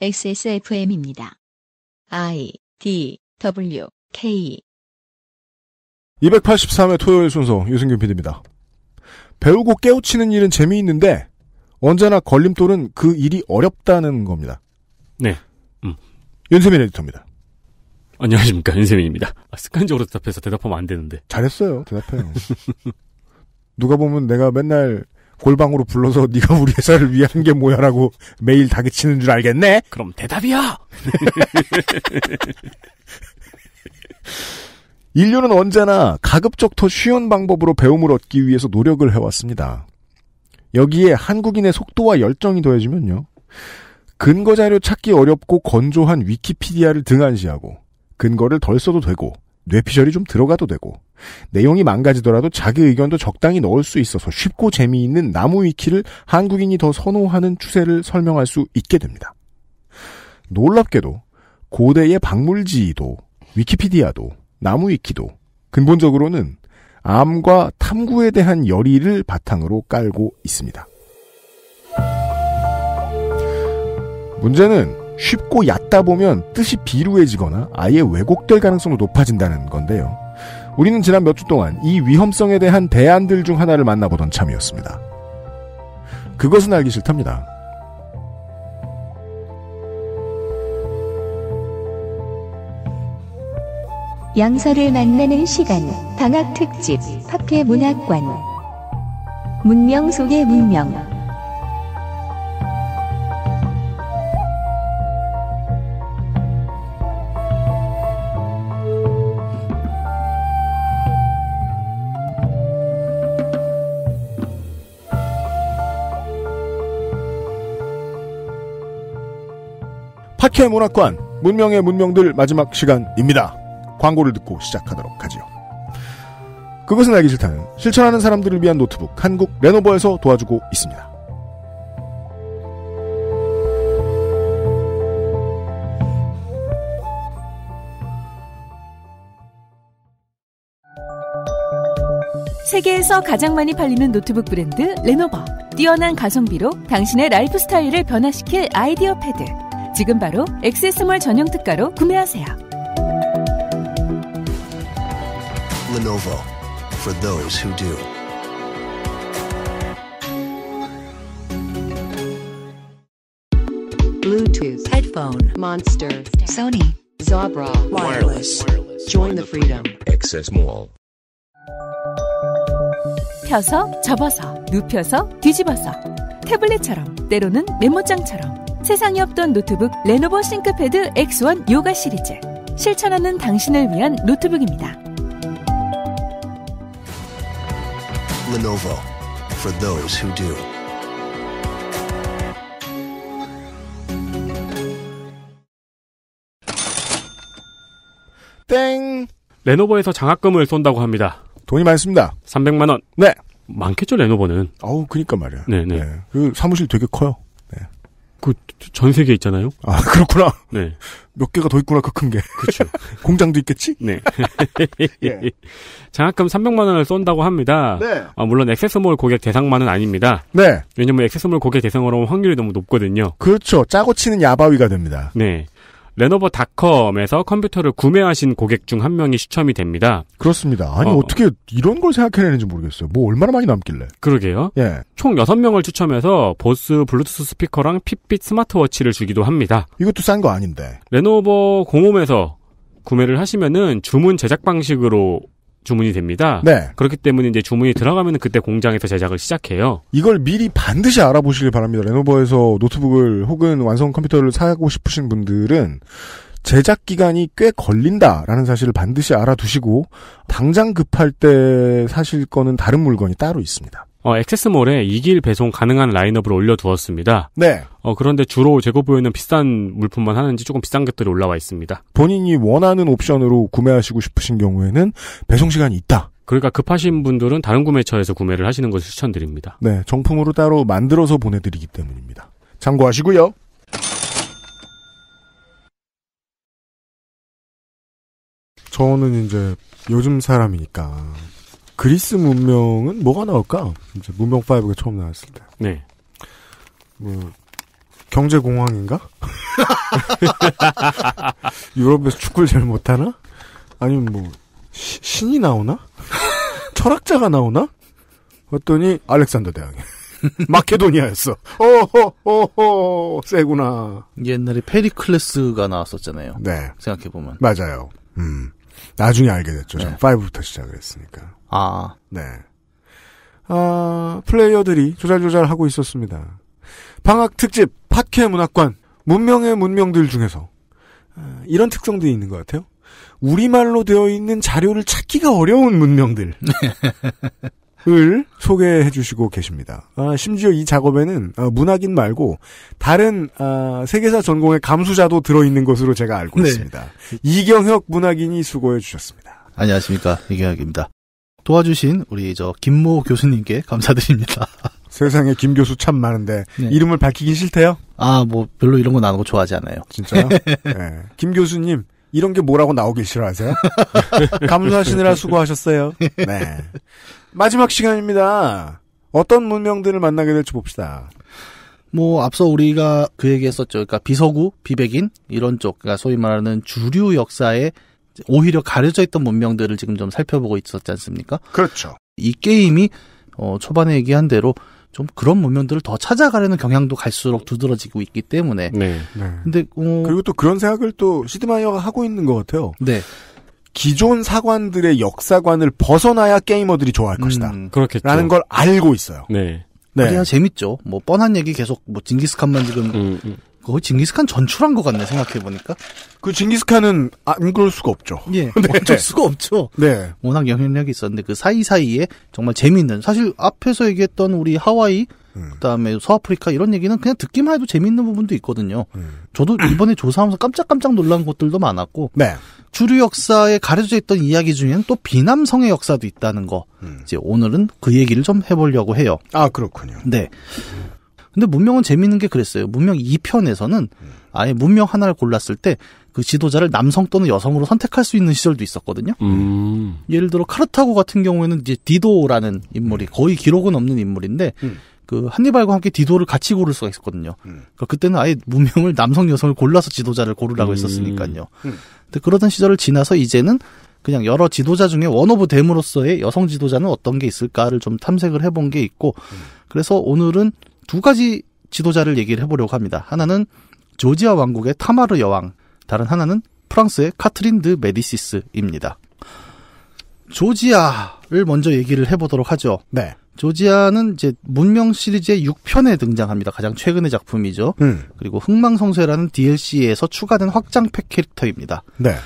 XSFM입니다. I D W K 283회 토요일 순서 유승균 PD입니다. 배우고 깨우치는 일은 재미있는데 언제나 걸림돌은 그 일이 어렵다는 겁니다. 네. 음. 윤세민 에디터입니다. 안녕하십니까 윤세민입니다. 아, 습관적으로 대답해서 대답하면 안 되는데. 잘했어요. 대답해요. 누가 보면 내가 맨날 골방으로 불러서 네가 우리 회사를 위하는게 뭐야라고 매일 다그치는 줄 알겠네. 그럼 대답이야. 인류는 언제나 가급적 더 쉬운 방법으로 배움을 얻기 위해서 노력을 해왔습니다. 여기에 한국인의 속도와 열정이 더해지면요. 근거 자료 찾기 어렵고 건조한 위키피디아를 등한시하고 근거를 덜 써도 되고 뇌피셜이 좀 들어가도 되고 내용이 망가지더라도 자기 의견도 적당히 넣을 수 있어서 쉽고 재미있는 나무 위키를 한국인이 더 선호하는 추세를 설명할 수 있게 됩니다. 놀랍게도 고대의 박물지도 위키피디아도 나무 위키도 근본적으로는 암과 탐구에 대한 열의를 바탕으로 깔고 있습니다. 문제는 쉽고 얕다 보면 뜻이 비루해지거나 아예 왜곡될 가능성도 높아진다는 건데요. 우리는 지난 몇 주 동안 이 위험성에 대한 대안들 중 하나를 만나보던 참이었습니다. 그것은 알기 싫답니다. 양서를 만나는 시간, 방학 특집, 파케 문학관. 문명 속의 문명. 학회 문학관 문명의 문명들 마지막 시간입니다. 광고를 듣고 시작하도록 하지요. 그것은 알기 싫다는 실천하는 사람들을 위한 노트북 한국 레노버에서 도와주고 있습니다. 세계에서 가장 많이 팔리는 노트북 브랜드 레노버. 뛰어난 가성비로 당신의 라이프 스타일을 변화시킬 아이디어 패드. 지금 바로 엑세스몰 전용 특가로 구매하세요. Lenovo for those who do. Bluetooth headphone Monster Sony Zabra wireless. Join the freedom. Access Mall. 펴서 접어서 눕혀서 뒤집어서 태블릿처럼 때로는 메모장처럼 세상에 없던 노트북 레노버 싱크패드 X1 요가 시리즈. 실천하는 당신을 위한 노트북입니다. Lenovo for those who do. 땡. 레노버에서 장학금을 쏜다고 합니다. 돈이 많습니다. 300만 원. 네. 많겠죠 레노버는. 아우 그니까 말이야. 네네. 네. 네. 그 사무실 되게 커요. 그전 세계 있잖아요. 아 그렇구나. 네. 몇 개가 더 있구나 그 큰 게. 그렇죠. 공장도 있겠지? 네. 예. 장학금 300만 원을 쏜다고 합니다. 네. 아, 물론 액세스몰 고객 대상만은 아닙니다. 네. 왜냐면 액세스몰 고객 대상으로 확률이 너무 높거든요. 그렇죠. 짜고 치는 야바위가 됩니다. 네. 레노버닷컴에서 컴퓨터를 구매하신 고객 중 한 명이 시첨이 됩니다. 그렇습니다. 아니 어, 떻게 이런 걸 생각해내는지 모르겠어요. 뭐 얼마나 많이 남길래. 그러게요. 예. 총 6명을 추첨해서 보스 블루투스 스피커랑 핏빛 스마트워치를 주기도 합니다. 이것도 싼 거 아닌데. 레노버 공홈에서 구매를 하시면은 주문 제작 방식으로 주문이 됩니다. 네. 그렇기 때문에 이제 주문이 들어가면 그때 공장에서 제작을 시작해요. 이걸 미리 반드시 알아보시길 바랍니다. 레노버에서 노트북을 혹은 완성 컴퓨터를 사고 싶으신 분들은 제작 기간이 꽤 걸린다라는 사실을 반드시 알아두시고 당장 급할 때 사실 거는 다른 물건이 따로 있습니다. 어, 액세스몰에 2길 배송 가능한 라인업을 올려두었습니다. 네. 어, 그런데 주로 재고 보이는 비싼 물품만 하는지 조금 비싼 것들이 올라와 있습니다. 본인이 원하는 옵션으로 구매하시고 싶으신 경우에는 배송 시간이 있다. 그러니까 급하신 분들은 다른 구매처에서 구매를 하시는 것을 추천드립니다. 네, 정품으로 따로 만들어서 보내드리기 때문입니다. 참고하시고요. 저는 이제 요즘 사람이니까 그리스 문명은 뭐가 나올까? 이제 문명 5가 처음 나왔을 때. 네. 뭐 경제 공황인가? 유럽에서 축구를 잘 못하나? 아니면 뭐 시, 신이 나오나? 철학자가 나오나? 그랬더니 알렉산더 대왕이 마케도니아였어. 어허허허 어, 어, 어, 세구나. 옛날에 페리클레스가 나왔었잖아요. 네. 생각해 보면. 맞아요. 음. 나중에 알게 됐죠. 네. 5부터 시작을 했으니까. 아. 네. 아, 플레이어들이 조잘조잘 하고 있었습니다. 방학 특집 팟캐 문학관 문명의 문명들 중에서 아, 이런 특성들이 있는 것 같아요. 우리말로 되어 있는 자료를 찾기가 어려운 문명들을 소개해 주시고 계십니다. 아, 심지어 이 작업에는 아, 문학인 말고 다른 아, 세계사 전공의 감수자도 들어있는 것으로 제가 알고 네. 있습니다. 이경혁 문학인이 수고해 주셨습니다. 안녕하십니까 이경혁입니다. 도와주신 우리 저 김모 교수님께 감사드립니다. 세상에 김 교수 참 많은데 네. 이름을 밝히긴 싫대요. 아뭐 별로 이런 거 나누고 좋아하지 않아요. 진짜요? 네. 김 교수님 이런 게 뭐라고 나오길 싫어하세요? 감사하시느라 수고하셨어요. 네. 마지막 시간입니다. 어떤 문명들을 만나게 될지 봅시다. 뭐 앞서 우리가 그 얘기했었죠. 그러니까 비서구, 비백인 이런 쪽, 그러니까 소위 말하는 주류 역사의 오히려 가려져 있던 문명들을 지금 좀 살펴보고 있었지 않습니까? 그렇죠. 이 게임이 어, 초반에 얘기한 대로 좀 그런 문명들을 더 찾아가려는 경향도 갈수록 두드러지고 있기 때문에. 네. 네. 근데 어... 그리고 또 그런 생각을 또 시드마이어가 하고 있는 것 같아요. 네. 기존 사관들의 역사관을 벗어나야 게이머들이 좋아할 음, 것이다. 음, 그렇겠죠. 라는 걸 알고 있어요. 네. 네. 그냥 재밌죠. 뭐 뻔한 얘기 계속 뭐 징기스칸만 지금 음, 음. 거의 징기스칸 전출한 것 같네 생각해 보니까. 그 징기스칸은 안 그럴 수가 없죠. 예, 네. 어쩔 수가 없죠. 네. 워낙 영향력이 있었는데 그 사이 사이에 정말 재밌는 사실 앞에서 얘기했던 우리 하와이 음. 그다음에 서아프리카 이런 얘기는 그냥 듣기만 해도 재밌는 부분도 있거든요. 음. 저도 이번에 조사하면서 깜짝깜짝 놀란 것들도 많았고 네. 주류 역사에 가려져 있던 이야기 중에는 또 비남성의 역사도 있다는 거. 음. 이제 오늘은 그 얘기를 좀 해보려고 해요. 아 그렇군요. 네. 근데 문명은 재밌는 게 그랬어요. 문명 2편에서는 음. 아예 문명 하나를 골랐을 때 그 지도자를 남성 또는 여성으로 선택할 수 있는 시절도 있었거든요. 음. 예를 들어 카르타고 같은 경우에는 이제 디도라는 인물이 음. 거의 기록은 없는 인물인데 음. 그 한니발과 함께 디도를 같이 고를 수가 있었거든요. 음. 그러니까 그때는 아예 문명을 남성 여성을 골라서 지도자를 고르라고 음. 했었으니까요. 근데 그러던 시절을 지나서 이제는 그냥 여러 지도자 중에 원 오브 댐으로서의 여성 지도자는 어떤 게 있을까를 좀 탐색을 해본 게 있고 그래서 오늘은 두 가지 지도자를 얘기를 해보려고 합니다. 하나는 조지아 왕국의 타마르 여왕, 다른 하나는 프랑스의 카트린 드 메디시스입니다. 조지아를 먼저 얘기를 해보도록 하죠. 네. 조지아는 이제 문명 시리즈의 6편에 등장합니다. 가장 최근의 작품이죠. 음. 그리고 흥망성쇠라는 DLC에서 추가된 확장팩 캐릭터입니다. 네.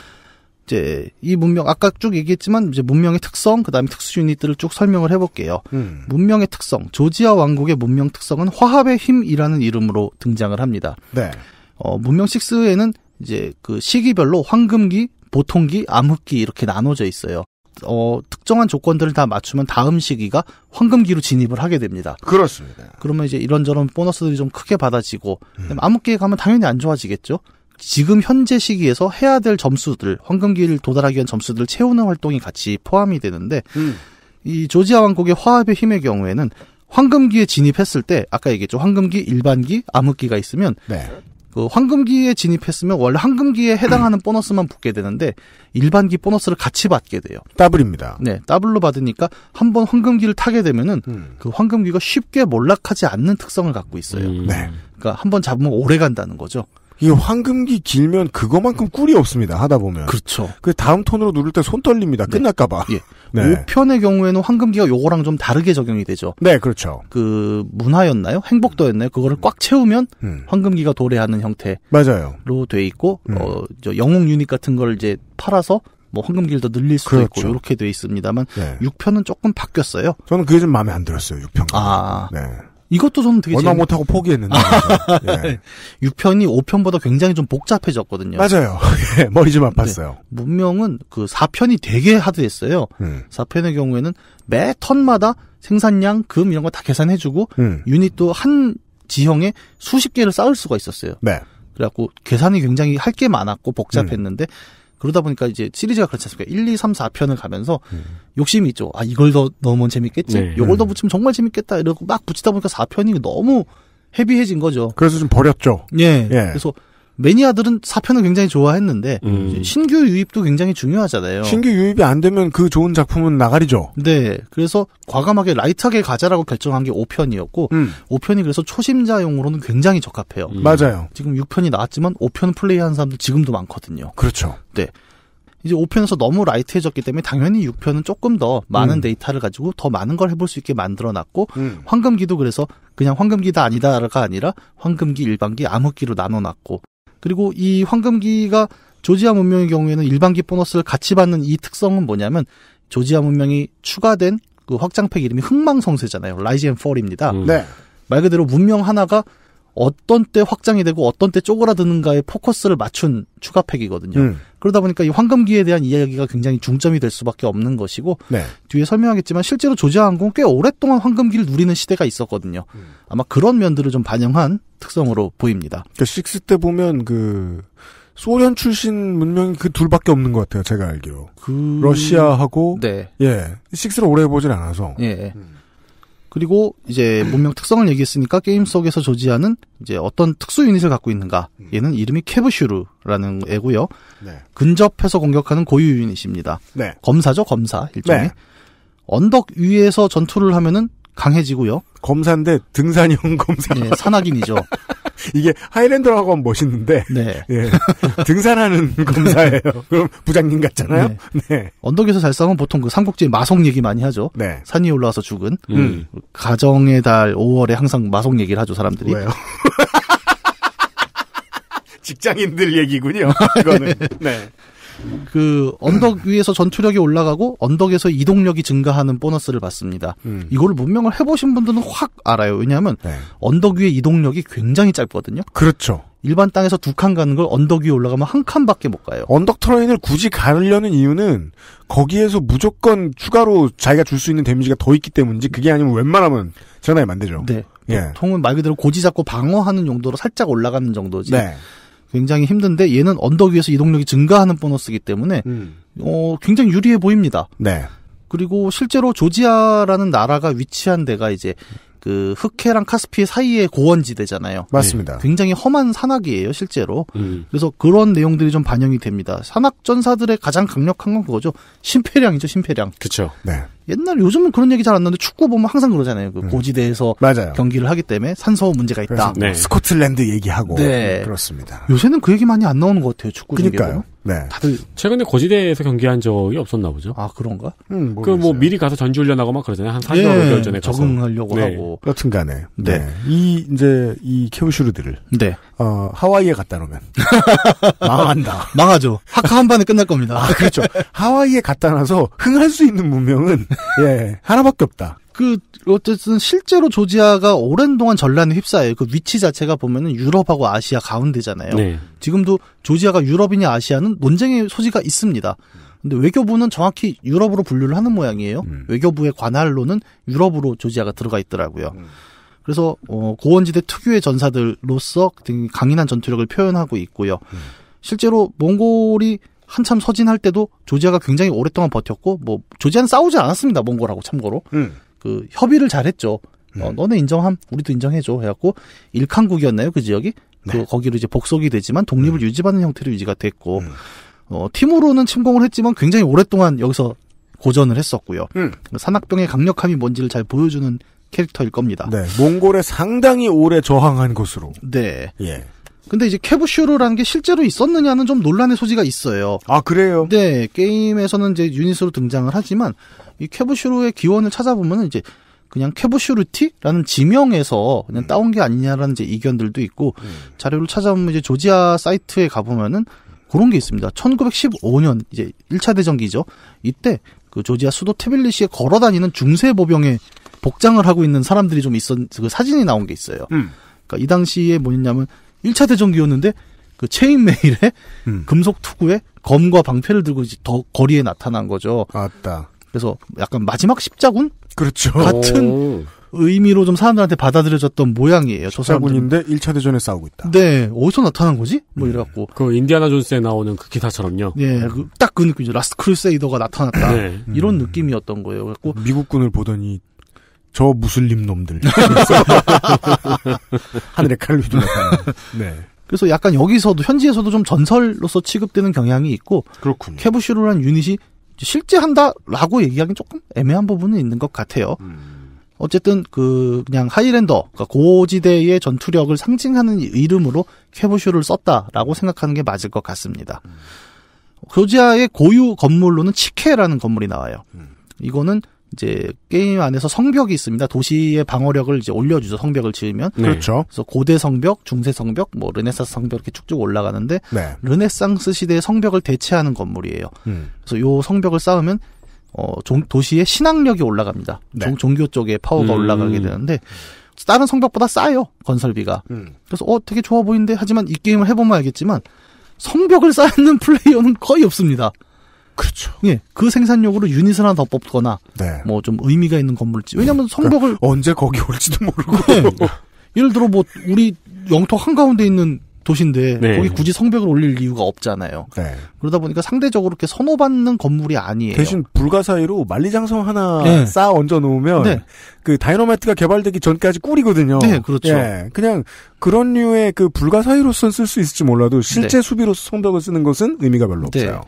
이제 이 문명 아까 쭉 얘기했지만 이제 문명의 특성 그다음에 특수 유닛들을 쭉 설명을 해볼게요. 음. 문명의 특성 조지아 왕국의 문명 특성은 화합의 힘이라는 이름으로 등장을 합니다. 네. 어, 문명 6에는 이제 그 시기별로 황금기, 보통기, 암흑기 이렇게 나눠져 있어요. 어, 특정한 조건들을 다 맞추면 다음 시기가 황금기로 진입을 하게 됩니다. 그렇습니다. 그러면 이제 이런저런 보너스들이 좀 크게 받아지고, 음. 암흑기에 가면 당연히 안 좋아지겠죠? 지금 현재 시기에서 해야 될 점수들, 황금기를 도달하기 위한 점수들을 채우는 활동이 같이 포함이 되는데, 음. 이 조지아 왕국의 화합의 힘의 경우에는 황금기에 진입했을 때, 아까 얘기했죠. 황금기, 일반기, 암흑기가 있으면, 네. 그 황금기에 진입했으면 원래 황금기에 해당하는 보너스만 붙게 되는데 일반기 보너스를 같이 받게 돼요. 더블입니다. 네, 더블로 받으니까 한 번 황금기를 타게 되면은 음. 그 황금기가 쉽게 몰락하지 않는 특성을 갖고 있어요. 음. 네. 그러니까 한번 잡으면 오래 간다는 거죠. 이 황금기 길면 그거만큼 꿀이 없습니다. 하다 보면. 그렇죠. 그 다음 톤으로 누를 때 손 떨립니다. 네. 끝날까봐. 예. 네. 5편의 경우에는 황금기가 요거랑 좀 다르게 적용이 되죠. 네, 그렇죠. 그 문화였나요? 행복도였나요? 그거를 꽉 채우면 음. 황금기가 도래하는 형태. 맞아요.로 돼 있고 음. 어, 저 영웅 유닛 같은 걸 이제 팔아서 뭐 황금기를 더 늘릴 수도 그렇죠. 있고 이렇게 돼 있습니다만 네. 6편은 조금 바뀌었어요. 저는 그게 좀 마음에 안 들었어요. 6편. 아. 네. 이것도 저는 되게 얼마 재밌... 못하고 포기했는데 예. 6편이 5편보다 굉장히 좀 복잡해졌거든요. 맞아요. 예, 머리 좀 아팠어요. 네. 문명은 그 4편이 되게 하드했어요. 음. 4편의 경우에는 매 턴마다 생산량, 금 이런 거 다 계산해주고 음. 유닛도 한 지형에 수십 개를 쌓을 수가 있었어요. 네. 그래갖고 계산이 굉장히 할 게 많았고 복잡했는데 음. 그러다 보니까 이제 시리즈가 그렇지 않습니까? 1, 2, 3, 4편을 가면서 음. 욕심이 있죠. 아, 이걸 더 넣으면 재밌겠지? 네. 이걸 더 음. 붙이면 정말 재밌겠다. 이러고 막 붙이다 보니까 4편이 너무 헤비해진 거죠. 그래서 좀 버렸죠. 예. 예. 그래서 매니아들은 사편을 굉장히 좋아했는데 음. 신규 유입도 굉장히 중요하잖아요. 신규 유입이 안 되면 그 좋은 작품은 나가리죠. 네. 그래서 과감하게 라이트하게 가자라고 결정한 게 5편이었고 음. 5편이 그래서 초심자용으로는 굉장히 적합해요. 음. 맞아요. 지금 6편이 나왔지만 5편 플레이하는 사람들 지금도 많거든요. 그렇죠. 네. 이제 5편에서 너무 라이트해졌기 때문에 당연히 6편은 조금 더 많은 음. 데이터를 가지고 더 많은 걸 해볼 수 있게 만들어놨고 음. 황금기도 그래서 그냥 황금기다 아니다가 아니라 황금기 일반기 암흑기로 나눠놨고 그리고 이 황금기가 조지아 문명의 경우에는 일반기 보너스를 같이 받는 이 특성은 뭐냐면 조지아 문명이 추가된 그 확장팩 이름이 흥망성쇠잖아요. 라이즈 앤 펄입니다. 음. 네. 말 그대로 문명 하나가 어떤 때 확장이 되고 어떤 때 쪼그라드는가에 포커스를 맞춘 추가팩이거든요. 음. 그러다 보니까 이 황금기에 대한 이야기가 굉장히 중점이 될 수밖에 없는 것이고 네. 뒤에 설명하겠지만 실제로 조지아항공 꽤 오랫동안 황금기를 누리는 시대가 있었거든요. 음. 아마 그런 면들을 좀 반영한 특성으로 보입니다. 그러니까 식스 때 보면 그 소련 출신 문명이 그 둘밖에 없는 것 같아요. 제가 알기로 그... 러시아하고 네. 예 식스를 오래 보진 않아서 예. 음. 그리고 이제 문명 특성을 얘기했으니까 게임 속에서 조지하는 이제 어떤 특수 유닛을 갖고 있는가. 음. 얘는 이름이 캐브슈르라는 애고요. 네. 근접해서 공격하는 고유 유닛입니다. 네. 검사죠, 검사 일종의. 네. 언덕 위에서 전투를 하면은 강해지고요. 검사인데 등산형 검사. 네, 산악인이죠. 이게 하이랜드라고 멋있는데 네. 예. 등산하는 검사예요. 그럼 부장님 같잖아요. 네. 네. 언덕에서 잘 싸우면 보통 그 삼국지 마속 얘기 많이 하죠. 네. 산 위에 올라와서 죽은 음. 음. 가정의 달 5월에 항상 마속 얘기를 하죠 사람들이. 왜요? 직장인들 얘기군요. 그거는. 네. 네. 그 언덕 위에서 전투력이 올라가고 언덕에서 이동력이 증가하는 보너스를 받습니다. 음. 이거를 문명을 해보신 분들은 확 알아요. 왜냐하면 네. 언덕 위의 이동력이 굉장히 짧거든요. 그렇죠. 일반 땅에서 두 칸 가는 걸 언덕 위에 올라가면 한 칸밖에 못 가요. 언덕 트레인을 굳이 가려는 이유는 거기에서 무조건 추가로 자기가 줄 수 있는 데미지가 더 있기 때문인지 그게 아니면 웬만하면 전화에 만들죠. 네. 예. 통은 말 그대로 고지 잡고 방어하는 용도로 살짝 올라가는 정도지. 네. 굉장히 힘든데 얘는 언덕 위에서 이동력이 증가하는 보너스이기 때문에 음. 어 굉장히 유리해 보입니다. 네. 그리고 실제로 조지아라는 나라가 위치한 데가 이제 그 흑해랑 카스피 사이의 고원지대잖아요. 맞습니다. 네. 굉장히 험한 산악이에요, 실제로. 음. 그래서 그런 내용들이 좀 반영이 됩니다. 산악 전사들의 가장 강력한 건 그거죠. 심폐량이죠, 심폐량. 그렇죠. 네. 옛날 요즘은 그런 얘기 잘 안 나는데 축구 보면 항상 그러잖아요. 그 음. 고지대에서 맞아요. 경기를 하기 때문에 산소 문제가 있다. 네. 스코틀랜드 얘기하고 네. 그렇습니다. 요새는 그 얘기 많이 안 나오는 것 같아요. 축구 그러니까요. 네. 다들 최근에 고지대에서 경기한 적이 없었나 보죠. 아 그런가? 음, 그뭐 미리 가서 전지 훈련하고 막 그러잖아요. 한 4개월 예, 전에 가서. 적응하려고 네. 하고 여튼간에 네. 네. 이 이제 이 캐우슈르들을 네. 어, 하와이에 갔다 놓으면 망한다. 망하죠. 학카 한 반에 끝날 겁니다. 아, 그렇죠. 하와이에 갔다 놔서 흥할 수 있는 문명은 예 하나밖에 없다. 그 어쨌든 실제로 조지아가 오랜 동안 전란에 휩싸여그 위치 자체가 보면은 유럽하고 아시아 가운데잖아요. 네. 지금도 조지아가 유럽이냐 아시아는 논쟁의 소지가 있습니다. 근데 외교부는 정확히 유럽으로 분류를 하는 모양이에요. 음. 외교부의 관할로는 유럽으로 조지아가 들어가 있더라고요. 음. 그래서 어, 고원지대 특유의 전사들로서 강인한 전투력을 표현하고 있고요. 음. 실제로 몽골이 한참 서진할 때도 조지아가 굉장히 오랫동안 버텼고 뭐 조지아는 싸우지 않았습니다. 몽골하고 참고로 음. 그 협의를 잘했죠. 어, 음. 어, 너네 인정함, 우리도 인정해줘. 해갖고 일칸국이었나요 그 지역이? 그 네. 그 거기로 이제 복속이 되지만 독립을 음. 유지받는 형태로 유지가 됐고 음. 어, 팀으로는 침공을 했지만 굉장히 오랫동안 여기서 고전을 했었고요. 음. 그 산악병의 강력함이 뭔지를 잘 보여주는 캐릭터일 겁니다. 네. 몽골에 상당히 오래 저항한 것으로. 네. 예. 근데 이제 캐부슈로라는게 실제로 있었느냐는 좀 논란의 소지가 있어요. 아, 그래요? 네. 게임에서는 이제 유닛으로 등장을 하지만 이캐부슈로의 기원을 찾아보면 이제 그냥 캐부슈르티라는 지명에서 그냥 음. 따온 게 아니냐라는 이제 의견들도 있고 음. 자료를 찾아보면 이제 조지아 사이트에 가보면은 그런 게 있습니다. 1915년 이제 1차 대전기죠. 이때 그 조지아 수도 테빌리시에 걸어 다니는 중세 보병의 복장을 하고 있는 사람들이 좀 있었 그 사진이 나온 게 있어요. 음. 그니까이 당시에 뭐였냐면 1차 대전기였는데 그 체인메일에 음. 금속 투구에 검과 방패를 들고 이제 더 거리에 나타난 거죠. 맞다. 그래서 약간 마지막 십자군 그렇죠. 같은 의미로 좀 사람들한테 받아들여졌던 모양이에요. 조사군인데 1차 대전에 싸우고 있다. 네, 어디서 나타난 거지? 뭐 음. 이래갖고. 그 인디아나 존스에 나오는 그 기사처럼요. 네, 그, 딱그 느낌이죠. 라스트 크루세이더가 나타났다. 네. 이런 음. 느낌이었던 거예요. 그래갖고 미국군을 보더니 저 무슬림 놈들 하늘에 칼을 휘두르는 네. 그래서 약간 여기서도 현지에서도 좀 전설로서 취급되는 경향이 있고 그렇군요. 캐부슈로란 유닛이 실제 한다라고 얘기하기는 조금 애매한 부분은 있는 것 같아요. 음. 어쨌든 그 그냥 하이랜더 고지대의 전투력을 상징하는 이름으로 캐부슈를 썼다라고 생각하는 게 맞을 것 같습니다. 음. 조지아의 고유 건물로는 치케라는 건물이 나와요. 음. 이거는 이제 게임 안에서 성벽이 있습니다. 도시의 방어력을 이제 올려주죠. 성벽을 지으면 네. 그렇죠. 그래서 고대 성벽, 중세 성벽, 뭐 르네상스 성벽 이렇게 쭉쭉 올라가는데 네. 르네상스 시대의 성벽을 대체하는 건물이에요. 음. 그래서 요 성벽을 쌓으면 어 도시의 신학력이 올라갑니다. 네. 종, 종교 쪽의 파워가 음. 올라가게 되는데 다른 성벽보다 싸요 건설비가. 음. 그래서 어 되게 좋아 보이는데 하지만 이 게임을 해보면 알겠지만 성벽을 쌓는 플레이어는 거의 없습니다. 그렇죠. 예, 그 생산력으로 유닛을 하나 더 뽑거나 네. 뭐좀 의미가 있는 건물 지. 왜냐하면 그러니까 성벽을 언제 거기 올지도 모르고. 네. 예를 들어 뭐 우리 영토 한 가운데 있는 도시인데 네. 거기 굳이 성벽을 올릴 이유가 없잖아요. 네. 그러다 보니까 상대적으로 이렇게 선호받는 건물이 아니에요. 대신 불가사의로 만리장성 하나 네. 쌓아 얹어 놓으면 네. 그 다이너마이트가 개발되기 전까지 꿀이거든요. 네, 그렇죠. 네. 그냥 그런 류의 그 불가사의로선 쓸 수 있을지 몰라도 실제 네. 수비로 성벽을 쓰는 것은 의미가 별로 없어요.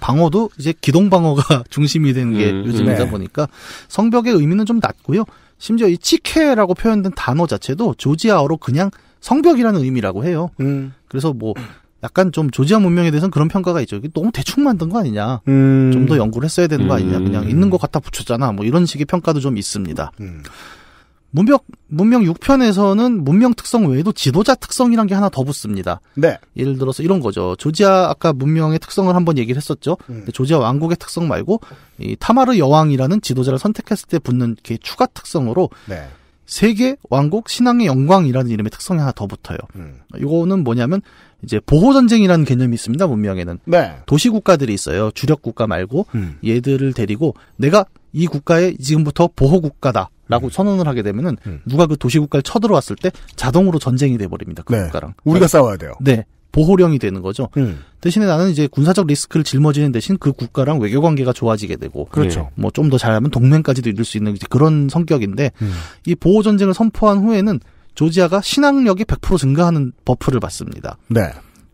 방어도 이제 기동 방어가 중심이 되는 게 음, 요즘이다 음. 보니까 성벽의 의미는 좀 낮고요. 심지어 이 치케라고 표현된 단어 자체도 조지아어로 그냥 성벽이라는 의미라고 해요. 음. 그래서 뭐 약간 좀 조지아 문명에 대해서는 그런 평가가 있죠. 너무 대충 만든 거 아니냐. 음. 좀더 연구를 했어야 되는 거 아니냐. 음. 그냥 있는 것 갖다 붙였잖아. 뭐 이런 식의 평가도 좀 있습니다. 음. 문명 문명 6편에서는 문명 특성 외에도 지도자 특성이란 게 하나 더 붙습니다. 네. 예를 들어서 이런 거죠. 조지아 아까 문명의 특성을 한번 얘기를 했었죠. 음. 조지아 왕국의 특성 말고 이 타마르 여왕이라는 지도자를 선택했을 때 붙는 게 추가 특성으로 네. 세계 왕국 신앙의 영광이라는 이름의 특성이 하나 더 붙어요. 음. 이거는 뭐냐면 이제 보호 전쟁이라는 개념이 있습니다. 문명에는 네. 도시 국가들이 있어요. 주력 국가 말고 음. 얘들을 데리고 내가 이 국가에 지금부터 보호 국가다라고 음. 선언을 하게 되면은 음. 누가 그 도시 국가를 쳐들어왔을 때 자동으로 전쟁이 돼 버립니다. 그 네. 국가랑 우리가 싸워야 돼요. 네. 보호령이 되는 거죠. 음. 대신에 나는 이제 군사적 리스크를 짊어지는 대신 그 국가랑 외교 관계가 좋아지게 되고, 그렇죠. 예, 뭐좀 더 잘하면 동맹까지도 이룰 수 있는 그런 성격인데 음. 이 보호 전쟁을 선포한 후에는 조지아가 신앙력이100% 증가하는 버프를 받습니다. 네.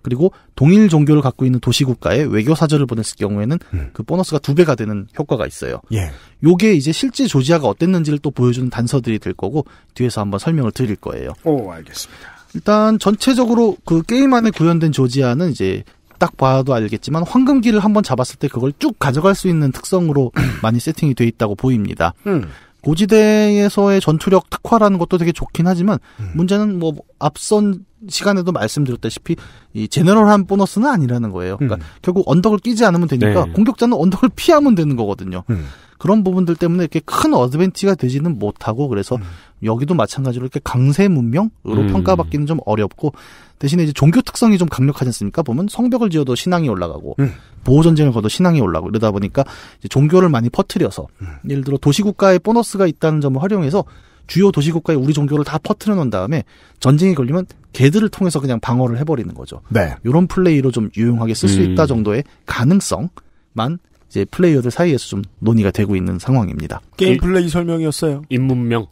그리고 동일 종교를 갖고 있는 도시국가에 외교 사절을 보냈을 경우에는 음. 그 보너스가 두 배가 되는 효과가 있어요. 예. 요게 이제 실제 조지아가 어땠는지를 또 보여주는 단서들이 될 거고 뒤에서 한번 설명을 드릴 거예요. 오, 알겠습니다. 일단 전체적으로 그 게임 안에 구현된 조지아는 이제 딱 봐도 알겠지만 황금기를 한번 잡았을 때 그걸 쭉 가져갈 수 있는 특성으로 많이 세팅이 돼 있다고 보입니다. 음. 고지대에서의 전투력 특화라는 것도 되게 좋긴 하지만 음. 문제는 뭐 앞선 시간에도 말씀드렸다시피 이 제너럴한 보너스는 아니라는 거예요. 그러니까 음. 결국 언덕을 끼지 않으면 되니까 네. 공격자는 언덕을 피하면 되는 거거든요. 음. 그런 부분들 때문에 이렇게 큰어드벤티가 되지는 못하고 그래서 음. 여기도 마찬가지로 이렇게 강세 문명으로 음. 평가받기는 좀 어렵고 대신에 이제 종교 특성이 좀 강력하지 않습니까? 보면 성벽을 지어도 신앙이 올라가고 음. 보호 전쟁을 거도 신앙이 올라가고 이러다 보니까 이제 종교를 많이 퍼뜨려서 음. 예를 들어 도시국가의 보너스가 있다는 점을 활용해서 주요 도시국가에 우리 종교를 다 퍼트려 놓은 다음에 전쟁이 걸리면 개들을 통해서 그냥 방어를 해버리는 거죠. 네. 이런 플레이로 좀 유용하게 쓸 수 있다 음. 정도의 가능성만 이제 플레이어들 사이에서 좀 논의가 되고 있는 상황입니다. 게임 플레이 설명이었어요. 인문명.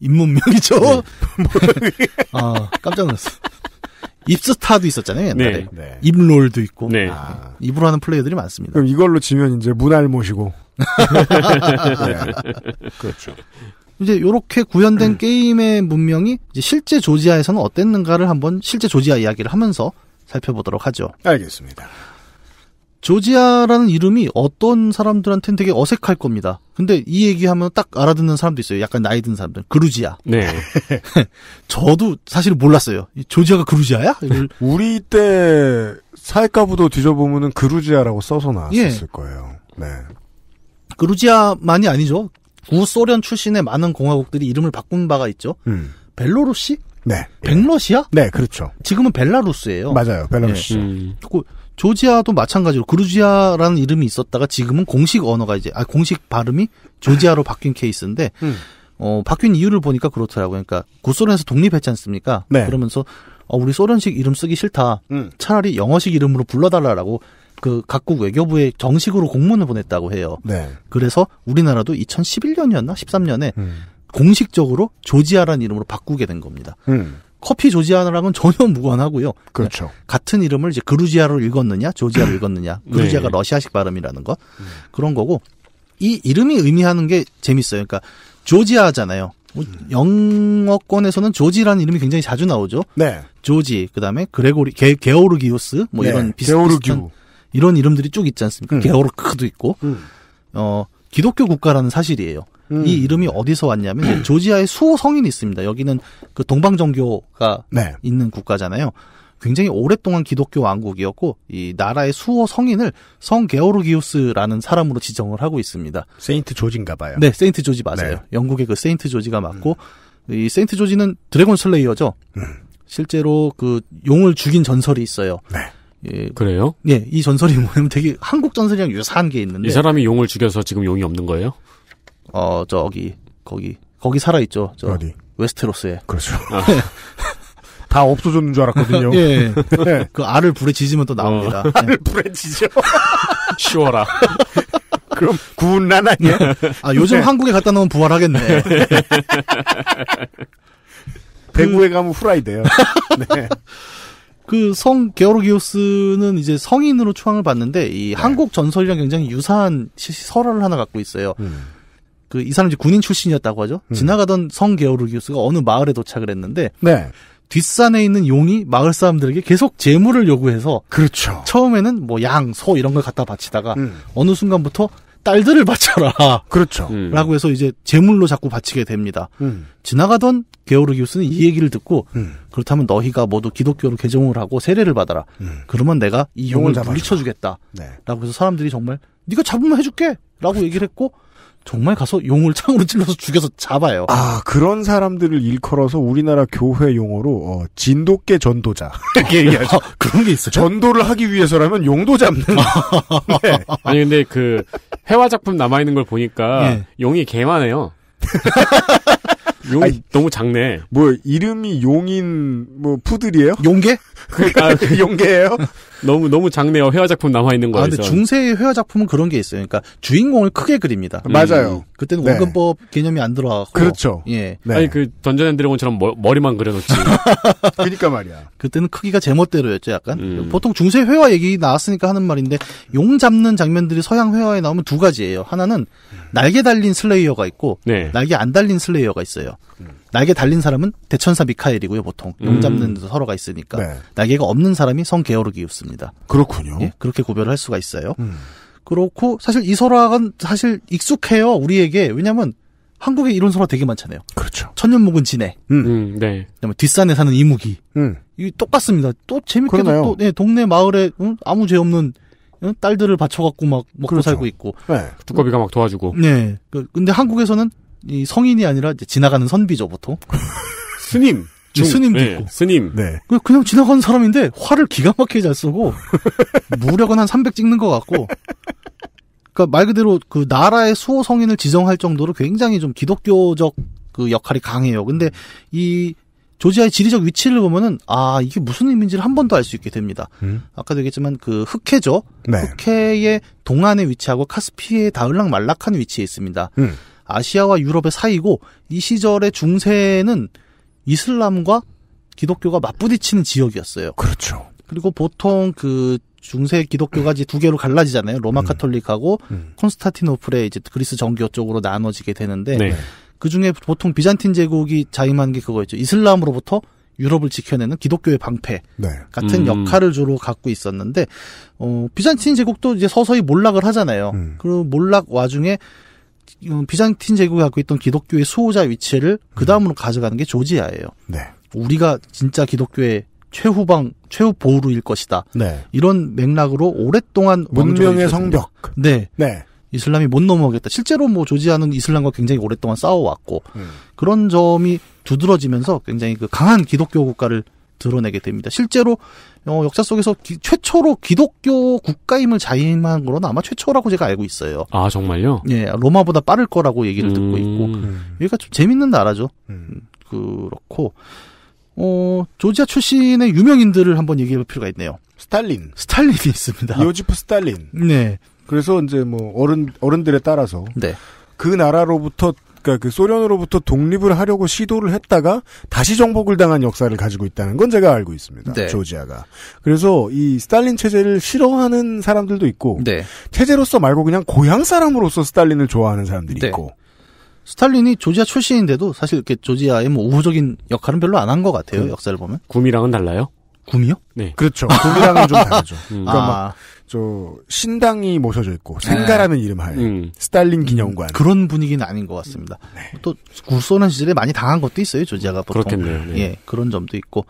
인문명이죠. 네. 아 깜짝 놀랐어. 입스타도 있었잖아요. 옛날에. 네. 네. 입롤도 있고. 네. 아. 입으로 하는 플레이어들이 많습니다. 그럼 이걸로 지면 이제 문화를 모시고. 네. 그렇죠. 이제 이렇게 구현된 음. 게임의 문명이 실제 조지아에서는 어땠는가를 한번 실제 조지아 이야기를 하면서 살펴보도록 하죠. 알겠습니다. 조지아라는 이름이 어떤 사람들한테는 되게 어색할 겁니다. 근데 이 얘기하면 딱 알아듣는 사람도 있어요. 약간 나이 든 사람들. 그루지아. 네. 저도 사실 몰랐어요. 조지아가 그루지아야? 우리 때 사회과부도 뒤져보면은 그루지아라고 써서 나왔을 예. 거예요. 네. 그루지아만이 아니죠. 구소련 출신의 많은 공화국들이 이름을 바꾼 바가 있죠. 음. 벨로루시? 네. 백러시아? 네, 그렇죠. 지금은 벨라루스예요. 맞아요, 벨라루시 네. 음. 그 조지아도 마찬가지로 그루지아라는 이름이 있었다가 지금은 공식 언어가 이제 아 공식 발음이 조지아로 바뀐 케이스인데 음. 어 바뀐 이유를 보니까 그렇더라고요. 그러니까 구소련에서 독립했지 않습니까? 네. 그러면서 어, 우리 소련식 이름 쓰기 싫다. 음. 차라리 영어식 이름으로 불러달라라고 그 각국 외교부에 정식으로 공문을 보냈다고 해요. 네. 그래서 우리나라도 2011년이었나 13년에 음. 공식적으로 조지아라는 이름으로 바꾸게 된 겁니다. 음. 커피 조지아나랑은 전혀 무관하고요. 그렇죠. 그러니까 같은 이름을 이제 그루지아로 읽었느냐, 조지아로 네. 읽었느냐, 그루지아가 네. 러시아식 발음이라는 거 음. 그런 거고 이 이름이 의미하는 게 재밌어요. 그러니까 조지아잖아요. 뭐 음. 영어권에서는 조지라는 이름이 굉장히 자주 나오죠. 네. 조지, 그다음에 그레고리, 게, 게오르기우스, 뭐 네. 이런 비슷한 이런 이름들이 쭉 있지 않습니까? 음. 게오르크도 있고, 음. 어 기독교 국가라는 사실이에요. 음. 이 이름이 어디서 왔냐면 조지아의 수호 성인이 있습니다. 여기는 그 동방정교가 네. 있는 국가잖아요. 굉장히 오랫동안 기독교 왕국이었고 이 나라의 수호 성인을 성 게오르기우스라는 사람으로 지정을 하고 있습니다. 세인트 조지인가 봐요. 네, 세인트 조지 맞아요. 네. 영국의 그 세인트 조지가 맞고 음. 이 세인트 조지는 드래곤 슬레이어죠. 음. 실제로 그 용을 죽인 전설이 있어요. 네. 예, 그래요? 예, 이 전설이 뭐냐면 되게 한국 전설이랑 유사한 게 있는데 이 사람이 용을 죽여서 지금 용이 없는 거예요? 어 저기 거기 거기 살아 있죠. 저 어디? 웨스테로스에. 그렇죠. 아. 네. 다 없어졌는 줄 알았거든요. 예. 네. 그 알을 불에 지지면 또 나옵니다. 어. 알을 네. 불에 지죠 쉬워라. 그럼 구운 난 아니야? 아 요즘 네. 한국에 갖다 놓으면 부활하겠네. 대구에 그 가면 후라이 돼요. 네. 그 성 게오르기우스는 이제 성인으로 추앙을 받는데 이 네. 한국 전설이랑 굉장히 유사한 시, 설화를 하나 갖고 있어요. 음. 그이 사람이 군인 출신이었다고 하죠. 음. 지나가던 성게오르 기우스가 어느 마을에 도착을 했는데 네. 뒷산에 있는 용이 마을 사람들에게 계속 재물을 요구해서 그렇죠. 처음에는 뭐 양, 소 이런 걸 갖다 바치다가 음. 어느 순간부터 딸들을 바쳐라. 그렇죠. 음. 라고 해서 이제 재물로 자꾸 바치게 됩니다. 음. 지나가던 게오르기우스는 이 얘기를 듣고 음. 그렇다면 너희가 모두 기독교로 개종을 하고 세례를 받아라. 음. 그러면 내가 이 용을 물리쳐 주겠다. 네. 라고 해서 사람들이 정말 네가 잡으면 해 줄게. 라고 그렇죠. 얘기를 했고 정말 가서 용을 창으로 찔러서 죽여서 잡아요. 아 그런 사람들을 일컬어서 우리나라 교회 용어로 어, 진돗개 전도자 이렇게 얘기하죠. 아, 그런 게 있어요. 전도를 하기 위해서라면 용도 잡는. 네. 아니 근데 그 해화 작품 남아 있는 걸 보니까 네. 용이 개만해요. 용 아니, 너무 작네. 뭐 이름이 용인 뭐 푸들이에요? 용계 그러니까 아, 그 용계예요 너무 너무 작네요 회화 작품 남아 있는 거예요. 아, 근데 중세의 회화 작품은 그런 게 있어요. 그러니까 주인공을 크게 그립니다. 음. 맞아요. 음. 그때는 네. 원근법 개념이 안 들어가고 그렇죠. 예. 네. 아니 그 던전 앤 드래곤처럼 머, 리만 그려놓지. 그러니까 말이야. 그때는 크기가 제멋대로였죠, 약간. 음. 보통 중세 회화 얘기 나왔으니까 하는 말인데 용 잡는 장면들이 서양 회화에 나오면 두 가지예요. 하나는 날개 달린 슬레이어가 있고 네. 날개 안 달린 슬레이어가 있어요. 음. 날개 달린 사람은 대천사 미카엘이고요, 보통. 음. 용 잡는 데도 서로가 있으니까. 네. 날개가 없는 사람이 성 게오르기우스입니다. 그렇군요. 예, 그렇게 구별을 할 수가 있어요. 음. 그렇고, 사실 이 설화는 사실 익숙해요, 우리에게. 왜냐면, 한국에 이런 설화 되게 많잖아요. 그렇죠. 천년묵은 지해 음. 음. 네. 그 뒷산에 사는 이무기. 음. 이 똑같습니다. 또 재밌게도 그러나요? 또, 네, 동네 마을에 아무 죄 없는 딸들을 바쳐갖고 막 먹고 그렇죠. 살고 있고. 네. 두꺼비가 막 도와주고. 네. 그, 근데 한국에서는 이 성인이 아니라 지나가는 선비죠 보통. 스님. 네, 중, 스님도 네, 있고. 스님. 네. 그냥, 그냥 지나가는 사람인데 화를 기가 막히게 잘 쓰고 무력은 한 300 찍는 것 같고. 그러니까 말 그대로 그 나라의 수호 성인을 지정할 정도로 굉장히 좀 기독교적 그 역할이 강해요. 근데 이 조지아의 지리적 위치를 보면은 아 이게 무슨 의미인지를 한 번 더 알 수 있게 됩니다. 음? 아까도 얘기했지만 그 흑해죠. 네. 흑해의 동안에 위치하고 카스피의 다을락 말락한 위치에 있습니다. 음. 아시아와 유럽의 사이고 이 시절의 중세는 이슬람과 기독교가 맞부딪히는 지역이었어요. 그렇죠. 그리고 보통 그 중세 기독교가 이제 두 개로 갈라지잖아요. 로마 음. 카톨릭하고 음. 콘스타티노플의 이제 그리스 정교 쪽으로 나눠지게 되는데 네. 그 중에 보통 비잔틴 제국이 자임한 게 그거였죠. 이슬람으로부터 유럽을 지켜내는 기독교의 방패 네. 같은 음. 역할을 주로 갖고 있었는데 어 비잔틴 제국도 이제 서서히 몰락을 하잖아요. 음. 그 몰락 와중에 어, 비잔틴 제국이 갖고 있던 기독교의 수호자 위치를 그 음. 다음으로 가져가는 게 조지아예요. 네. 우리가 진짜 기독교의 최후방 최후 보루일 것이다. 네. 이런 맥락으로 오랫동안 문명의 성벽. 네. 네. 이슬람이 못 넘어가겠다. 실제로 뭐 조지아는 이슬람과 굉장히 오랫동안 싸워왔고 음. 그런 점이 두드러지면서 굉장히 그 강한 기독교 국가를 드러내게 됩니다. 실제로 어, 역사 속에서 기, 최초로 기독교 국가임을 자임한 거는 아마 최초라고 제가 알고 있어요. 아 정말요? 예, 로마보다 빠를 거라고 얘기를 음... 듣고 있고 여기가 좀 재밌는 나라죠. 음. 음, 그렇고 어, 조지아 출신의 유명인들을 한번 얘기해 볼 필요가 있네요. 스탈린. 스탈린이 있습니다. 요지프 스탈린. 네. 그래서 이제 뭐 어른 어른들에 따라서 네. 그 나라로부터 그러니까 그 소련으로부터 독립을 하려고 시도를 했다가 다시 정복을 당한 역사를 가지고 있다는 건 제가 알고 있습니다. 네. 조지아가. 그래서 이 스탈린 체제를 싫어하는 사람들도 있고 네. 체제로서 말고 그냥 고향 사람으로서 스탈린을 좋아하는 사람들이 네. 있고. 스탈린이 조지아 출신인데도 사실 이렇게 조지아의 뭐 우호적인 역할은 별로 안 한 것 같아요. 그, 역사를 보면. 구미랑은 달라요? 구미요? 네. 그렇죠. 구미랑은 좀 다르죠. 음. 그러니까 아. 막저 신당이 모셔져 있고 생가라는 네. 이름 하에 음. 스탈린 음. 기념관 음, 그런 분위기는 아닌 것 같습니다. 네. 또구소는 시절에 많이 당한 것도 있어요 조지아가 보통. 그렇겠네요. 네. 예 그런 점도 있고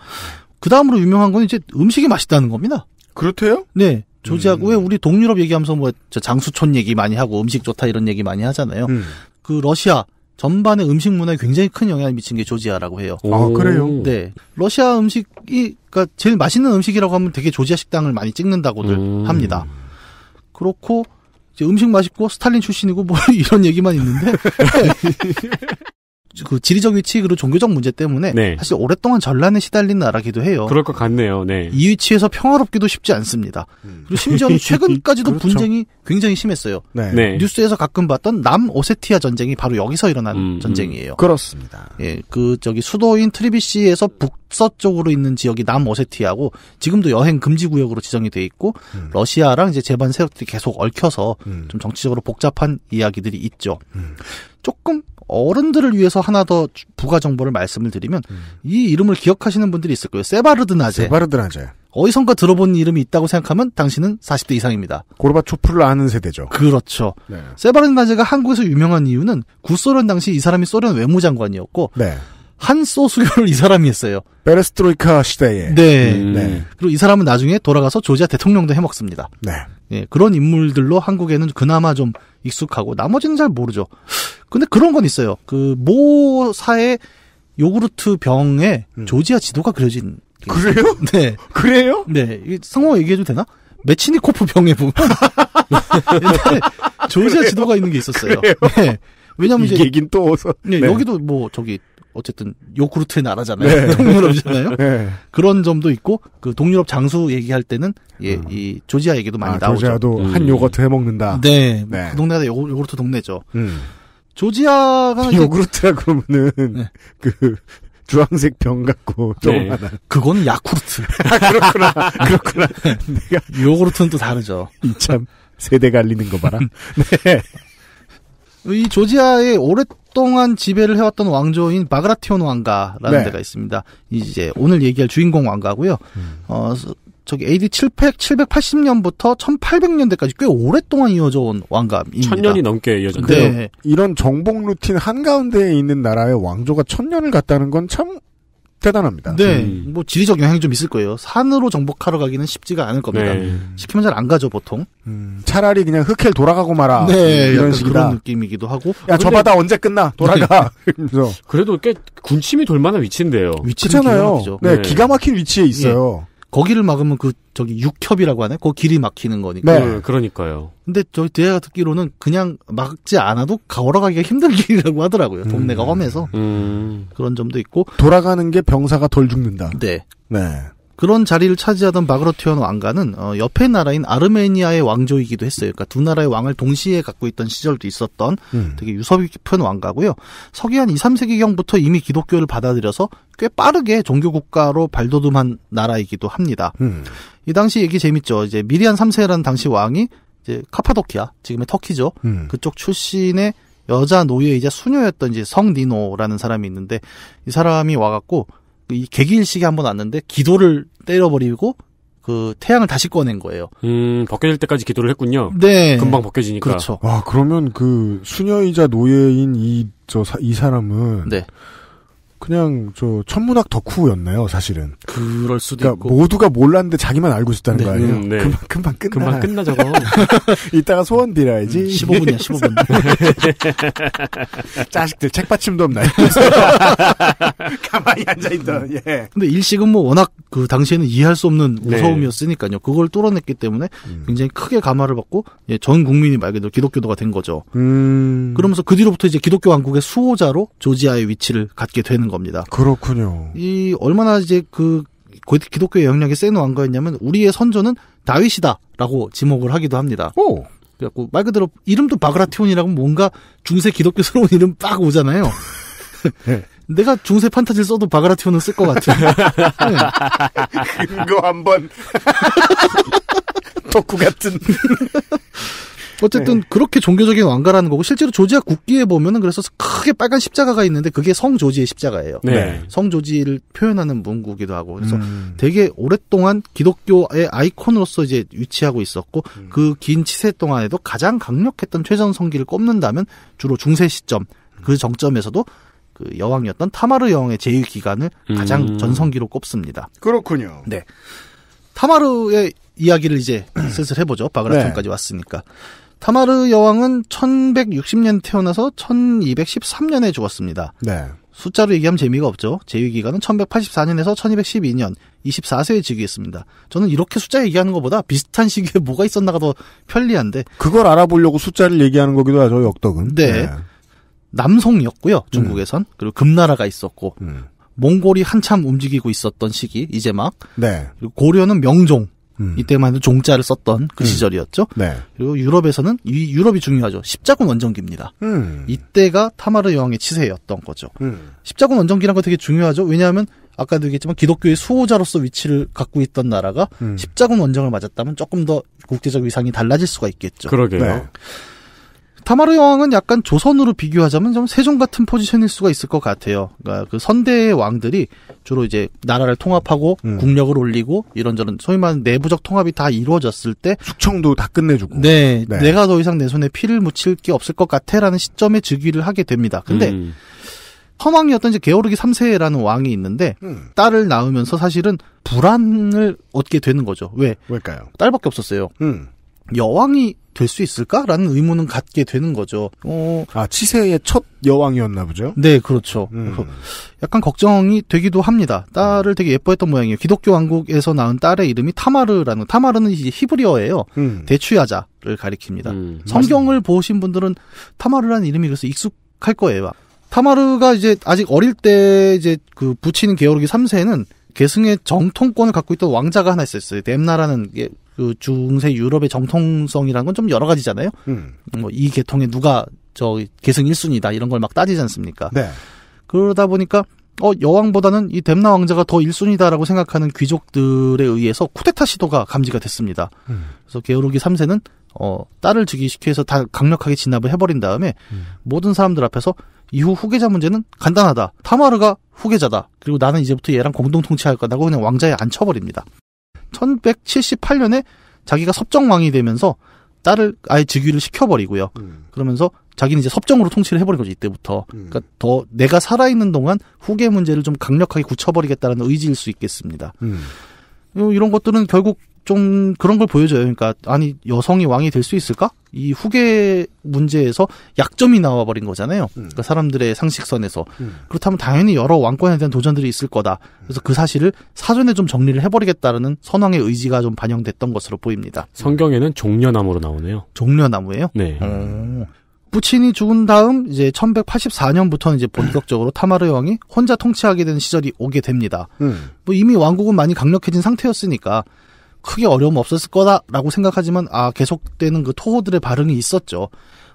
그 다음으로 유명한 건 이제 음식이 맛있다는 겁니다. 그렇대요? 네. 조지아가 음. 왜 우리 동유럽 얘기하면서 뭐 장수촌 얘기 많이 하고 음식 좋다 이런 얘기 많이 하잖아요. 음. 그 러시아 전반의 음식 문화에 굉장히 큰 영향을 미친 게 조지아라고 해요. 아, 그래요? 네. 러시아 음식이, 그니까 제일 맛있는 음식이라고 하면 되게 조지아 식당을 많이 찍는다고들 음. 합니다. 그렇고, 이제 음식 맛있고 스탈린 출신이고 뭐 이런 얘기만 있는데. 그 지리적 위치 그리고 종교적 문제 때문에 네. 사실 오랫동안 전란에 시달린 나라기도 해요. 그럴 것 같네요. 네. 이 위치에서 평화롭기도 쉽지 않습니다. 음. 그리고 심지어는 최근까지도 그렇죠. 분쟁이 굉장히 심했어요. 네. 네. 뉴스에서 가끔 봤던 남오세티아 전쟁이 바로 여기서 일어난 음, 음, 전쟁이에요. 그렇습니다. 예, 그 저기 수도인 트리비시에서 북서쪽으로 있는 지역이 남오세티아고 지금도 여행 금지 구역으로 지정이 돼 있고 음. 러시아랑 이제 재반 세력들이 계속 얽혀서 음. 좀 정치적으로 복잡한 이야기들이 있죠. 음. 조금 어른들을 위해서 하나 더 부가 정보를 말씀을 드리면 음. 이 이름을 기억하시는 분들이 있을 거예요. 세바르드나제. 세바르드나제. 어디선가 들어본 이름이 있다고 생각하면 당신은 40대 이상입니다. 고르바초프를 아는 세대죠. 그렇죠. 네. 세바르드나제가 한국에서 유명한 이유는 구소련 당시 이 사람이 소련 외무장관이었고 네. 한소 수교를 이 사람이 했어요. 베레스트로이카 시대에. 네. 음. 네. 그리고 이 사람은 나중에 돌아가서 조지아 대통령도 해먹습니다. 네. 예, 그런 인물들로 한국에는 그나마 좀 익숙하고 나머지는 잘 모르죠. 근데 그런 건 있어요. 그 모사의 요구르트 병에 음. 조지아 지도가 그려진. 그래요? 네. 그래요? 네. 상호 얘기해도 되나? 메치니코프 병에 보면 옛 조지아 지도가 있는 게 있었어요. 그래요? 네. 왜냐면 이제 얘긴 또 어서. 네, 예, 네. 여기도 뭐 저기 어쨌든 요구르트의 나라잖아요. 네. 동유럽이잖아요. 네. 그런 점도 있고 그 동유럽 장수 얘기할 때는 예이 음. 조지아 얘기도 많이 아, 나오죠. 조지아도 음. 한 요거트 해 먹는다. 네, 네. 그 동네가 요, 요구르트 동네죠. 음. 조지아가 요구르트라 그러면은 네. 그 주황색 병같고 조금 네. 그건 야쿠르트. 아, 그렇구나. 그렇구나. 네. 내가 요구르트는 또 다르죠. 이 참 세대 갈리는 거 봐라. 네. 이 조지아의 오랫동안 지배를 해왔던 왕조인 바그라티온 왕가라는 네. 데가 있습니다. 이제 오늘 얘기할 주인공 왕가고요. 음. 어, 저기 AD 700, 780년부터 1800년대까지 꽤 오랫동안 이어져 온왕가입니다 천년이 넘게 이어졌네요. 네. 이런 정복 루틴 한가운데에 있는 나라의 왕조가 천년을 갔다는 건참 대단합니다. 네. 음. 뭐 지리적 영향이 좀 있을 거예요. 산으로 정복하러 가기는 쉽지가 않을 겁니다. 네. 시키면 잘 안 가죠, 보통. 음, 차라리 그냥 흑헬 돌아가고 마라. 네, 이런 식 그런 느낌이기도 하고. 야, 근데... 저 바다 언제 끝나? 돌아가. 네. 그래도 꽤 군침이 돌 만한 위치인데요. 위치잖아요. 네, 네, 기가 막힌 위치에 있어요. 예. 거기를 막으면 그 저기 육협이라고 하네그 길이 막히는 거니까. 네, 네 그러니까요. 근데 저희 제가 듣기로는 그냥 막지 않아도 걸어가기가 힘든 길이라고 하더라고요. 음. 동네가 험해서 음. 그런 점도 있고 돌아가는 게 병사가 덜 죽는다. 네. 네. 그런 자리를 차지하던 마그로티온 왕가는 어, 옆의 나라인 아르메니아의 왕조이기도 했어요. 그러니까 두 나라의 왕을 동시에 갖고 있던 시절도 있었던 음. 되게 유서 깊은 왕가고요. 서기한 2, 3세기경부터 이미 기독교를 받아들여서 꽤 빠르게 종교 국가로 발돋움한 나라이기도 합니다. 음. 이 당시 얘기 재밌죠. 이제 미리안 3세라는 당시 왕이 이제 카파도키아, 지금의 터키죠. 음. 그쪽 출신의 여자 노예이자 수녀였던 이제 성니노라는 사람이 있는데 이 사람이 와갖고 이 개기일식에 한번 왔는데 기도를 때려버리고 그 태양을 다시 꺼낸 거예요. 음, 벗겨질 때까지 기도를 했군요. 네. 금방 벗겨지니까. 그렇죠. 와, 그러면 그 수녀이자 노예인 이, 저, 이 사람은. 네. 그냥 저 천문학 덕후였네요, 사실은. 그럴 수도 그러니까 있고. 모두가 몰랐는데 자기만 알고 있었다는 네. 거 아니에요? 음, 네. 금방 금방 끝나. 금방 끝나 저거. 이따가 소원 빌어야지. 음, 15분이야, 15분. 자식들 책받침도 없나. 가만히 앉아 있던. 음. 예. 근데 일식은 뭐 워낙 그 당시에는 이해할 수 없는 무서움이었으니까요. 네. 그걸 뚫어냈기 때문에 음. 굉장히 크게 감화를 받고 예, 전 국민이 말 그대로 기독교도가 된 거죠. 음. 그러면서 그 뒤로부터 이제 기독교 왕국의 수호자로 조지아의 위치를 갖게 되는 겁니다. 겁니다. 그렇군요. 이 얼마나 이제 그 기독교의 영향력이 센 왕가였냐면 우리의 선조는 다윗이다라고 지목을 하기도 합니다. 오. 그래갖고 말 그대로 이름도 바그라티온이라고 뭔가 중세 기독교스러운 이름 빡 오잖아요. 네. 내가 중세 판타지를 써도 바그라티온은 쓸 것 같아. 네. 그거 한번 덕후 같은. 어쨌든 네. 그렇게 종교적인 왕가라는 거고 실제로 조지아 국기에 보면은 그래서 크게 빨간 십자가가 있는데 그게 성 조지의 십자가예요. 네. 네. 성 조지를 표현하는 문구기도 하고 그래서 음. 되게 오랫동안 기독교의 아이콘으로서 이제 위치하고 있었고 음. 그긴 치세 동안에도 가장 강력했던 최전 성기를 꼽는다면 주로 중세 시점 그 정점에서도 그 여왕이었던 타마르 여왕의 제위 기간을 가장 음. 전성기로 꼽습니다. 그렇군요. 네. 타마르의 이야기를 이제 슬슬 해보죠. 바그라톤까지 네. 왔으니까. 타마르 여왕은 1160년 태어나서 1213년에 죽었습니다. 네. 숫자로 얘기하면 재미가 없죠. 재위 기간은 1184년에서 1212년 24세에 즉위했습니다. 저는 이렇게 숫자 얘기하는 것보다 비슷한 시기에 뭐가 있었나가 더 편리한데 그걸 알아보려고 숫자를 얘기하는 거기도 하죠. 역덕은. 네. 네. 남송이었고요. 음. 중국에선. 음. 그리고 금나라가 있었고 음. 몽골이 한참 움직이고 있었던 시기 이제 막. 네. 그리고 고려는 명종. 음. 이때만 해도 종자를 썼던 그 음. 시절이었죠. 네. 그리고 유럽에서는 이 유럽이 중요하죠. 십자군 원정기입니다. 음. 이때가 타마르 여왕의 치세였던 거죠. 음. 십자군 원정기란 거 되게 중요하죠. 왜냐하면 아까도 얘기했지만 기독교의 수호자로서 위치를 갖고 있던 나라가 음. 십자군 원정을 맞았다면 조금 더 국제적 위상이 달라질 수가 있겠죠. 그러게요. 네. 타마르 여왕은 약간 조선으로 비교하자면 좀 세종 같은 포지션일 수가 있을 것 같아요. 그러니까 그 선대의 왕들이 주로 이제 나라를 통합하고 음. 국력을 올리고 이런저런 소위 말하는 내부적 통합이 다 이루어졌을 때 숙청도 다 끝내주고 네, 네. 내가 더 이상 내 손에 피를 묻힐 게 없을 것 같아라는 시점에 즉위를 하게 됩니다. 근데 음. 허망이었던 이제 게오르기 3세라는 왕이 있는데 음. 딸을 낳으면서 사실은 불안을 얻게 되는 거죠. 왜? 왜일까요? 딸밖에 없었어요. 음. 여왕이 될 수 있을까라는 의문은 갖게 되는 거죠. 어, 아 치세의 첫 여왕이었나 보죠. 네, 그렇죠. 음. 약간 걱정이 되기도 합니다. 딸을 되게 예뻐했던 모양이에요. 기독교 왕국에서 낳은 딸의 이름이 타마르라는 타마르는 이제 히브리어예요. 음. 대추야자를 가리킵니다. 음. 성경을 보신 분들은 타마르라는 이름이 그래서 익숙할 거예요. 타마르가 이제 아직 어릴 때 이제 그 부친 게오르기 3세는 계승의 정통권을 갖고 있던 왕자가 하나 있었어요. 뎀나라는 그 중세 유럽의 정통성이라는 건 좀 여러 가지잖아요. 음. 뭐이 계통에 누가 저 계승 1순위다 이런 걸 막 따지지 않습니까? 네. 그러다 보니까 어 여왕보다는 이 댐나 왕자가 더 1순위다라고 생각하는 귀족들에 의해서 쿠데타 시도가 감지가 됐습니다. 음. 그래서 게오르기 3세는 어 딸을 즉위시켜 서다 강력하게 진압을 해버린 다음에 음. 모든 사람들 앞에서 이후 후계자 문제는 간단하다. 타마르가 후계자다. 그리고 나는 이제부터 얘랑 공동 통치할 거다고 그냥 왕자에 앉혀버립니다. 1178년에 자기가 섭정왕이 되면서 딸을 아예 즉위를 시켜버리고요. 음. 그러면서 자기는 이제 섭정으로 통치를 해버린 거죠 이때부터. 음. 그러니까 더 내가 살아있는 동안 후계 문제를 좀 강력하게 굳혀버리겠다는 의지일 수 있겠습니다. 음. 이런 것들은 결국 좀 그런 걸 보여줘요. 그러니까 아니 여성이 왕이 될 수 있을까? 이 후계 문제에서 약점이 나와버린 거잖아요. 음. 그러니까 사람들의 상식선에서 음. 그렇다면 당연히 여러 왕권에 대한 도전들이 있을 거다. 그래서 그 사실을 사전에 좀 정리를 해버리겠다라는 선왕의 의지가 좀 반영됐던 것으로 보입니다. 성경에는 종려나무로 나오네요. 종려나무예요? 네. 음. 부친이 죽은 다음 이제 1184년부터는 이제 본격적으로 타마르 왕이 혼자 통치하게 되는 시절이 오게 됩니다. 음. 뭐 이미 왕국은 많이 강력해진 상태였으니까 크게 어려움 없었을 거다라고 생각하지만 아 계속되는 그 토호들의 발응이 있었죠.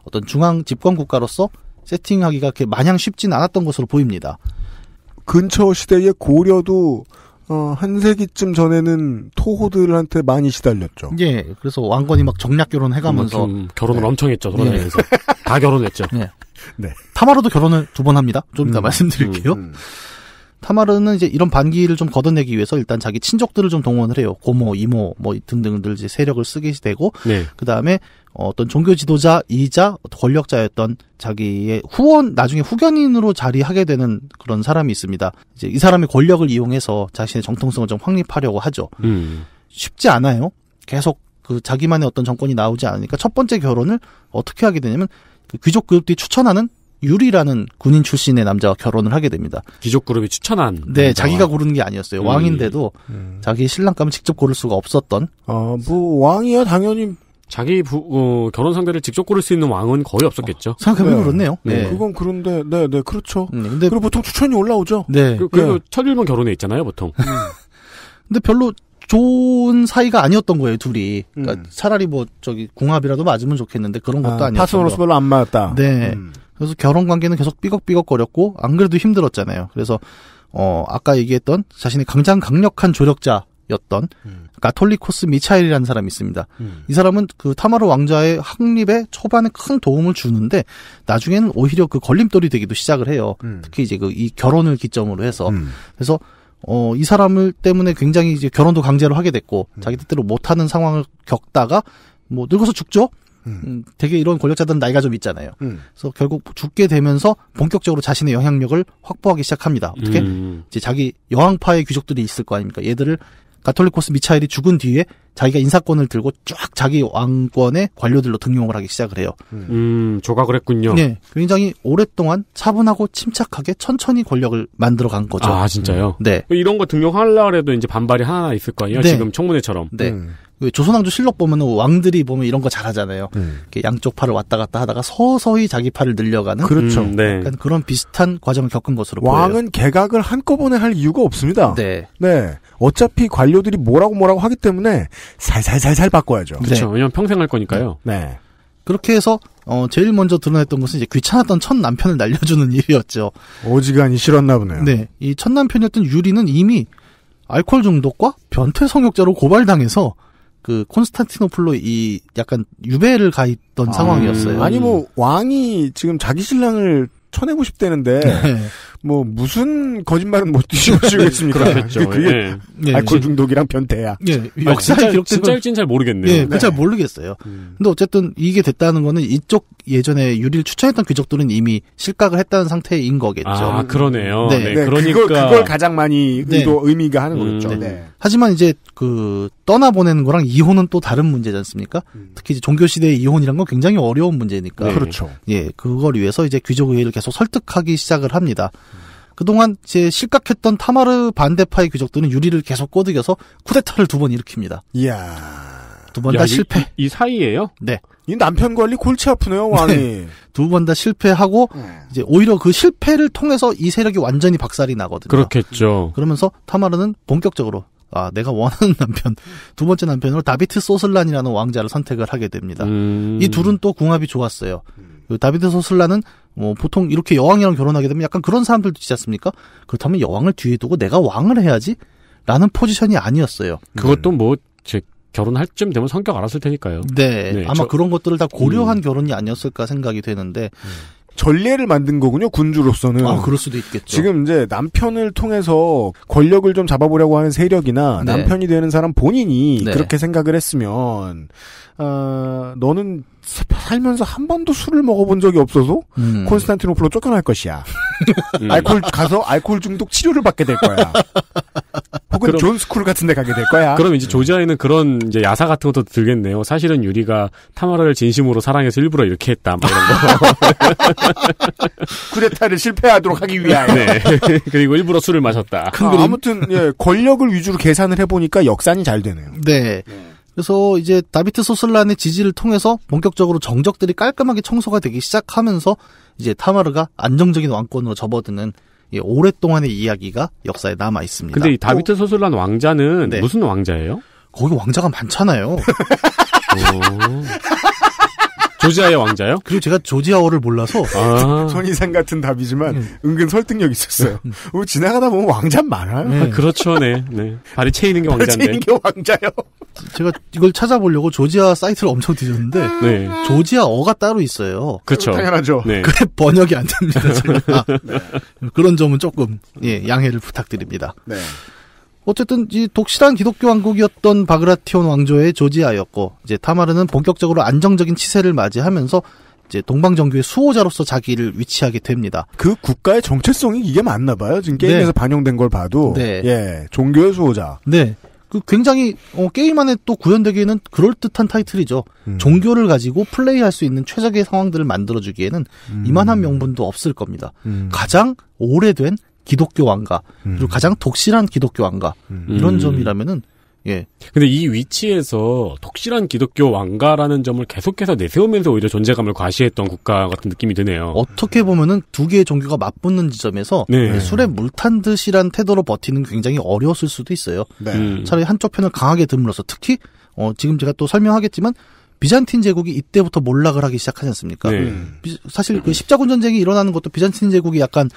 어떤 중앙 집권 국가로서 세팅하기가 그 마냥 쉽지는 않았던 것으로 보입니다. 근처 시대의 고려도 어, 한 세기쯤 전에는 토호들한테 많이 시달렸죠. 예, 그래서 왕건이 막 정략 결혼해가면서 음, 결혼을 네. 엄청 했죠. 그아다니면서 예. 네. 다 결혼했죠. 네. 네. 타마로도 결혼을 두 번 합니다. 좀 이따 음, 말씀드릴게요. 음, 음. 타마르는 이제 이런 반기를 좀 걷어내기 위해서 일단 자기 친족들을 좀 동원을 해요. 고모, 이모, 뭐 등등들 이제 세력을 쓰게 되고, 네. 그 다음에 어떤 종교 지도자이자 권력자였던 자기의 후원, 나중에 후견인으로 자리하게 되는 그런 사람이 있습니다. 이제 이사람의 권력을 이용해서 자신의 정통성을 좀 확립하려고 하죠. 음. 쉽지 않아요. 계속 그 자기만의 어떤 정권이 나오지 않으니까 첫 번째 결혼을 어떻게 하게 되냐면 그 귀족 그룹들이 추천하는 유리라는 군인 출신의 남자와 결혼을 하게 됩니다. 귀족 그룹이 추천한 네 남자와. 자기가 고르는 게 아니었어요. 음. 왕인데도 음. 자기 신랑감을 직접 고를 수가 없었던. 아뭐 왕이야 당연히 자기 부, 어, 결혼 상대를 직접 고를 수 있는 왕은 거의 없었겠죠. 어, 생각해보면 네. 그렇네요. 네. 네. 그건 그런데, 네, 네, 그렇죠. 네, 근데, 그리고 보통 추천이 올라오죠. 네. 그, 그리고 네. 첫일본 결혼에 있잖아요, 보통. 음. 근데 별로 좋은 사이가 아니었던 거예요, 둘이. 그러니까 음. 차라리 뭐, 저기, 궁합이라도 맞으면 좋겠는데 그런 것도 아, 니었어요 파스노로스 별로 안 맞았다. 네. 음. 그래서 결혼 관계는 계속 삐걱삐걱거렸고 안 그래도 힘들었잖아요. 그래서 어 아까 얘기했던 자신의 강장 강력한 조력자 였던 음. 가톨리코스 미차일이라는 사람이 있습니다. 음. 이 사람은 그 타마르 왕자의 확립에 초반에 큰 도움을 주는데 나중에는 오히려 그 걸림돌이 되기도 시작을 해요. 음. 특히 이제 그 이 결혼을 기점으로 해서 음. 그래서 어이 사람을 때문에 굉장히 이제 결혼도 강제로 하게 됐고 음. 자기 뜻대로 못하는 상황을 겪다가 뭐 늙어서 죽죠. 음, 되게 이런 권력자들은 나이가 좀 있잖아요. 음. 그래서 결국 죽게 되면서 본격적으로 자신의 영향력을 확보하기 시작합니다. 어떻게? 음. 이제 자기 여왕파의 귀족들이 있을 거 아닙니까? 얘들을 가톨리코스 미차엘이 죽은 뒤에 자기가 인사권을 들고 쫙 자기 왕권의 관료들로 등용을 하기 시작을 해요. 음, 음 조각을 했군요. 네. 굉장히 오랫동안 차분하고 침착하게 천천히 권력을 만들어 간 거죠. 아, 진짜요? 음. 네. 이런 거 등용하려고 해도 이제 반발이 하나 있을 거 아니에요? 네. 지금 청문회처럼. 네. 음. 조선왕조 실록 보면 왕들이 보면 이런 거 잘하잖아요. 음. 이렇게 양쪽 팔을 왔다 갔다 하다가 서서히 자기 팔을 늘려가는 그렇죠. 음, 네. 약간 그런 비슷한 과정을 겪은 것으로 왕은 보여요. 왕은 개각을 한꺼번에 할 이유가 없습니다. 네. 네. 어차피 관료들이 뭐라고 뭐라고 하기 때문에 살살살살 바꿔야죠. 네. 그렇죠. 네. 왜냐면 하 평생 할 거니까요. 네. 네. 그렇게 해서 어 제일 먼저 드러냈던 것은 이제 귀찮았던 첫 남편을 날려주는 일이었죠. 어지간히 싫었나 보네요. 네, 이 첫 남편이었던 유리는 이미 알코올 중독과 변태 성욕자로 고발당해서 그 콘스탄티노플로 이 약간 유배를 가 있던 아, 상황이었어요. 아니 뭐 왕이 지금 자기 신랑을 쳐내고 싶대는데 네. 뭐 무슨 거짓말은 못 뒤집어지겠습니까? 그렇겠죠. 그, 그게 예. 예 알코올 중독이랑 변태야. 예. 역사기록 진짜일진 잘 모르겠네요. 예, 네. 잘 모르겠어요. 음. 근데 어쨌든 이게 됐다는 거는 이쪽 예전에 유리를 추천했던 귀족들은 이미 실각을 했다는 상태인 거겠죠. 아 그러네요. 네, 네. 네. 그러니까 그걸, 그걸, 가장 많이 네. 의도 의미가 하는 음. 거죠. 네. 네. 하지만 이제 그 떠나 보내는 거랑 이혼은 또 다른 문제지 않습니까? 음. 특히 이제 종교 시대의 이혼이란 건 굉장히 어려운 문제니까. 네. 그렇죠. 예, 그걸 위해서 이제 귀족 의회를 계속 설득하기 시작을 합니다. 그동안 제 실각했던 타마르 반대파의 귀족들은 유리를 계속 꼬드겨서 쿠데타를 두 번 일으킵니다. 이야. 두 번 다 실패. 이, 이 사이에요? 네. 이 남편 관리 골치 아프네요, 네. 왕이. 네. 두번 다 실패하고 음. 이제 오히려 그 실패를 통해서 이 세력이 완전히 박살이 나거든요. 그렇겠죠. 그러면서 타마르는 본격적으로 아, 내가 원하는 남편, 두 번째 남편으로 다비트 소슬란이라는 왕자를 선택을 하게 됩니다. 음... 이 둘은 또 궁합이 좋았어요. 음... 그 다비드 소슬라는 뭐 보통 이렇게 여왕이랑 결혼하게 되면 약간 그런 사람들도 있지 않습니까? 그렇다면 여왕을 뒤에 두고 내가 왕을 해야지? 라는 포지션이 아니었어요. 그것도 음. 뭐, 제 결혼할 쯤 되면 성격 알았을 테니까요. 네. 네 아마 저... 그런 것들을 다 고려한 음. 결혼이 아니었을까 생각이 되는데. 음. 전례를 만든 거군요, 군주로서는. 아, 그럴 수도 있겠죠. 지금 이제 남편을 통해서 권력을 좀 잡아보려고 하는 세력이나 네. 남편이 되는 사람 본인이 네. 그렇게 생각을 했으면, 어, 너는 살면서 한 번도 술을 먹어본 적이 없어서 음. 콘스탄티노플로 쫓겨날 것이야. 음. 알코올 가서 알코올 중독 치료를 받게 될 거야. 혹은 존스쿨 같은 데 가게 될 거야. 그럼 이제 조지아에는 그런 이제 야사 같은 것도 들겠네요. 사실은 유리가 타마라를 진심으로 사랑해서 일부러 이렇게 했다. 막 이런 거. 쿠데타를 실패하도록 하기 위하여. 네. 그리고 일부러 술을 마셨다. 아, 아무튼 예, 권력을 위주로 계산을 해보니까 역산이 잘 되네요. 네. 네. 그래서 이제 다비트 소슬란의 지지를 통해서 본격적으로 정적들이 깔끔하게 청소가 되기 시작하면서 이제 타마르가 안정적인 왕권으로 접어드는 이 오랫동안의 이야기가 역사에 남아 있습니다. 근데 이 다비트 소슬란 왕자는 네. 무슨 왕자예요? 거기 왕자가 많잖아요. 조지아의 왕자요? 그리고 제가 조지아어를 몰라서 아. 손이상 같은 답이지만 음. 은근 설득력 있었어요. 음. 어, 지나가다 보면 왕자 많아요. 네. 아, 그렇죠, 네. 네. 발이 채이는 게 왕자인데. 발이 채이는 게 왕자요. 제가 이걸 찾아보려고 조지아 사이트를 엄청 뒤졌는데 네. 조지아어가 따로 있어요. 그렇죠. 당연하죠. 네. 그래 번역이 안 됩니다. 제가. 아, 그런 점은 조금 예, 양해를 부탁드립니다. 네. 어쨌든 이 독실한 기독교 왕국이었던 바그라티온 왕조의 조지아였고 이제 타마르는 본격적으로 안정적인 치세를 맞이하면서 이제 동방정교의 수호자로서 자기를 위치하게 됩니다. 그 국가의 정체성이 이게 맞나 봐요. 지금 네. 게임에서 네. 반영된 걸 봐도 네. 예 종교의 수호자. 네. 그 굉장히 어, 게임 안에 또 구현되기에는 그럴 듯한 타이틀이죠. 음. 종교를 가지고 플레이할 수 있는 최적의 상황들을 만들어주기에는 음. 이만한 명분도 없을 겁니다. 음. 가장 오래된 기독교 왕가 그리고 음. 가장 독실한 기독교 왕가 음. 이런 음. 점이라면은 예. 근데 이 위치에서 독실한 기독교 왕가라는 점을 계속해서 내세우면서 오히려 존재감을 과시했던 국가 같은 느낌이 드네요. 어떻게 보면은 두 개의 종교가 맞붙는 지점에서 네. 그 술에 물 탄 듯이란 태도로 버티는 굉장히 어려웠을 수도 있어요. 네. 음. 차라리 한쪽 편을 강하게 드물어서 특히 어 지금 제가 또 설명하겠지만 비잔틴 제국이 이때부터 몰락을 하기 시작하지 않습니까? 네. 사실 그 십자군 전쟁이 일어나는 것도 비잔틴 제국이 약간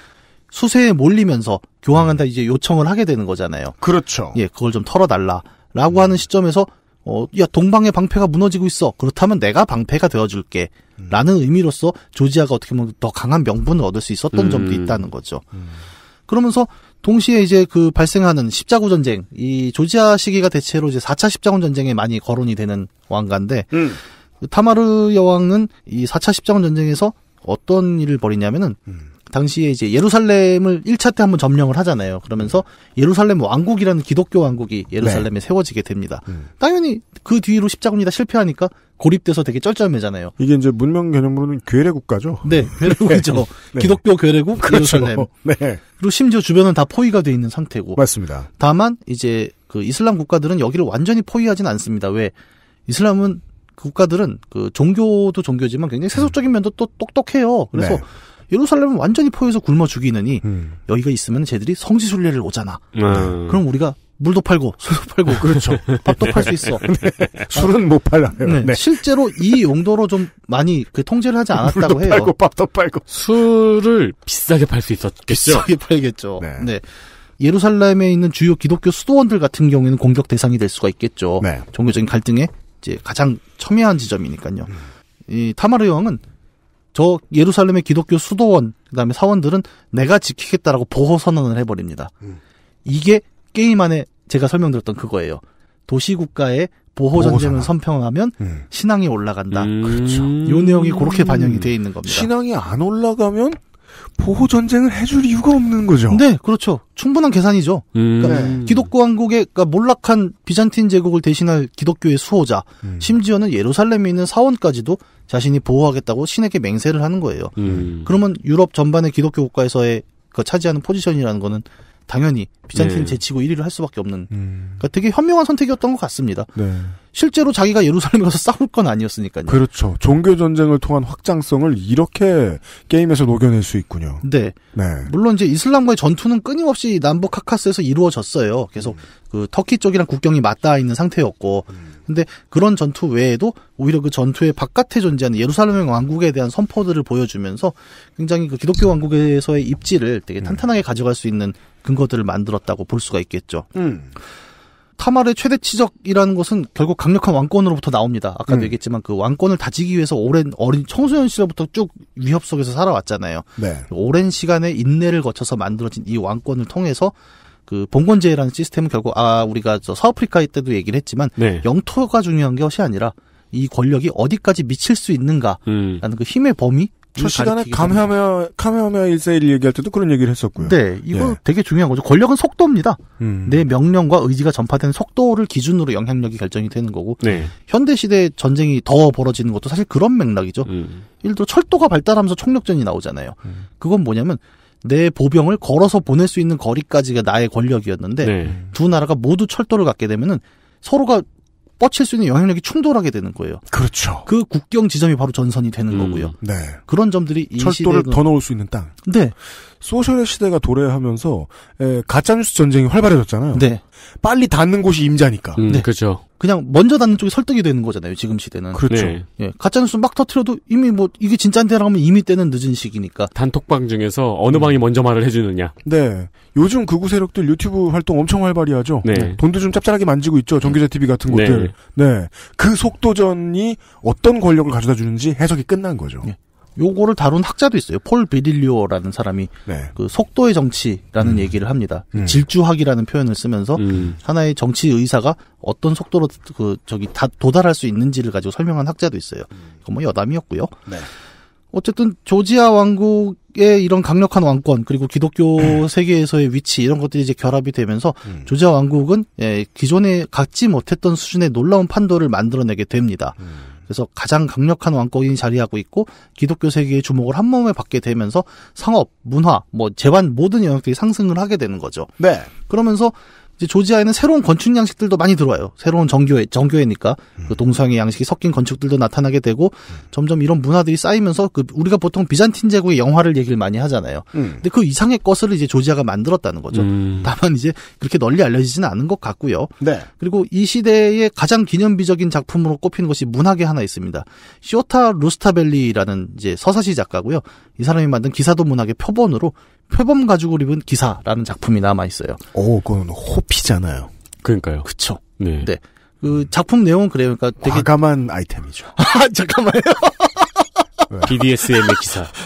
수세에 몰리면서 교황한테 이제 요청을 하게 되는 거잖아요. 그렇죠. 예, 그걸 좀 털어달라라고 하는 시점에서 어, 야 동방의 방패가 무너지고 있어. 그렇다면 내가 방패가 되어줄게. 음. 라는 의미로서 조지아가 어떻게 보면 더 강한 명분을 얻을 수 있었던 음. 점도 있다는 거죠. 음. 그러면서 동시에 이제 그 발생하는 십자군 전쟁, 이 조지아 시기가 대체로 이제 4차 십자군 전쟁에 많이 거론이 되는 왕가인데, 음. 타마르 여왕은 이 4차 십자군 전쟁에서 어떤 일을 벌이냐면은 음. 당시에 이제 예루살렘을 1차 때 한번 점령을 하잖아요. 그러면서 음. 예루살렘 뭐 왕국이라는 기독교 왕국이 네. 예루살렘에 네. 세워지게 됩니다. 음. 당연히 그 뒤로 십자군이 다 실패하니까 고립돼서 되게 쩔쩔매잖아요. 이게 이제 문명 개념으로는 괴뢰 국가죠. 네, 괴뢰국이죠. 네. 기독교 괴뢰국 그렇죠. 예루살렘. 네. 그리고 심지어 주변은 다 포위가 돼 있는 상태고. 맞습니다. 다만 이제 그 이슬람 국가들은 여기를 완전히 포위하진 않습니다. 왜? 이슬람은 그 국가들은 그 종교도 종교지만 굉장히 음. 세속적인 면도 또 똑똑해요. 그래서 네. 예루살렘은 완전히 포에서 굶어 죽이느니 음. 여기가 있으면 쟤들이 성지 순례를 오잖아. 음. 그럼 우리가 물도 팔고 술도 팔고 그렇죠. 밥도 팔 수 있어. 네. 네. 술은 못 팔아요. 네. 네. 실제로 이 용도로 좀 많이 그 통제를 하지 않았다고 물도 해요. 팔고 밥도 팔고 술을 비싸게 팔 수 있었겠죠. 비싸게 팔겠죠. 네. 예루살렘에 있는 주요 기독교 수도원들 같은 경우에는 공격 대상이 될 수가 있겠죠. 종교적인 갈등에 이제 가장 첨예한 지점이니까요. 음. 이 타마르 여왕은 저 예루살렘의 기독교 수도원 그다음에 사원들은 내가 지키겠다라고 보호 선언을 해버립니다. 음. 이게 게임 안에 제가 설명드렸던 그거예요. 도시 국가의 보호 전쟁을 선평하면 음. 신앙이 올라간다. 음. 그렇죠. 요 내용이 그렇게 반영이 돼 있는 겁니다. 신앙이 안 올라가면 보호 전쟁을 해줄 이유가 없는 거죠. 네, 그렇죠. 충분한 계산이죠. 음. 그러니까 네. 기독교 왕국의 그러니까 몰락한 비잔틴 제국을 대신할 기독교의 수호자, 음. 심지어는 예루살렘에 있는 사원까지도 자신이 보호하겠다고 신에게 맹세를 하는 거예요. 음. 그러면 유럽 전반의 기독교 국가에서의 그 차지하는 포지션이라는 거는 당연히 비잔틴 네. 제치고 1위를 할 수밖에 없는. 음. 그러니까 되게 현명한 선택이었던 것 같습니다. 네. 실제로 자기가 예루살렘에 가서 싸울 건 아니었으니까요. 그렇죠. 종교 전쟁을 통한 확장성을 이렇게 게임에서 녹여낼 수 있군요. 네. 네. 물론 이제 이슬람과의 전투는 끊임없이 남북 카카스에서 이루어졌어요. 계속 음. 그 터키 쪽이랑 국경이 맞닿아 있는 상태였고. 음. 근데 그런 전투 외에도 오히려 그 전투의 바깥에 존재하는 예루살렘 왕국에 대한 선포들을 보여주면서 굉장히 그 기독교 왕국에서의 입지를 되게 음. 탄탄하게 가져갈 수 있는 근거들을 만들었다고 볼 수가 있겠죠. 음. 타마르의 최대 치적이라는 것은 결국 강력한 왕권으로부터 나옵니다. 아까도 음. 얘기했지만 그 왕권을 다지기 위해서 오랜 어린 청소년 시절부터 쭉 위협 속에서 살아왔잖아요. 네. 오랜 시간의 인내를 거쳐서 만들어진 이 왕권을 통해서 그 봉건제라는 시스템은 결국 아 우리가 저 서아프리카 때도 얘기를 했지만 네. 영토가 중요한 것이 아니라 이 권력이 어디까지 미칠 수 있는가라는 음. 그 힘의 범위 첫 시간에 카메하메아 카메세일 얘기할 때도 그런 얘기를 했었고요. 네, 예. 이거 예. 되게 중요한 거죠. 권력은 속도입니다. 음. 내 명령과 의지가 전파되는 속도를 기준으로 영향력이 결정이 되는 거고 네. 현대 시대 전쟁이 더 벌어지는 것도 사실 그런 맥락이죠. 음. 예를 들어 철도가 발달하면서 총력전이 나오잖아요. 음. 그건 뭐냐면 내 보병을 걸어서 보낼 수 있는 거리까지가 나의 권력이었는데 네. 두 나라가 모두 철도를 갖게 되면은 서로가 뻗칠 수 있는 영향력이 충돌하게 되는 거예요. 그렇죠. 그 국경 지점이 바로 전선이 되는 음, 거고요. 네. 그런 점들이 철도를 더 넣을 수 있는 땅. 네. 소셜의 시대가 도래하면서 에, 가짜뉴스 전쟁이 활발해졌잖아요. 네. 빨리 닿는 곳이 임자니까. 음, 네. 그렇죠. 그냥 먼저 닿는 쪽이 설득이 되는 거잖아요. 지금 시대는. 그렇죠. 네. 예, 가짜 뉴스 막 터트려도 이미 뭐 이게 진짜인데라고 하면 이미 때는 늦은 시기니까. 단톡방 중에서 어느 음. 방이 먼저 말을 해주느냐. 네. 요즘 극우 세력들 유튜브 활동 엄청 활발히 하죠. 네. 네. 돈도 좀 짭짤하게 만지고 있죠. 정규제 TV 같은 네. 것들 네. 그 속도전이 어떤 권력을 가져다 주는지 해석이 끝난 거죠. 예. 요거를 다룬 학자도 있어요. 폴비딜리오라는 사람이 네. 그 속도의 정치라는 음. 얘기를 합니다. 음. 질주학이라는 표현을 쓰면서 음. 하나의 정치 의사가 어떤 속도로 그 저기 다 도달할 수 있는지를 가지고 설명한 학자도 있어요. 이건 뭐 여담이었고요. 네. 어쨌든 조지아 왕국의 이런 강력한 왕권 그리고 기독교 세계에서의 위치 이런 것들이 이제 결합이 되면서 음. 조지아 왕국은 예, 기존에 갖지 못했던 수준의 놀라운 판도를 만들어내게 됩니다. 음. 그래서 가장 강력한 왕권이 자리하고 있고 기독교 세계의 주목을 한 몸에 받게 되면서 상업, 문화, 뭐 재반 모든 영역들이 상승을 하게 되는 거죠. 네. 그러면서 이제 조지아에는 새로운 건축 양식들도 많이 들어와요. 새로운 정교회, 정교회니까 그 음. 동서양의 양식이 섞인 건축들도 나타나게 되고 점점 이런 문화들이 쌓이면서 그 우리가 보통 비잔틴 제국의 영화를 얘기를 많이 하잖아요. 음. 근데 그 이상의 것을 이제 조지아가 만들었다는 거죠. 음. 다만 이제 그렇게 널리 알려지지는 않은 것 같고요. 네. 그리고 이 시대의 가장 기념비적인 작품으로 꼽히는 것이 문학에 하나 있습니다. 쇼타 루스타벨리라는 이제 서사시 작가고요. 이 사람이 만든 기사도 문학의 표본으로 표범 가죽을 입은 기사라는 작품이 남아 있어요. 오, 그건 호피잖아요. 그러니까요. 그쵸. 네. 네. 그 작품 내용은 그래요. 그러니까 되게 과감한 아이템이죠. 아, 잠깐만요. 네. BDSM의 기사.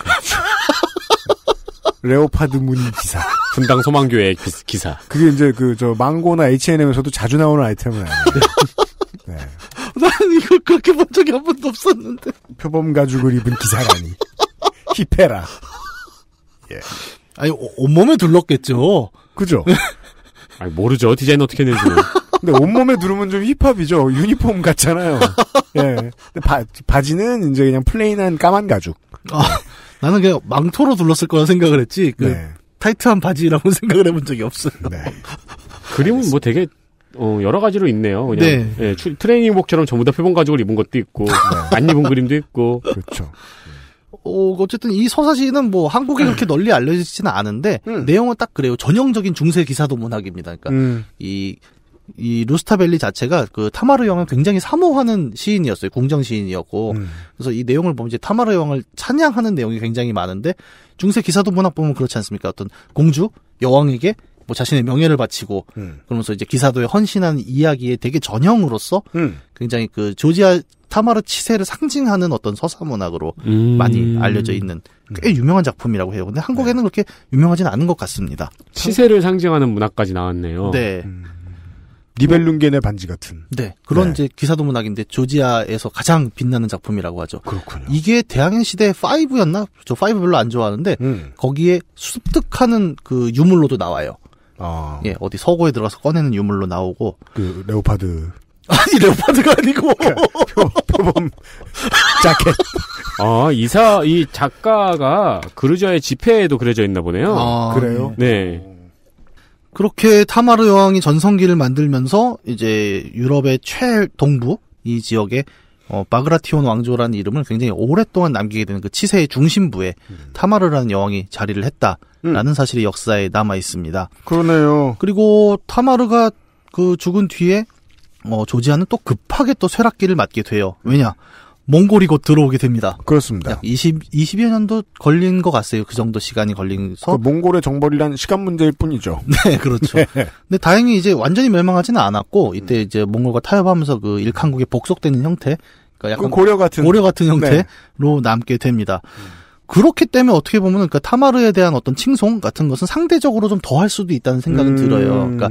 레오파드 문 기사. 분당 소망교회 기사. 그게 이제 그 저 망고나 H&M에서도 자주 나오는 아이템은 아닌데 네. 네. 나는 이거 그렇게 본 적이 한 번도 없었는데. 표범 가죽을 입은 기사라니. 히페라. 예. 아니 온몸에 둘렀겠죠. 그죠? 아니 모르죠 디자인 어떻게 했는지. 근데 온몸에 두르면 좀 힙합이죠. 유니폼 같잖아요. 예. 근데 바, 바지는 이제 그냥 플레인한 까만 가죽. 아, 나는 그냥 망토로 둘렀을 거라 생각을 했지. 그 네. 타이트한 바지라고 생각을 해본 적이 없어요. 네. 그림은 뭐 되게 어, 여러 가지로 있네요. 그냥 네. 예, 트레이닝복처럼 전부 다 표본 가죽을 입은 것도 있고 네. 안 입은 그림도 있고. 그렇죠. 어, 어쨌든 이 서사시는 뭐 한국에 그렇게 널리 알려지지는 않은데 음. 내용은 딱 그래요. 전형적인 중세 기사도 문학입니다. 그러니까 음. 이. 이 루스타벨리 자체가 그 타마르 영을 굉장히 사모하는 시인이었어요. 궁정 시인이었고. 음. 그래서 이 내용을 보면 이제 타마르 영을 찬양하는 내용이 굉장히 많은데 중세 기사도 문학 보면 그렇지 않습니까? 어떤 공주, 여왕에게 뭐 자신의 명예를 바치고 음. 그러면서 이제 기사도에 헌신한 이야기의 되게 전형으로서 음. 굉장히 그 조지아 타마르 치세를 상징하는 어떤 서사 문학으로 음. 많이 알려져 있는 꽤 음. 유명한 작품이라고 해요. 근데 한국에는 네. 그렇게 유명하진 않은 것 같습니다. 치세를 상징하는 문학까지 나왔네요. 네. 리벨룽겐의 음. 반지 같은. 네. 그런 네. 이제 기사도 문학인데 조지아에서 가장 빛나는 작품이라고 하죠. 그렇군요. 이게 대항해 시대 5였나? 저 5 별로 안 좋아하는데 음. 거기에 습득하는 그 유물로도 나와요. 아. 예, 어디 서고에 들어가서 꺼내는 유물로 나오고. 그, 레오파드. 아니, 레오파드가 아니고. 그 표, 범 자켓. 아, 이사, 이 작가가 그루저의 지폐에도 그려져 있나 보네요. 아, 그래요? 네. 네. 그렇게 타마르 여왕이 전성기를 만들면서 이제 유럽의 최동부 이 지역에 어, 바그라티온 왕조라는 이름을 굉장히 오랫동안 남기게 되는 그 치세의 중심부에 음. 타마르라는 여왕이 자리를 했다라는 음. 사실이 역사에 남아 있습니다. 그러네요. 그리고 타마르가 그 죽은 뒤에 어, 조지아는 또 급하게 또 쇠락기를 맞게 돼요. 왜냐? 몽골이 곧 들어오게 됩니다. 그렇습니다. 약 20, 20여 년도 걸린 것 같아요. 그 정도 시간이 걸린서. 그 몽골의 정벌이란 시간 문제일 뿐이죠. 네, 그렇죠. 네. 근데 다행히 이제 완전히 멸망하지는 않았고, 이때 이제 몽골과 타협하면서 그 일칸국에 복속되는 형태, 그러니까 약간 그 고려 같은 고려 같은 네. 형태로 네. 남게 됩니다. 음. 그렇기 때문에 어떻게 보면 그러니까 타마르에 대한 어떤 칭송 같은 것은 상대적으로 좀 더 할 수도 있다는 생각은 음. 들어요. 그러니까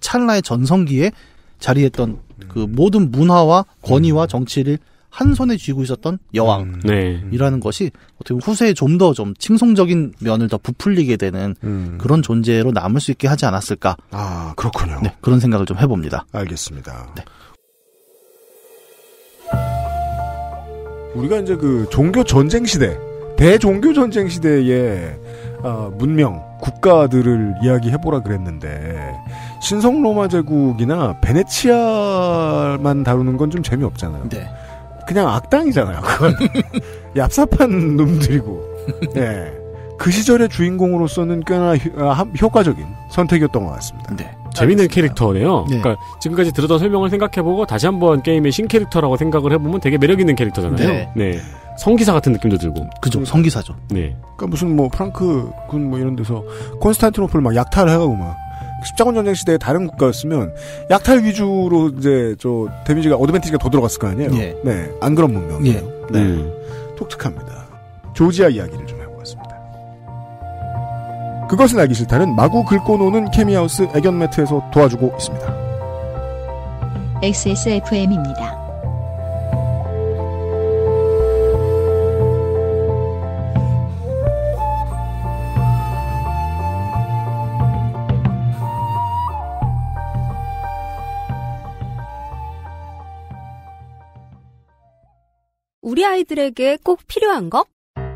찰나의 전성기에 자리했던 그 모든 문화와 권위와 음. 정치를 한 손에 쥐고 있었던 여왕이라는 음. 네. 것이 어떻게 보면 후세에 좀 더좀 좀 칭송적인 면을 더 부풀리게 되는 음. 그런 존재로 남을 수 있게 하지 않았을까. 아, 그렇군요. 네, 그런 생각을 좀 해봅니다. 알겠습니다. 네. 우리가 이제 그 종교 전쟁 시대, 대종교 전쟁 시대의 아, 문명, 국가들을 이야기해보라 그랬는데, 신성 로마 제국이나 베네치아만 다루는 건 좀 재미없잖아요. 네. 그냥 악당이잖아요. 그건 얍삽한 놈들이고. 네. 그 시절의 주인공으로서는 꽤나 아, 효과적인 선택이었던 것 같습니다. 네. 재밌는 캐릭터네요. 네. 그러니까 지금까지 들었던 설명을 생각해보고 다시 한번 게임의 신캐릭터라고 생각을 해보면 되게 매력있는 캐릭터잖아요. 네. 네. 성기사 같은 느낌도 들고. 그죠, 성기사죠. 네. 그러니까 무슨 뭐 프랑크 군 뭐 이런 데서 콘스탄티노플 막 약탈을 해가고 막 십자군 전쟁 시대에 다른 국가였으면 약탈 위주로 이제 저 데미지가 어드밴티지가 더 들어갔을 거 아니에요. 예. 네. 안 그런 문명이에요. 예. 네. 음. 독특합니다. 조지아 이야기를 좀. 그것을 알기 싫다는 마구 긁고 노는 케미하우스 애견 매트에서 도와주고 있습니다. XSFM입니다. 우리 아이들에게 꼭 필요한 것?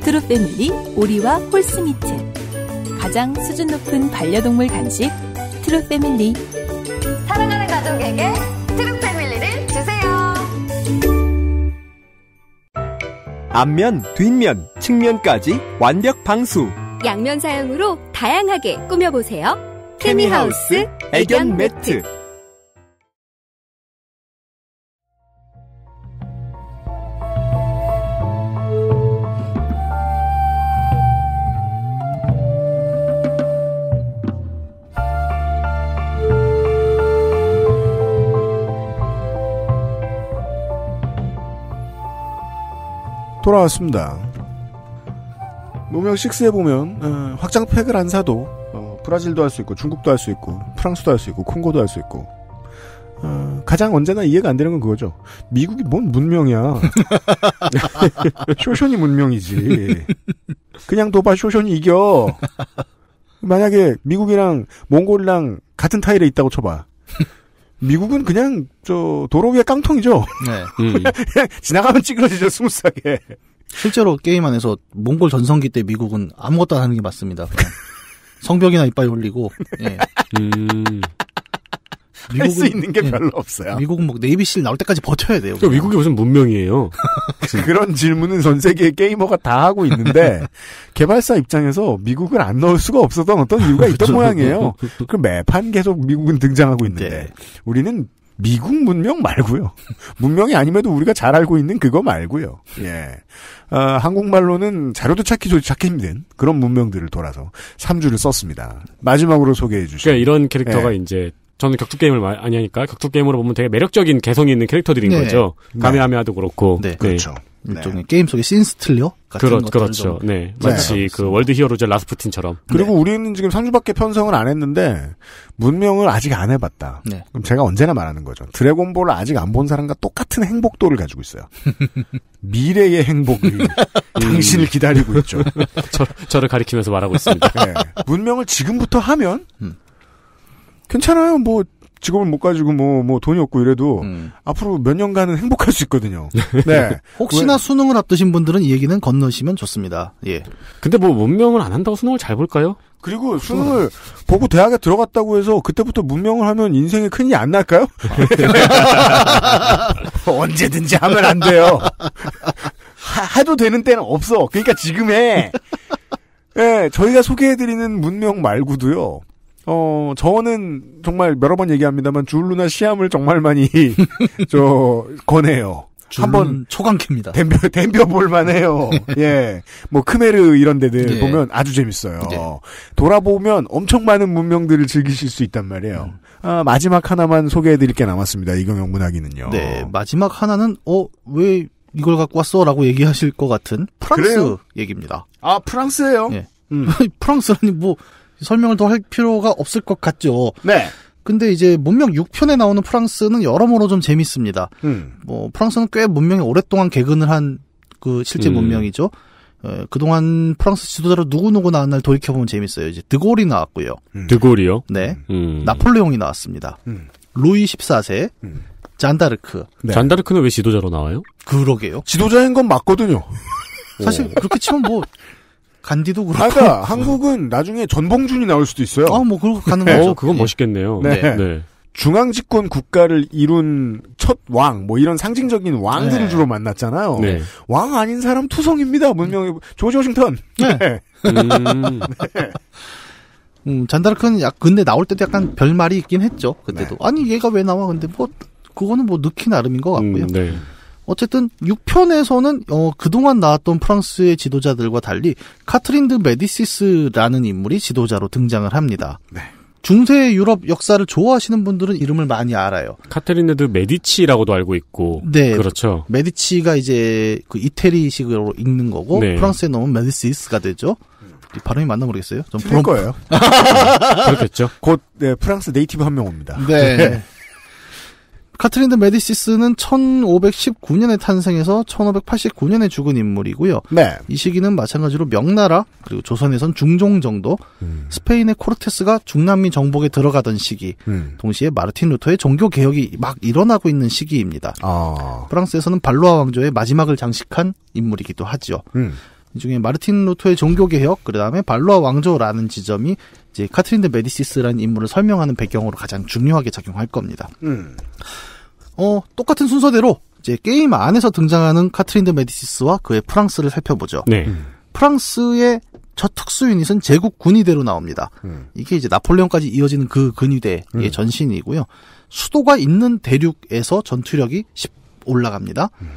트루 패밀리 오리와 홀스미트 가장 수준 높은 반려동물 간식 트루 패밀리 사랑하는 가족에게 트루 패밀리를 주세요. 앞면, 뒷면, 측면까지 완벽 방수. 양면 사용으로 다양하게 꾸며보세요. 케미하우스 애견 매트. 돌아왔습니다. 무명 6에 보면 어, 확장팩을 안 사도 어, 브라질도 할 수 있고 중국도 할 수 있고 프랑스도 할 수 있고 콩고도 할 수 있고 어, 가장 언제나 이해가 안 되는 건 그거죠. 미국이 뭔 문명이야. 쇼션이 문명이지. 그냥 도바 쇼션이 이겨. 만약에 미국이랑 몽골이랑 같은 타일에 있다고 쳐봐. 미국은 그냥 저 도로 위에 깡통이죠. 네. 음. 지나가면 찌그러지죠 스무스하게. 실제로 게임 안에서 몽골 전성기 때 미국은 아무것도 안 하는 게 맞습니다. 그냥 성벽이나 이빨 올리고. 예. 음. 할수 있는 게 예. 별로 없어요. 미국은 뭐 네이비실 나올 때까지 버텨야 돼요. 그러니까 미국이 무슨 문명이에요? 그런 질문은 전 세계 게이머가 다 하고 있는데 개발사 입장에서 미국을 안 넣을 수가 없었던 어떤 이유가 있던 그렇죠. 모양이에요. 그 매판 계속 미국은 등장하고 있는데 네. 우리는 미국 문명 말고요. 문명이 아님에도 우리가 잘 알고 있는 그거 말고요. 예. 어, 한국말로는 자료도 찾기 좋지, 찾기 힘든 그런 문명들을 돌아서 3주를 썼습니다. 마지막으로 소개해 주시죠. 그러니까 이런 캐릭터가 예. 이제 저는 격투 게임을 많이 하니까 격투 게임으로 보면 되게 매력적인 개성이 있는 캐릭터들인 네. 거죠. 네. 가미하미아도 그렇고. 네, 네. 그렇죠. 네. 일종의 게임 속의 신스틸러 같은 그렇, 것들 그렇죠. 네. 마치 네. 그 월드 히어로즈 라스푸틴처럼. 그리고 우리는 지금 3주밖에 편성을 안 했는데 문명을 아직 안 해봤다. 그럼 제가 언제나 말하는 거죠. 드래곤볼을 아직 안 본 사람과 똑같은 행복도를 가지고 있어요. 미래의 행복을 음. 당신을 기다리고 있죠. 저, 를 가리키면서 말하고 있습니다. 문명을 지금부터 하면 음. 괜찮아요. 뭐 직업을 못 가지고 뭐, 뭐 돈이 없고 이래도 음. 앞으로 몇 년간은 행복할 수 있거든요. 네. 네. 혹시나 왜... 수능을 앞두신 분들은 이 얘기는 건너시면 좋습니다. 예. 근데 뭐 문명을 안 한다고 수능을 잘 볼까요? 그리고 수능을 보고 대학에 들어갔다고 해서 그때부터 문명을 하면 인생에 큰일안 날까요? 언제든지 하면 안 돼요. 하, 도 되는 때는 없어. 그러니까 지금 해. 예, 네, 저희가 소개해드리는 문명 말고도요. 어, 저는 정말 여러 번 얘기합니다만 줄루나 시암을 정말 많이 저 권해요. 한번 초강캐입니다. 댐벼 댐벼 볼만해요. 예, 뭐 크메르 이런 데들 예. 보면 아주 재밌어요. 예. 돌아보면 엄청 많은 문명들을 즐기실 수 있단 말이에요. 음. 아, 마지막 하나만 소개해드릴 게 남았습니다. 이경영 문학인은요. 네, 마지막 하나는 어 왜 이걸 갖고 왔어라고 얘기하실 것 같은 프랑스 그래요? 얘기입니다. 아 프랑스예요? 예. 음. 프랑스라니 뭐 설명을 더 할 필요가 없을 것 같죠. 네. 근데 이제 문명 6편에 나오는 프랑스는 여러모로 좀 재밌습니다. 음. 뭐 프랑스는 꽤 문명이 오랫동안 개근을 한 그 실제 음. 문명이죠. 어, 그동안 프랑스 지도자로 누구누구 나왔나를 돌이켜보면 재밌어요. 이제 드골이 나왔고요. 음. 드골이요? 네. 음. 나폴레옹이 나왔습니다. 음. 루이 14세, 음. 잔다르크. 네. 잔다르크는 왜 지도자로 나와요? 그러게요. 지도자인 건 맞거든요. 사실 그렇게 치면 뭐 간디도 그렇고. 아까 그러니까 한국은 나중에 전봉준이 나올 수도 있어요. 아, 뭐 그런 거 가는 거죠. 어, 그건 멋있겠네요. 네. 네. 네. 중앙 집권 국가를 이룬 첫 왕, 뭐 이런 상징적인 왕들을 네. 주로 만났잖아요. 네. 왕 아닌 사람 투성입니다. 문명의 조지 워싱턴. 네. 네. 음. 네. 음, 잔다르크는 약 근데 나올 때도 약간 별말이 있긴 했죠. 그때도. 네. 아니 얘가 왜 나와? 근데 뭐 그거는 뭐느기 나름인 것 같고요. 음, 어쨌든 6편에서는 어, 그동안 나왔던 프랑스의 지도자들과 달리 카트린 드 메디시스라는 인물이 지도자로 등장을 합니다. 네. 중세 유럽 역사를 좋아하시는 분들은 이름을 많이 알아요. 카트린드 메디치라고도 알고 있고. 네. 그렇죠. 메디치가 이제 그 이태리식으로 읽는 거고 네. 프랑스에 넣으면 메디시스가 되죠. 발음이 맞나 모르겠어요. 좀 부러운 거예요. 네, 그렇겠죠. 곧 네, 프랑스 네이티브 한 명 옵니다. 네. 카트린드 메디시스는 1519년에 탄생해서 1589년에 죽은 인물이고요. 네. 이 시기는 마찬가지로 명나라 그리고 조선에선 중종 정도 음. 스페인의 코르테스가 중남미 정복에 들어가던 시기 음. 동시에 마르틴 루터의 종교 개혁이 막 일어나고 있는 시기입니다. 아. 프랑스에서는 발로아 왕조의 마지막을 장식한 인물이기도 하죠. 음. 이 중에 마르틴 루터의 종교개혁, 그 다음에 발로아 왕조라는 지점이 이제 카트린 드 메디시스라는 인물을 설명하는 배경으로 가장 중요하게 작용할 겁니다. 음. 어, 똑같은 순서대로 이제 게임 안에서 등장하는 카트린 드 메디시스와 그의 프랑스를 살펴보죠. 네. 음. 프랑스의 첫 특수 유닛은 제국 군위대로 나옵니다. 음. 이게 이제 나폴레옹까지 이어지는 그 근위대의 음. 전신이고요. 수도가 있는 대륙에서 전투력이 10 올라갑니다. 음.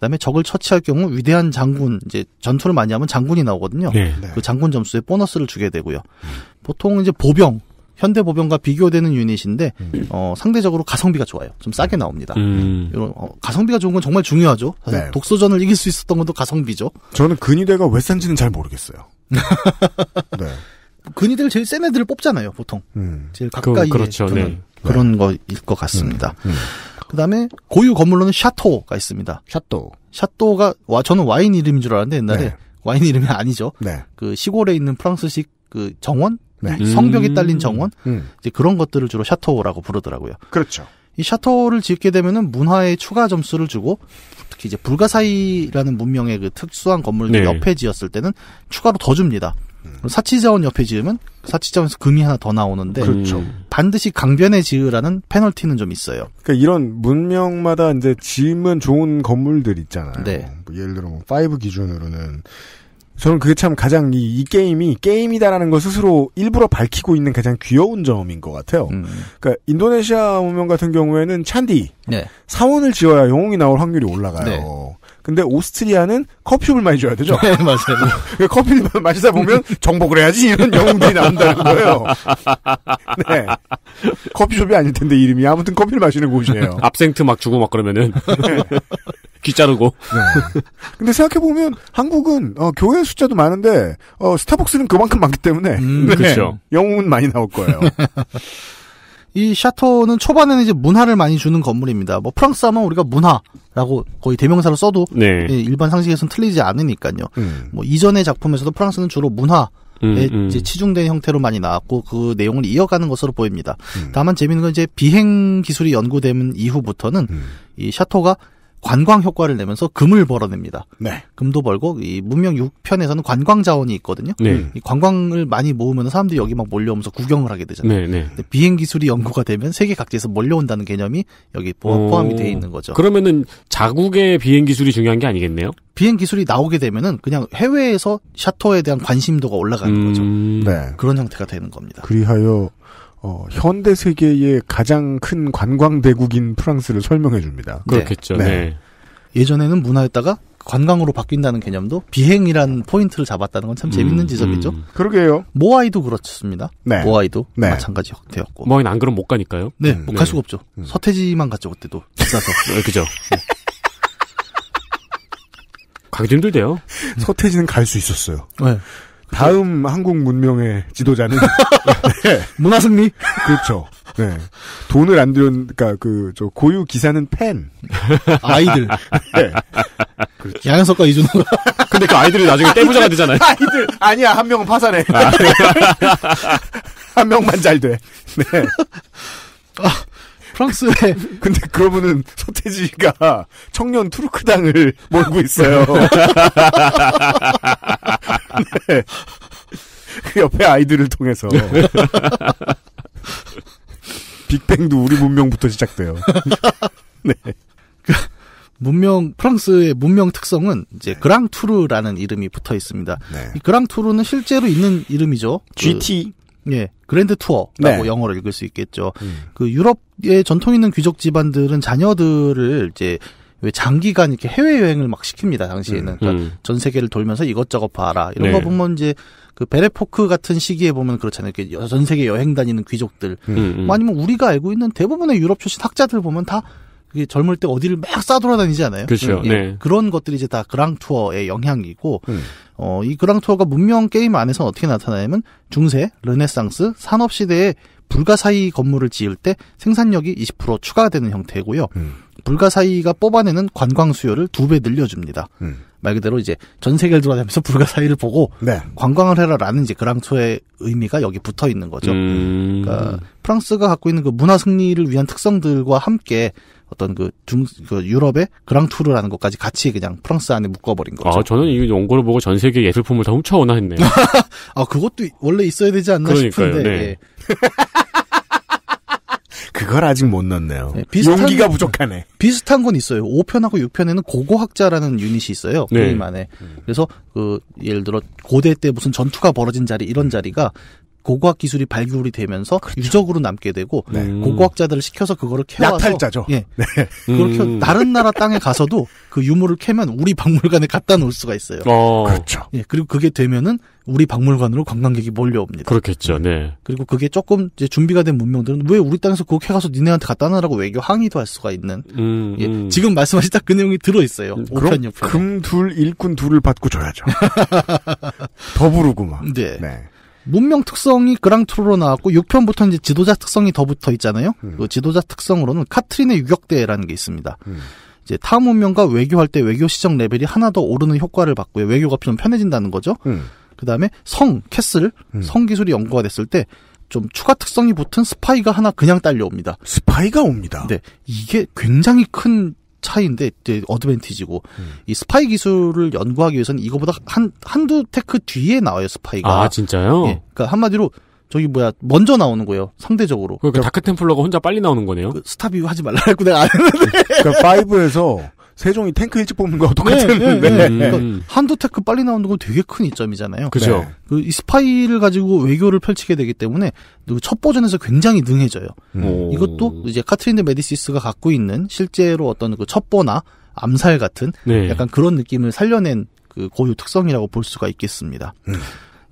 그다음에 적을 처치할 경우 위대한 장군 이제 전투를 많이 하면 장군이 나오거든요. 네. 네. 그 장군 점수에 보너스를 주게 되고요. 음. 보통 이제 보병 현대 보병과 비교되는 유닛인데 음. 어, 상대적으로 가성비가 좋아요. 좀 싸게 음. 나옵니다. 음. 네. 이런 어, 가성비가 좋은 건 정말 중요하죠. 사실 네. 독소전을 이길 수 있었던 것도 가성비죠. 저는 근위대가 왜 싼지는 잘 모르겠어요. 네. 근위대를 제일 센 애들을 뽑잖아요, 보통. 음. 제일 가까이 그, 그렇죠. 네. 그런 네. 거일 것 같습니다. 음. 그 다음에 고유 건물로는 샤토가 있습니다. 샤토. 샤토가, 와, 저는 와인 이름인 줄 알았는데 옛날에 네. 와인 이름이 아니죠. 네. 그 시골에 있는 프랑스식 그 정원? 네. 음. 성벽에 딸린 음. 정원? 음. 이제 그런 것들을 주로 샤토라고 부르더라고요. 그렇죠. 이 샤토를 짓게 되면은 문화에 추가 점수를 주고 특히 이제 불가사이라는 문명의 그 특수한 건물들 네. 옆에 지었을 때는 추가로 더 줍니다. 사치자원 옆에 지으면 사치자원에서 금이 하나 더 나오는데 그렇죠. 반드시 강변에 지으라는 페널티는 좀 있어요. 그러니까 이런 문명마다 이제 지으면 좋은 건물들 있잖아요. 네. 뭐 예를 들어 뭐 파이브 기준으로는 저는 그게 참 가장 이, 이, 게임이 게임이다라는 걸 스스로 일부러 밝히고 있는 가장 귀여운 점인 것 같아요. 음. 그러니까 인도네시아 문명 같은 경우에는 찬디 네. 사원을 지어야 영웅이 나올 확률이 올라가요. 네. 근데 오스트리아는 커피숍을 많이 줘야 되죠. 네, 맞아요. 그 커피숍을 마시다 보면 정복을 해야지 이런 영웅들이 나온다는 거예요. 네. 커피숍이 아닐 텐데 이름이 아무튼 커피를 마시는 곳이에요. 압생트 막 주고 막 그러면은 네. 귀 자르고. 네. 근데 생각해 보면 한국은 어, 교회 숫자도 많은데 어, 스타벅스는 그만큼 많기 때문에 음, 네. 그렇죠. 영웅은 많이 나올 거예요. 이 샤토는 초반에는 이제 문화를 많이 주는 건물입니다. 뭐 프랑스 하면 우리가 문화라고 거의 대명사로 써도 네. 예, 일반 상식에선 틀리지 않으니까요. 음. 뭐 이전의 작품에서도 프랑스는 주로 문화 에 음, 음. 치중된 형태로 많이 나왔고 그 내용을 이어가는 것으로 보입니다. 음. 다만 재미있는 건 이제 비행 기술이 연구된 이후부터는 음. 이 샤토가 관광 효과를 내면서 금을 벌어냅니다. 네. 금도 벌고 이 문명 6편에서는 관광 자원이 있거든요. 네. 이 관광을 많이 모으면 사람들이 여기 막 몰려오면서 구경을 하게 되잖아요. 네, 네. 비행 기술이 연구가 되면 세계 각지에서 몰려온다는 개념이 여기 어. 포함이 돼 있는 거죠. 그러면은 자국의 비행 기술이 중요한 게 아니겠네요. 비행 기술이 나오게 되면은 그냥 해외에서 샤터에 대한 관심도가 올라가는 음... 거죠. 네. 그런 형태가 되는 겁니다. 그리하여 어, 현대 세계의 가장 큰 관광 대국인 프랑스를 설명해 줍니다. 네. 그렇겠죠. 네. 네. 예전에는 문화였다가 관광으로 바뀐다는 개념도 비행이라는 포인트를 잡았다는 건 참 재밌는 음, 지점이죠. 음. 그러게요. 모아이도 그렇습니다. 네. 모아이도 네. 마찬가지 되었고. 모아이는 안 그럼 못 가니까요. 네, 음, 못갈 네. 수가 없죠. 음. 서태지만 갔죠 그때도 비싸서. 네, 그죠. 네. 가기 힘들대요. 서태지는 갈 수 있었어요. 네. 다음 한국 문명의 지도자는 네. 문화승리 그렇죠. 네. 돈을 안 들은 그러니까 그 저 고유 기사는 팬 아이들. 네. 그 양현석과 이준호가. 근데 그 아이들이 나중에 떼부자가 되잖아요. 아이들 아니야 한 명은 파산해. 아. 한 명만 잘 돼. 네. 아, 프랑스에 근데 그러면은 서태지가 청년 투르크당을 몰고 있어요. 네. 그 옆에 아이들을 통해서 빅뱅도 우리 문명부터 시작돼요. 네. 그 문명 프랑스의 문명 특성은 이제 네. 그랑투르라는 이름이 붙어 있습니다. 네. 이 그랑투르는 실제로 있는 이름이죠. GT 그, 그 예. 그랜드 투어라고 네. 영어로 읽을 수 있겠죠. 음. 그 유럽 미국의 전통 있는 귀족 집안들은 자녀들을 이제 왜 장기간 이렇게 해외 여행을 막 시킵니다 당시에는 음, 그러니까 음. 전 세계를 돌면서 이것저것 봐라 이런 네. 거 보면 이제 그 베레포크 같은 시기에 보면 그렇잖아요 이렇게 전 세계 여행 다니는 귀족들 음, 음. 뭐 아니면 우리가 알고 있는 대부분의 유럽 출신 학자들 보면 다 그게 젊을 때 어디를 막 싸돌아다니지 않아요? 그렇죠. 예, 네. 그런 것들이 이제 다 그랑 투어의 영향이고, 음. 어, 이 그랑 투어가 문명 게임 안에서 어떻게 나타나냐면 중세, 르네상스, 산업 시대에 불가사의 건물을 지을 때 생산력이 20% 추가되는 형태고요. 음. 불가사의가 뽑아내는 관광 수요를 두 배 늘려줍니다. 음. 말 그대로 이제 전 세계를 돌아다니면서 불가 사의를 보고 네. 관광을 해라라는 이제 그랑초의 의미가 여기 붙어 있는 거죠. 음... 그러니까 프랑스가 갖고 있는 그 문화 승리를 위한 특성들과 함께 어떤 그 중, 그 유럽의 그랑투르라는 것까지 같이 그냥 프랑스 안에 묶어버린 거죠. 아, 저는 이 원고를 보고 전 세계 예술품을 다 훔쳐오나 했네요. 아, 그것도 원래 있어야 되지 않나 그러니까요, 싶은데. 네. 예. 그걸 아직 못 넣었네요. 네, 용기가 부족하네. 비슷한 건 있어요. 5편하고 6편에는 고고학자라는 유닛이 있어요. 네. 게만에 그 그래서 그 예를 들어 고대 때 무슨 전투가 벌어진 자리 이런 자리가 고고학 기술이 발굴이 되면서 그렇죠. 유적으로 남게 되고 네. 음. 고고학자들을 시켜서 그거를 음. 캐와서 약탈자죠. 예, 네. 그걸 캐, 음. 다른 나라 땅에 가서도 그 유물을 캐면 우리 박물관에 갖다 놓을 수가 있어요. 어. 그렇죠. 예, 그리고 그게 되면은 우리 박물관으로 관광객이 몰려옵니다. 그렇겠죠. 네. 그리고 그게 조금 이제 준비가 된 문명들은 왜 우리 땅에서 그거 해가서 니네한테 갖다 놔라고 외교 항의도 할 수가 있는. 음, 예, 음. 지금 말씀하신 딱 그 내용이 들어 있어요. 음, 그럼 금 둘 일꾼 둘을 받고 줘야죠. 더부르구만. 네. 네. 문명 특성이 그랑트로로 나왔고 6편부터 이제 지도자 특성이 더 붙어 있잖아요. 음. 그 지도자 특성으로는 카트린의 유격대라는 게 있습니다. 음. 이제 타 문명과 외교할 때 외교 시정 레벨이 하나 더 오르는 효과를 받고요. 외교가 좀 편해진다는 거죠. 음. 그 다음에 성, 캐슬, 음. 성 기술이 연구가 됐을 때 좀 추가 특성이 붙은 스파이가 하나 그냥 딸려옵니다. 스파이가 옵니다. 네. 이게 굉장히 큰 차이인데 이제 어드밴티지고 음. 이 스파이 기술을 연구하기 위해서는 이거보다 한 한두 테크 뒤에 나와요 스파이가. 아 진짜요? 예. 그러니까 한마디로 저기 뭐야 먼저 나오는 거예요 상대적으로. 그러니까 다크 템플러가 혼자 빨리 나오는 거네요. 그 스탑이 하지 말라 고 내가 아는데. 그러니까 5에서 세종이 탱크 일찍 뽑는 거하고 똑같았는데. 네, 네, 네. 음. 그러니까 한도테크 빨리 나오는 건 되게 큰 이점이잖아요. 그죠. 네. 그 스파이를 가지고 외교를 펼치게 되기 때문에 그 첫 버전에서 굉장히 능해져요. 오. 음. 음. 이것도 이제 카트린 드 메디시스가 갖고 있는 실제로 어떤 그 첩보나 암살 같은 네. 약간 그런 느낌을 살려낸 그 고유 특성이라고 볼 수가 있겠습니다. 음.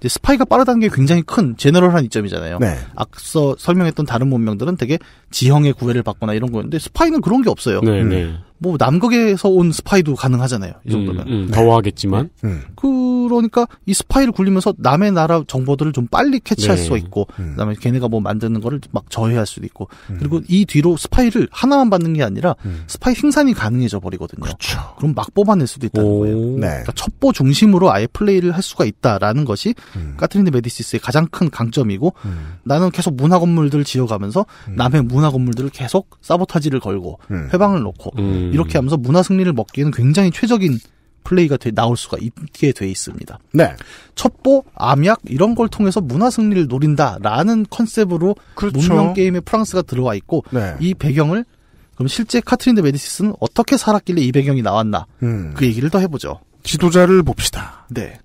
스파이가 빠르다는 게 굉장히 큰 제너럴한 이점이잖아요. 네. 앞서 설명했던 다른 문명들은 되게 지형의 구애를 받거나 이런 거였는데 스파이는 그런 게 없어요. 네, 음. 뭐 남극에서 온 스파이도 가능하잖아요. 이 정도면 음, 음, 음. 더워하겠지만 네. 음. 그 그러니까 이 스파이를 굴리면서 남의 나라 정보들을 좀 빨리 캐치할 네. 수 있고 음. 그다음에 걔네가 뭐 만드는 거를 막 저해할 수도 있고 음. 그리고 이 뒤로 스파이를 하나만 받는 게 아니라 음. 스파이 생산이 가능해져 버리거든요. 그렇죠. 그럼 막 뽑아낼 수도 있다는 오. 거예요. 네. 그러니까 첩보 중심으로 아예 플레이를 할 수가 있다라는 것이 까트린드 음. 메디시스의 가장 큰 강점이고 음. 나는 계속 문화 건물들을 지어가면서 음. 남의 문화 건물들을 계속 사보타지를 걸고 회방을 놓고 이렇게 하면서 문화 승리를 먹기에는 굉장히 최적인 플레이가 되, 나올 수가 있게 돼 있습니다. 네. 첩보, 암약 이런 걸 통해서 문화 승리를 노린다라는 컨셉으로 그렇죠. 문명 게임의 프랑스가 들어와 있고 네. 이 배경을 그럼 실제 카트린 드 메디시스는 어떻게 살았길래 이 배경이 나왔나 음. 그 얘기를 더 해보죠. 지도자를 봅시다. 네.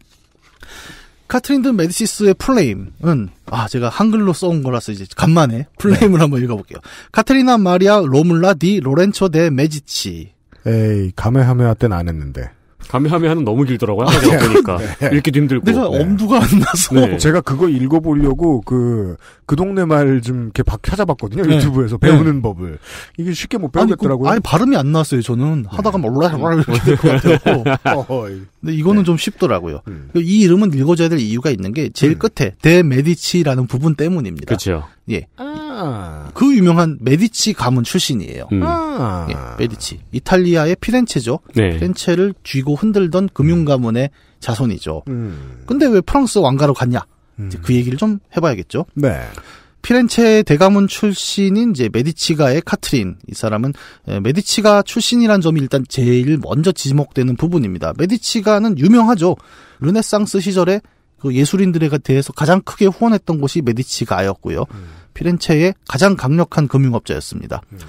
카트린 드 메디시스의 플레임은 아 제가 한글로 써온 거라서 이제 간만에 네. 플레임을 네. 한번 읽어볼게요. 카트리나 마리아 로물라 디 로렌초 데 메지치. 에이 가메하메아 땐안 했는데. 감미하면은 너무 길더라고요. 아, 네. 보니까 네. 읽기도 힘들고. 내가 네. 엄두가 안 나서. 네. 제가 그거 읽어보려고 그그 그 동네 말 좀 이렇게 박, 찾아봤거든요. 네. 유튜브에서 네. 배우는 법을 이게 쉽게 못 배우겠더라고요. 아니, 그, 아니 발음이 안 나왔어요. 저는 하다가 몰라 몰라 어. 이렇게 될것 같아요. 근데 이거는 좀 쉽더라고요. 음. 이 이름은 읽어줘야 될 이유가 있는 게 제일 음. 끝에 대 메디치라는 부분 때문입니다. 그렇죠. 예. 아. 그 유명한 메디치 가문 출신이에요. 음. 아. 예, 메디치. 이탈리아의 피렌체죠. 네. 피렌체를 쥐고 흔들던 금융 음. 가문의 자손이죠. 음. 근데 왜 프랑스 왕가로 갔냐? 음. 이제 그 얘기를 좀 해봐야겠죠. 네. 피렌체 대가문 출신인 이제 메디치가의 카트린 이 사람은 메디치가 출신이란 점이 일단 제일 먼저 지목되는 부분입니다. 메디치가는 유명하죠. 르네상스 시절에 그 예술인들에 대해서 가장 크게 후원했던 곳이 메디치가였고요. 음. 피렌체의 가장 강력한 금융업자였습니다. 음.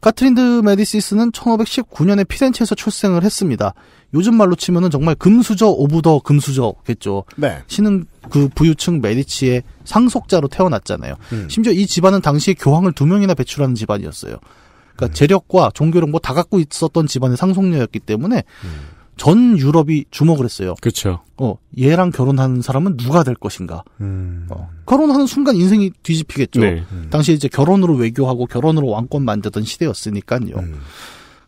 카트린드 메디시스는 1519년에 피렌체에서 출생을 했습니다. 요즘 말로 치면은 정말 금수저 오브 더 금수저겠죠. 네. 신은 그 부유층 메디치의 상속자로 태어났잖아요. 음. 심지어 이 집안은 당시에 교황을 두 명이나 배출하는 집안이었어요. 그러니까 음. 재력과 종교력 뭐다 갖고 있었던 집안의 상속녀였기 때문에 음. 전 유럽이 주목을 했어요. 그렇죠. 어, 얘랑 결혼하는 사람은 누가 될 것인가. 음. 어, 결혼하는 순간 인생이 뒤집히겠죠. 네. 음. 당시 이제 결혼으로 외교하고 결혼으로 왕권 만드던 시대였으니까요. 음.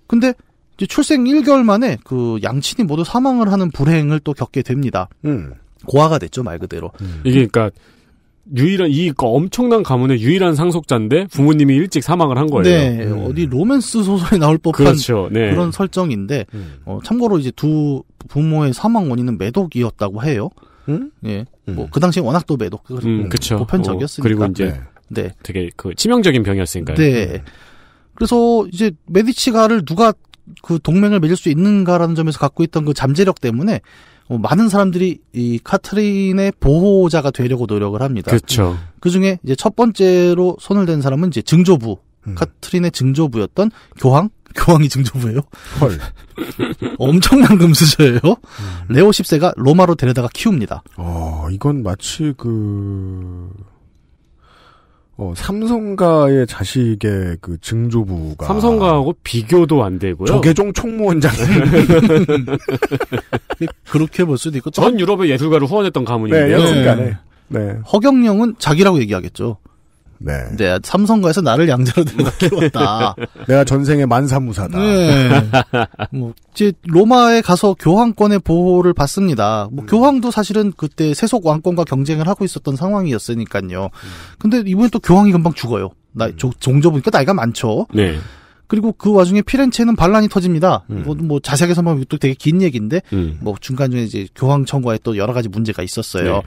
근데 이제 출생 1개월 만에 그 양친이 모두 사망을 하는 불행을 또 겪게 됩니다. 음. 고아가 됐죠 말 그대로. 이게 그러니까 유일한 이 엄청난 가문의 유일한 상속자인데 부모님이 일찍 사망을 한 거예요. 네, 음. 어디 로맨스 소설에 나올 법한 그렇죠. 네. 그런 설정인데 음. 어, 참고로 이제 두 부모의 사망 원인은 매독이었다고 해요. 음? 예, 음. 뭐그 당시에 워낙 또 매독 그리고 음, 뭐 그렇죠. 보편적이었으니까 어, 그리고 이제 네. 네. 되게 그 치명적인 병이었으니까요. 네. 음. 그래서 이제 메디치가를 누가 그 동맹을 맺을 수 있는가라는 점에서 갖고 있던 그 잠재력 때문에 어, 많은 사람들이 이 카트린의 보호자가 되려고 노력을 합니다. 그렇죠. 음. 그 중에 이제 첫 번째로 손을 댄 사람은 이제 증조부 음. 카트린의 증조부였던 교황 교황이 증조부예요. 헐. 엄청난 금수저예요. 음. 레오 10세가 로마로 데려다가 키웁니다. 어, 이건 마치 그 어, 삼성가의 자식의 그 증조부가 삼성가하고 비교도 안 되고요. 조계종 총무원장 그렇게 볼 수도 있고 전 유럽의 예술가를 후원했던 가문인데요. 네, 네. 네. 네. 허경영은 자기라고 얘기하겠죠. 네. 네. 삼성가에서 나를 양자로 데려다 키웠다. 내가 전생에 만사무사다. 네. 뭐, 이제 로마에 가서 교황권의 보호를 받습니다. 뭐, 음. 교황도 사실은 그때 세속 왕권과 경쟁을 하고 있었던 상황이었으니까요. 음. 근데 이번에 또 교황이 금방 죽어요. 나, 음. 종조 보니까 나이가 많죠. 네. 그리고 그 와중에 피렌체는 반란이 터집니다. 음. 뭐, 뭐 자세하게 설명하면 또 되게 긴 얘기인데, 음. 뭐 중간중에 이제 교황청과에 또 여러 가지 문제가 있었어요. 네.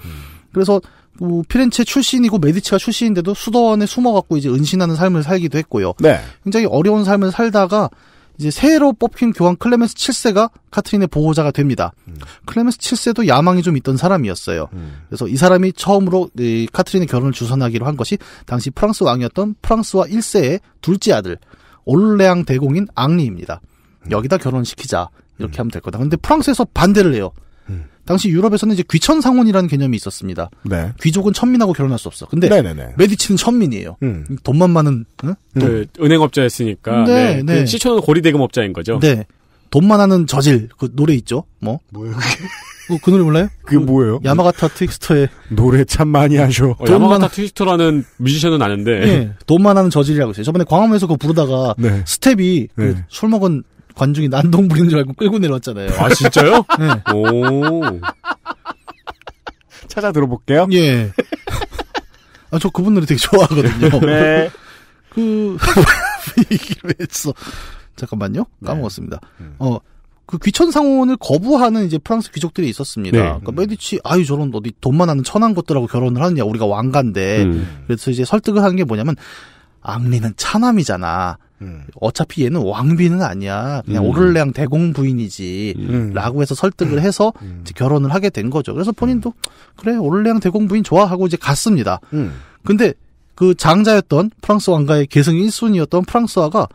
그래서 뭐 피렌체 출신이고 메디치가 출신인데도 수도원에 숨어갖고 이제 은신하는 삶을 살기도 했고요. 네. 굉장히 어려운 삶을 살다가 이제 새로 뽑힌 교황 클레멘스 7세가 카트린의 보호자가 됩니다. 음. 클레멘스 7세도 야망이 좀 있던 사람이었어요. 음. 그래서 이 사람이 처음으로 이 카트린의 결혼을 주선하기로 한 것이 당시 프랑스 왕이었던 프랑스와 1세의 둘째 아들 올레앙 대공인 앙리입니다. 음. 여기다 결혼시키자 이렇게 음. 하면 될 거다. 근데 프랑스에서 반대를 해요. 당시 유럽에서는 이제 귀천 상혼이라는 개념이 있었습니다. 네. 귀족은 천민하고 결혼할 수 없어. 근데 네네네. 메디치는 천민이에요. 음. 돈만 많은 응? 그 은행업자였으니까 네, 네. 시초는 네. 그 고리대금업자인 거죠. 네. 돈 하는 저질 그 노래 있죠. 뭐 뭐예요? 그, 그 노래 몰라요? 그게 그, 뭐예요? 야마가타 트위스터의 노래 참 많이 하셔. 어, 어 야마가타 트위스터라는 뮤지션은 아는데 네, 돈만 하는 저질이라고 있어요. 저번에 광화문에서 그거 부르다가 네. 스텝이 그 네. 그술 먹은 관중이 난동 부리는 줄 알고 끌고 내려왔잖아요. 아 진짜요? 네. 오. 찾아 들어볼게요. 예. 아저 그분 들이 되게 좋아하거든요. 네. 그 얘기를 네. 음. 어 잠깐만요. 그 까먹었습니다. 네. 어. 그귀천상원을 거부하는 이제 프랑스 귀족들이 있었습니다. 네. 그러니까 메디치 아유 저런 어디 돈만 하는 천한 것들하고 결혼을 하느냐 우리가 왕가인데 음. 그래서 이제 설득을 하는 게 뭐냐면 앙리는 차남이잖아. 음. 어차피 얘는 왕비는 아니야. 그냥 음. 오를레앙 대공 부인이지. 음. 라고 해서 설득을 음. 해서 음. 이제 결혼을 하게 된 거죠. 그래서 본인도 음. 그래 오를레앙 대공 부인 좋아하고 이제 갔습니다. 근데 그 장자였던 프랑스 왕가의 계승 1순위였던 프랑스아가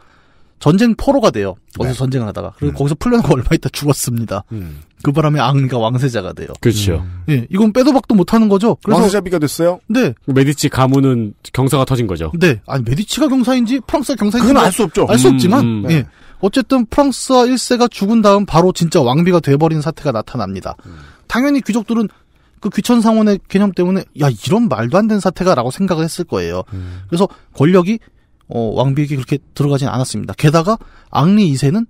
전쟁 포로가 돼요. 어디서 네. 전쟁을 하다가. 그리고 음. 거기서 풀려나고 얼마 있다 죽었습니다. 음. 그 바람에 앙리가 왕세자가 돼요. 그렇죠. 음. 예, 이건 빼도 박도 못하는 거죠. 그래서 왕세자비가 됐어요? 네. 메디치 가문은 경사가 터진 거죠. 네. 아니 메디치가 경사인지 프랑스가 경사인지 그건 알 수 없죠. 알 수 없지만 네. 예. 어쨌든 프랑스 와 1세가 죽은 다음 바로 진짜 왕비가 돼버린 사태가 나타납니다. 음. 당연히 귀족들은 그 귀천 상원의 개념 때문에 야 이런 말도 안 되는 사태가라고 생각을 했을 거예요. 그래서 권력이 어, 왕비에게 그렇게 들어가진 않았습니다. 게다가 앙리 2세는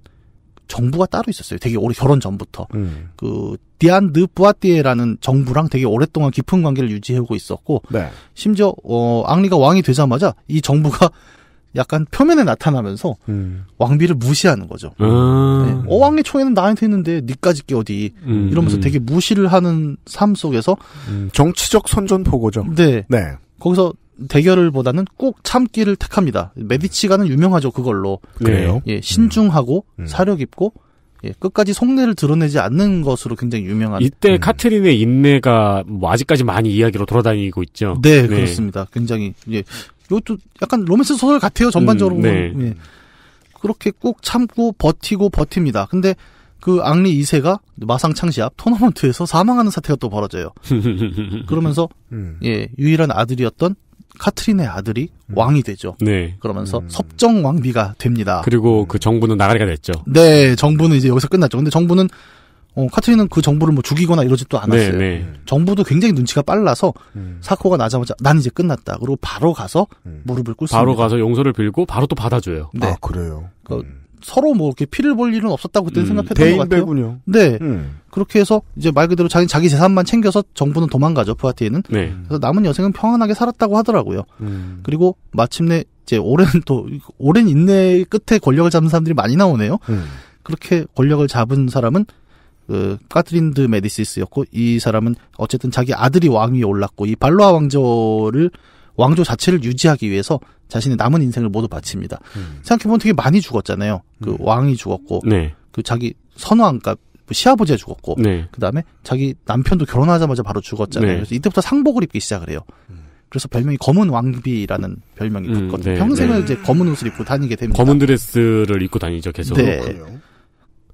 정부가 따로 있었어요. 되게 오래 결혼 전부터 음. 그 디안 드 부아띠에라는 정부랑 되게 오랫동안 깊은 관계를 유지하고 있었고 네. 심지어 어, 앙리가 왕이 되자마자 이 정부가 약간 표면에 나타나면서 음. 왕비를 무시하는 거죠. 음. 네. 어왕의 총에는 나한테 있는데 니까지 게 어디 음. 이러면서 음. 되게 무시를 하는 삶 속에서 음, 정치적 선전포고죠. 네. 네. 거기서 대결을보다는 꼭 참기를 택합니다. 메디치가는 유명하죠 그걸로. 그래요. 예, 신중하고 음. 음. 사려 깊고 예, 끝까지 속내를 드러내지 않는 것으로 굉장히 유명한. 이때 음. 카트린의 인내가 뭐 아직까지 많이 이야기로 돌아다니고 있죠. 네, 네. 그렇습니다. 굉장히 예, 이것도 약간 로맨스 소설 같아요 전반적으로. 음, 네. 음, 예. 그렇게 꼭 참고 버티고 버팁니다. 근데 그 앙리 2세가 마상 창시합 토너먼트에서 사망하는 사태가 또 벌어져요. 그러면서 음. 예 유일한 아들이었던 카트린의 아들이 음. 왕이 되죠. 네. 그러면서 음. 섭정 왕비가 됩니다. 그리고 음. 그 정부는 나가리가 됐죠. 네, 정부는 이제 여기서 끝났죠. 근데 정부는 어, 카트린은 그 정부를 뭐 죽이거나 이러지도 네, 않았어요. 네, 네. 정부도 굉장히 눈치가 빨라서 음. 사코가 나자마자 난 이제 끝났다. 그리고 바로 가서 무릎을 꿇습니다. 바로 가서 용서를 빌고 바로 또 받아줘요. 네. 아, 그래요. 그, 서로 뭐 이렇게 피를 볼 일은 없었다고 그때 음, 생각했던 것 같아요. 배군요. 네. 음. 그렇게 해서 이제 말 그대로 자기 자기 재산만 챙겨서 정부는 도망가죠. 푸아티에는 네. 그래서 남은 여생은 평안하게 살았다고 하더라고요. 음. 그리고 마침내 이제 오랜 또 오랜 인내 끝에 권력을 잡는 사람들이 많이 나오네요. 음. 그렇게 권력을 잡은 사람은 그 카트린드 메디시스였고 이 사람은 어쨌든 자기 아들이 왕위에 올랐고 이 발로아 왕조를 왕조 자체를 유지하기 위해서 자신의 남은 인생을 모두 바칩니다. 음. 생각해보면 되게 많이 죽었잖아요. 그 음. 왕이 죽었고, 네. 그 자기 선왕, 그러니까 뭐 시아버지가 죽었고, 네. 그 다음에 자기 남편도 결혼하자마자 바로 죽었잖아요. 네. 그래서 이때부터 상복을 입기 시작을 해요. 음. 그래서 별명이 검은 왕비라는 별명이 음, 붙거든요. 음, 네, 평생을 네. 이제 검은 옷을 입고 다니게 됩니다. 검은 드레스를 입고 다니죠, 계속. 네. 그렇요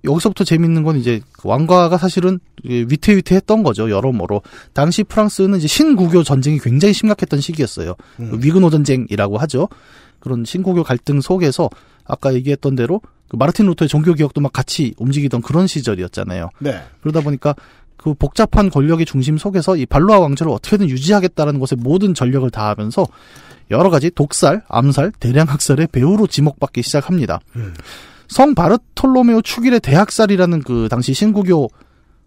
여기서부터 재밌는 건 이제 왕가가 사실은 위태위태했던 거죠 여러모로 당시 프랑스는 이제 신구교 전쟁이 굉장히 심각했던 시기였어요 음. 그 위그노 전쟁이라고 하죠 그런 신구교 갈등 속에서 아까 얘기했던 대로 그 마르틴 루터의 종교 개혁도 막 같이 움직이던 그런 시절이었잖아요 네. 그러다 보니까 그 복잡한 권력의 중심 속에서 이 발루아 왕조를 어떻게든 유지하겠다라는 것에 모든 전력을 다하면서 여러 가지 독살, 암살, 대량 학살의 배후로 지목받기 시작합니다. 음. 성 바르톨로메오 축일의 대학살이라는 그 당시 신구교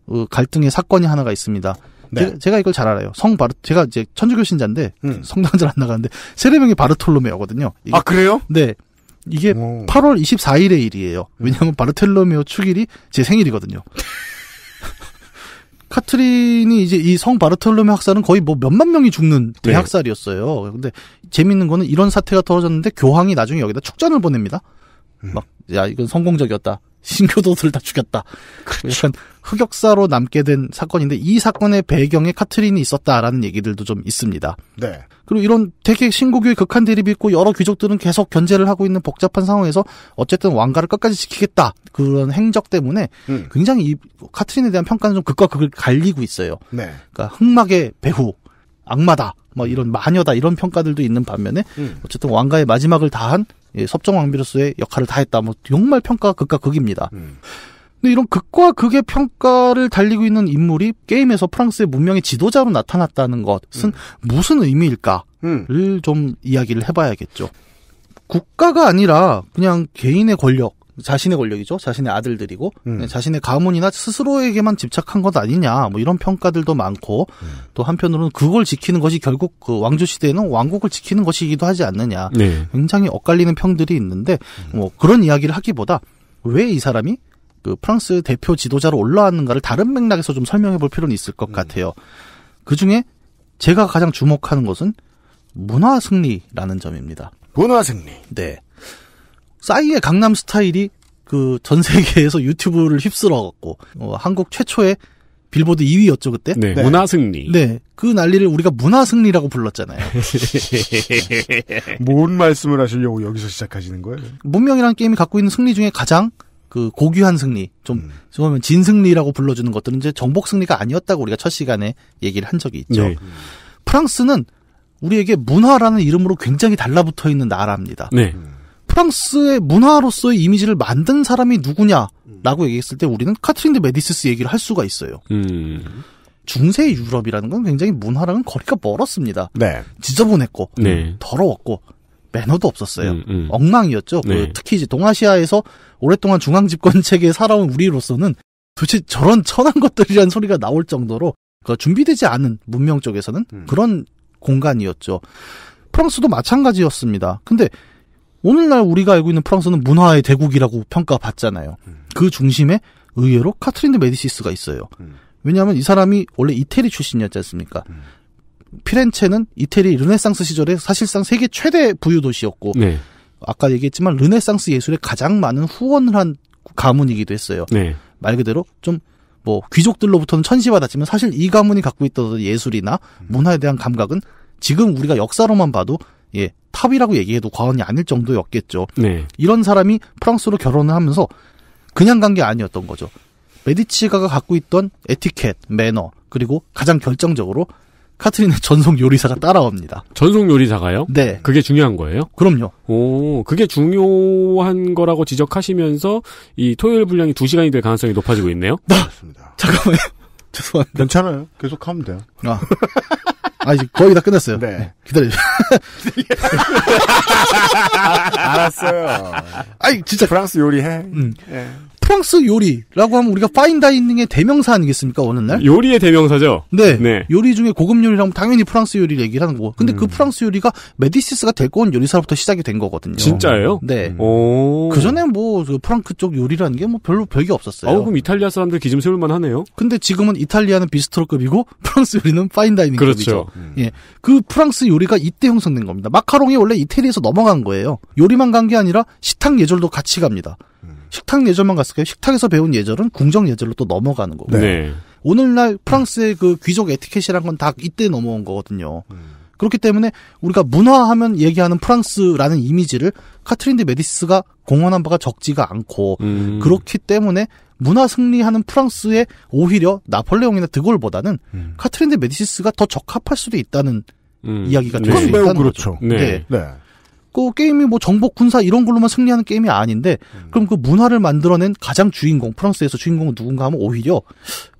어, 갈등의 사건이 하나가 있습니다. 네. 제, 가 이걸 잘 알아요. 성 바르 제가 이제 천주교 신자인데 음. 성당 잘안 나가는데 세례명이 바르톨로메오거든요. 이게, 아 그래요? 네. 이게 오. 8월 24일의 일이에요. 음. 왜냐하면 바르톨로메오 축일이 제 생일이거든요. 카트린이 이제 이 성 바르톨로메 학살은 거의 뭐 몇만 명이 죽는 네. 대학살이었어요. 네. 근데 재밌는 거는 이런 사태가 터졌는데 교황이 나중에 여기다 축전을 보냅니다. 음. 막야 이건 성공적이었다. 신교도들을 다 죽였다. 그렇죠. 약간 흑역사로 남게 된 사건인데 이 사건의 배경에 카트린이 있었다라는 얘기들도 좀 있습니다. 네. 그리고 이런 되게 신고교의 극한 대립이 있고 여러 귀족들은 계속 견제를 하고 있는 복잡한 상황에서 어쨌든 왕가를 끝까지 지키겠다 그런 행적 때문에 음. 굉장히 이 카트린에 대한 평가는 좀 극과 극을 갈리고 있어요. 네. 그러니까 흑막의 배후 악마다, 뭐 이런 마녀다 이런 평가들도 있는 반면에 음. 어쨌든 왕가의 마지막을 다한 예, 섭정 왕비로서의 역할을 다했다. 뭐 정말 평가 극과 극입니다. 음. 근데 이런 극과 극의 평가를 달리고 있는 인물이 게임에서 프랑스의 문명의 지도자로 나타났다는 것은 음. 무슨 의미일까를 음. 좀 이야기를 해봐야겠죠. 국가가 아니라 그냥 개인의 권력 자신의 권력이죠. 자신의 아들들이고 음. 네, 자신의 가문이나 스스로에게만 집착한 것 아니냐. 뭐 이런 평가들도 많고 음. 또 한편으로는 그걸 지키는 것이 결국 그 왕조 시대에는 왕국을 지키는 것이기도 하지 않느냐. 네. 굉장히 엇갈리는 평들이 있는데 음. 뭐 그런 이야기를 하기보다 왜 이 사람이 그 프랑스 대표 지도자로 올라왔는가를 다른 맥락에서 좀 설명해 볼 필요는 있을 것 음. 같아요. 그 중에 제가 가장 주목하는 것은 문화 승리라는 점입니다. 문화 승리. 네. 싸이의 강남 스타일이 그 전 세계에서 유튜브를 휩쓸어갖고 어, 한국 최초의 빌보드 2위였죠 그때. 네, 네. 문화 승리. 네, 그 난리를 우리가 문화 승리라고 불렀잖아요. 뭔 말씀을 하시려고 여기서 시작하시는 거예요? 문명이란 게임이 갖고 있는 승리 중에 가장 그 고귀한 승리, 좀 음. 그러 진승리라고 불러주는 것들은 이제 정복 승리가 아니었다고 우리가 첫 시간에 얘기를 한 적이 있죠. 네. 프랑스는 우리에게 문화라는 이름으로 굉장히 달라붙어 있는 나라입니다. 네. 음. 프랑스의 문화로서의 이미지를 만든 사람이 누구냐라고 음. 얘기했을 때 우리는 카트린 드메디시스 얘기를 할 수가 있어요. 음. 중세 유럽이라는 건 굉장히 문화랑은 거리가 멀었습니다. 네. 지저분했고 네. 더러웠고 매너도 없었어요. 음, 음. 엉망이었죠. 그 네. 특히 이제 동아시아에서 오랫동안 중앙 집권 체계에 살아온 우리로서는 도대체 저런 천한 것들이란 소리가 나올 정도로 그 준비되지 않은 문명 쪽에서는 음. 그런 공간이었죠. 프랑스도 마찬가지였습니다. 근데 오늘날 우리가 알고 있는 프랑스는 문화의 대국이라고 평가받잖아요. 음. 그 중심에 의외로 카트린 드 메디시스가 있어요. 음. 왜냐하면 이 사람이 원래 이태리 출신이었지 않습니까? 음. 피렌체는 이태리 르네상스 시절에 사실상 세계 최대 부유 도시였고 네. 아까 얘기했지만 르네상스 예술에 가장 많은 후원을 한 가문이기도 했어요. 네. 말 그대로 좀 뭐 귀족들로부터는 천시받았지만 사실 이 가문이 갖고 있던 예술이나 음. 문화에 대한 감각은 지금 우리가 역사로만 봐도 예 탑이라고 얘기해도 과언이 아닐 정도였겠죠. 네. 이런 사람이 프랑스로 결혼을 하면서 그냥 간 게 아니었던 거죠. 메디치가가 갖고 있던 에티켓, 매너, 그리고 가장 결정적으로 카트린의 전속 요리사가 따라옵니다. 전속 요리사가요? 네. 그게 중요한 거예요? 그럼요. 오, 그게 중요한 거라고 지적하시면서 이 토요일 분량이 2시간이 될 가능성이 높아지고 있네요? 나, 아, 잠깐만요. 죄송합니다. 괜찮아요. 계속 하면 돼요. 아. 아, 이제 거의 다 끝났어요. 네. 네, 기다려. 알았어요. 아이 진짜. 프랑스 요리해. 음. 네. 프랑스 요리라고 하면 우리가 파인다이닝의 대명사 아니겠습니까 어느 날? 요리의 대명사죠. 네. 네. 요리 중에 고급 요리라면 당연히 프랑스 요리를 얘기를 하는 거고. 근데 그 음. 그 프랑스 요리가 메디시스가 데리고 온 요리사로부터 시작이 된 거거든요. 진짜예요? 네. 음. 오. 그전에 뭐그 프랑크 쪽 요리라는 게 뭐 별로 별게 없었어요. 어, 그럼 이탈리아 사람들 기준 세울 만 하네요. 근데 지금은 이탈리아는 비스트로급이고 프랑스 요리는 파인다이닝급이죠. 그렇죠. 음. 예. 그 프랑스 요리가 이때 형성된 겁니다. 마카롱이 원래 이태리에서 넘어간 거예요. 요리만 간 게 아니라 식탁 예절도 같이 갑니다. 음. 식탁 예절만 갔을까요? 식탁에서 배운 예절은 궁정 예절로 또 넘어가는 거고. 네. 오늘날 프랑스의 그 귀족 에티켓이란 건다 이때 넘어온 거거든요. 음. 그렇기 때문에 우리가 문화하면 얘기하는 프랑스라는 이미지를 카트린 드 메디스가 공헌한 바가 적지가 않고 음. 그렇기 때문에 문화 승리하는 프랑스의 오히려 나폴레옹이나 드골보다는 음. 카트린 드 메디시스가 더 적합할 수도 있다는 음. 이야기가 되수 네. 있다는 그렇죠 네. 네. 네. 그 게임이 뭐 정복 군사 이런 걸로만 승리하는 게임이 아닌데 음. 그럼 그 문화를 만들어낸 가장 주인공 프랑스에서 주인공은 누군가 하면 오히려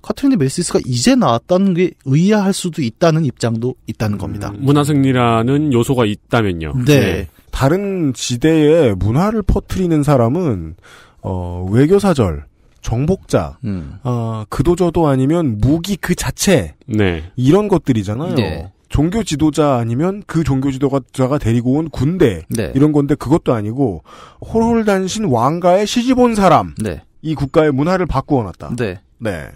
카트린드 멜시스가 이제 나왔다는 게 의아할 수도 있다는 입장도 있다는 겁니다. 음, 문화 승리라는 요소가 있다면요. 네. 네. 다른 지대에 문화를 퍼트리는 사람은 어, 외교 사절 정복자, 음. 어, 그도저도 아니면 무기 그 자체, 네. 이런 것들이잖아요. 네. 종교 지도자 아니면 그 종교 지도자가 데리고 온 군대 네. 이런 건데 그것도 아니고 호롤단신 왕가의 시집 온 사람 네. 이 국가의 문화를 바꾸어 놨다. 네. 네.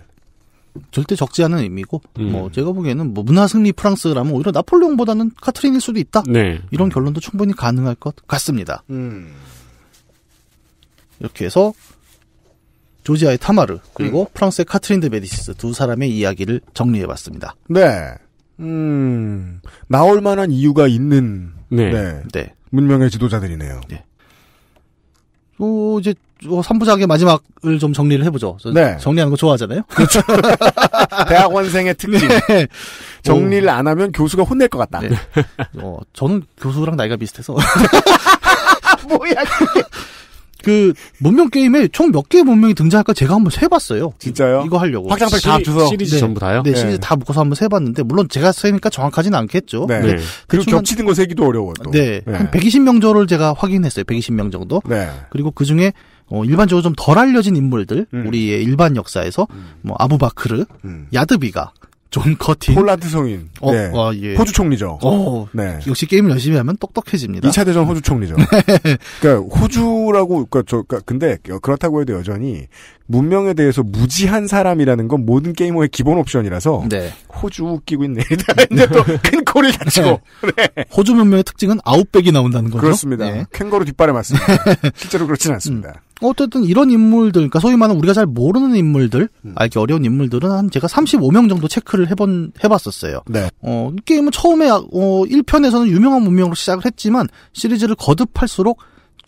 절대 적지 않은 의미고 음. 뭐 제가 보기에는 뭐 문화 승리 프랑스라면 오히려 뭐 나폴레옹보다는 카트린일 수도 있다. 네. 이런 결론도 충분히 가능할 것 같습니다. 음. 이렇게 해서 조지아의 타마르 그리고 음. 프랑스의 카트린 드 메디시스 두 사람의 이야기를 정리해봤습니다. 네. 음, 나올 만한 이유가 있는 네. 네. 네. 문명의 지도자들이네요. 네. 어, 이제 어, 뭐 3부작의 마지막을 좀 정리를 해보죠. 네. 정리하는 거 좋아하잖아요. 그렇죠. 대학원생의 특징. 네. 정리를 안 하면 교수가 혼낼 것 같다. 네. 어, 저는 교수랑 나이가 비슷해서. 뭐야, 그 문명 게임에 총 몇 개의 문명이 등장할까 제가 한번 세봤어요. 진짜요? 이거 하려고. 확장팩 다 주서 시리즈 네. 전부 다요? 네, 네. 시리즈 다 묶어서 한번 세봤는데 물론 제가 세니까 정확하진 않겠죠. 네. 네. 그 그리고 겹치는 거 세기도 어려워요. 또. 네, 네. 한 120명 저를 제가 확인했어요. 120명 정도. 네. 그리고 그 중에 어, 일반적으로 좀 덜 알려진 인물들 음. 우리의 일반 역사에서 음. 뭐 아부바크르, 음. 야드비가 존 커틴. 폴라드 성인. 어, 네. 와, 예. 호주 총리죠. 어, 네. 역시 게임을 열심히 하면 똑똑해집니다. 2차 대전 호주 총리죠. 네. 그러니까 호주라고 그러니까 저 그러니까 근데 그렇다고 해도 여전히 문명에 대해서 무지한 사람이라는 건 모든 게이머의 기본 옵션이라서 네. 호주 웃기고 있네. 이제 또큰 코를 다치고. 네. 호주 문명의 특징은 아웃백이 나온다는 거죠. 그렇습니다. 네. 캥거루 뒷발에 맞습니다. 실제로 그렇지는 않습니다. 음. 어쨌든 이런 인물들, 그러니까 소위 말하는 우리가 잘 모르는 인물들, 음. 알기 어려운 인물들은 한 제가 35명 정도 체크를 해본, 해봤었어요. 네. 어, 게임은 처음에, 어, 1편에서는 유명한 문명으로 시작을 했지만, 시리즈를 거듭할수록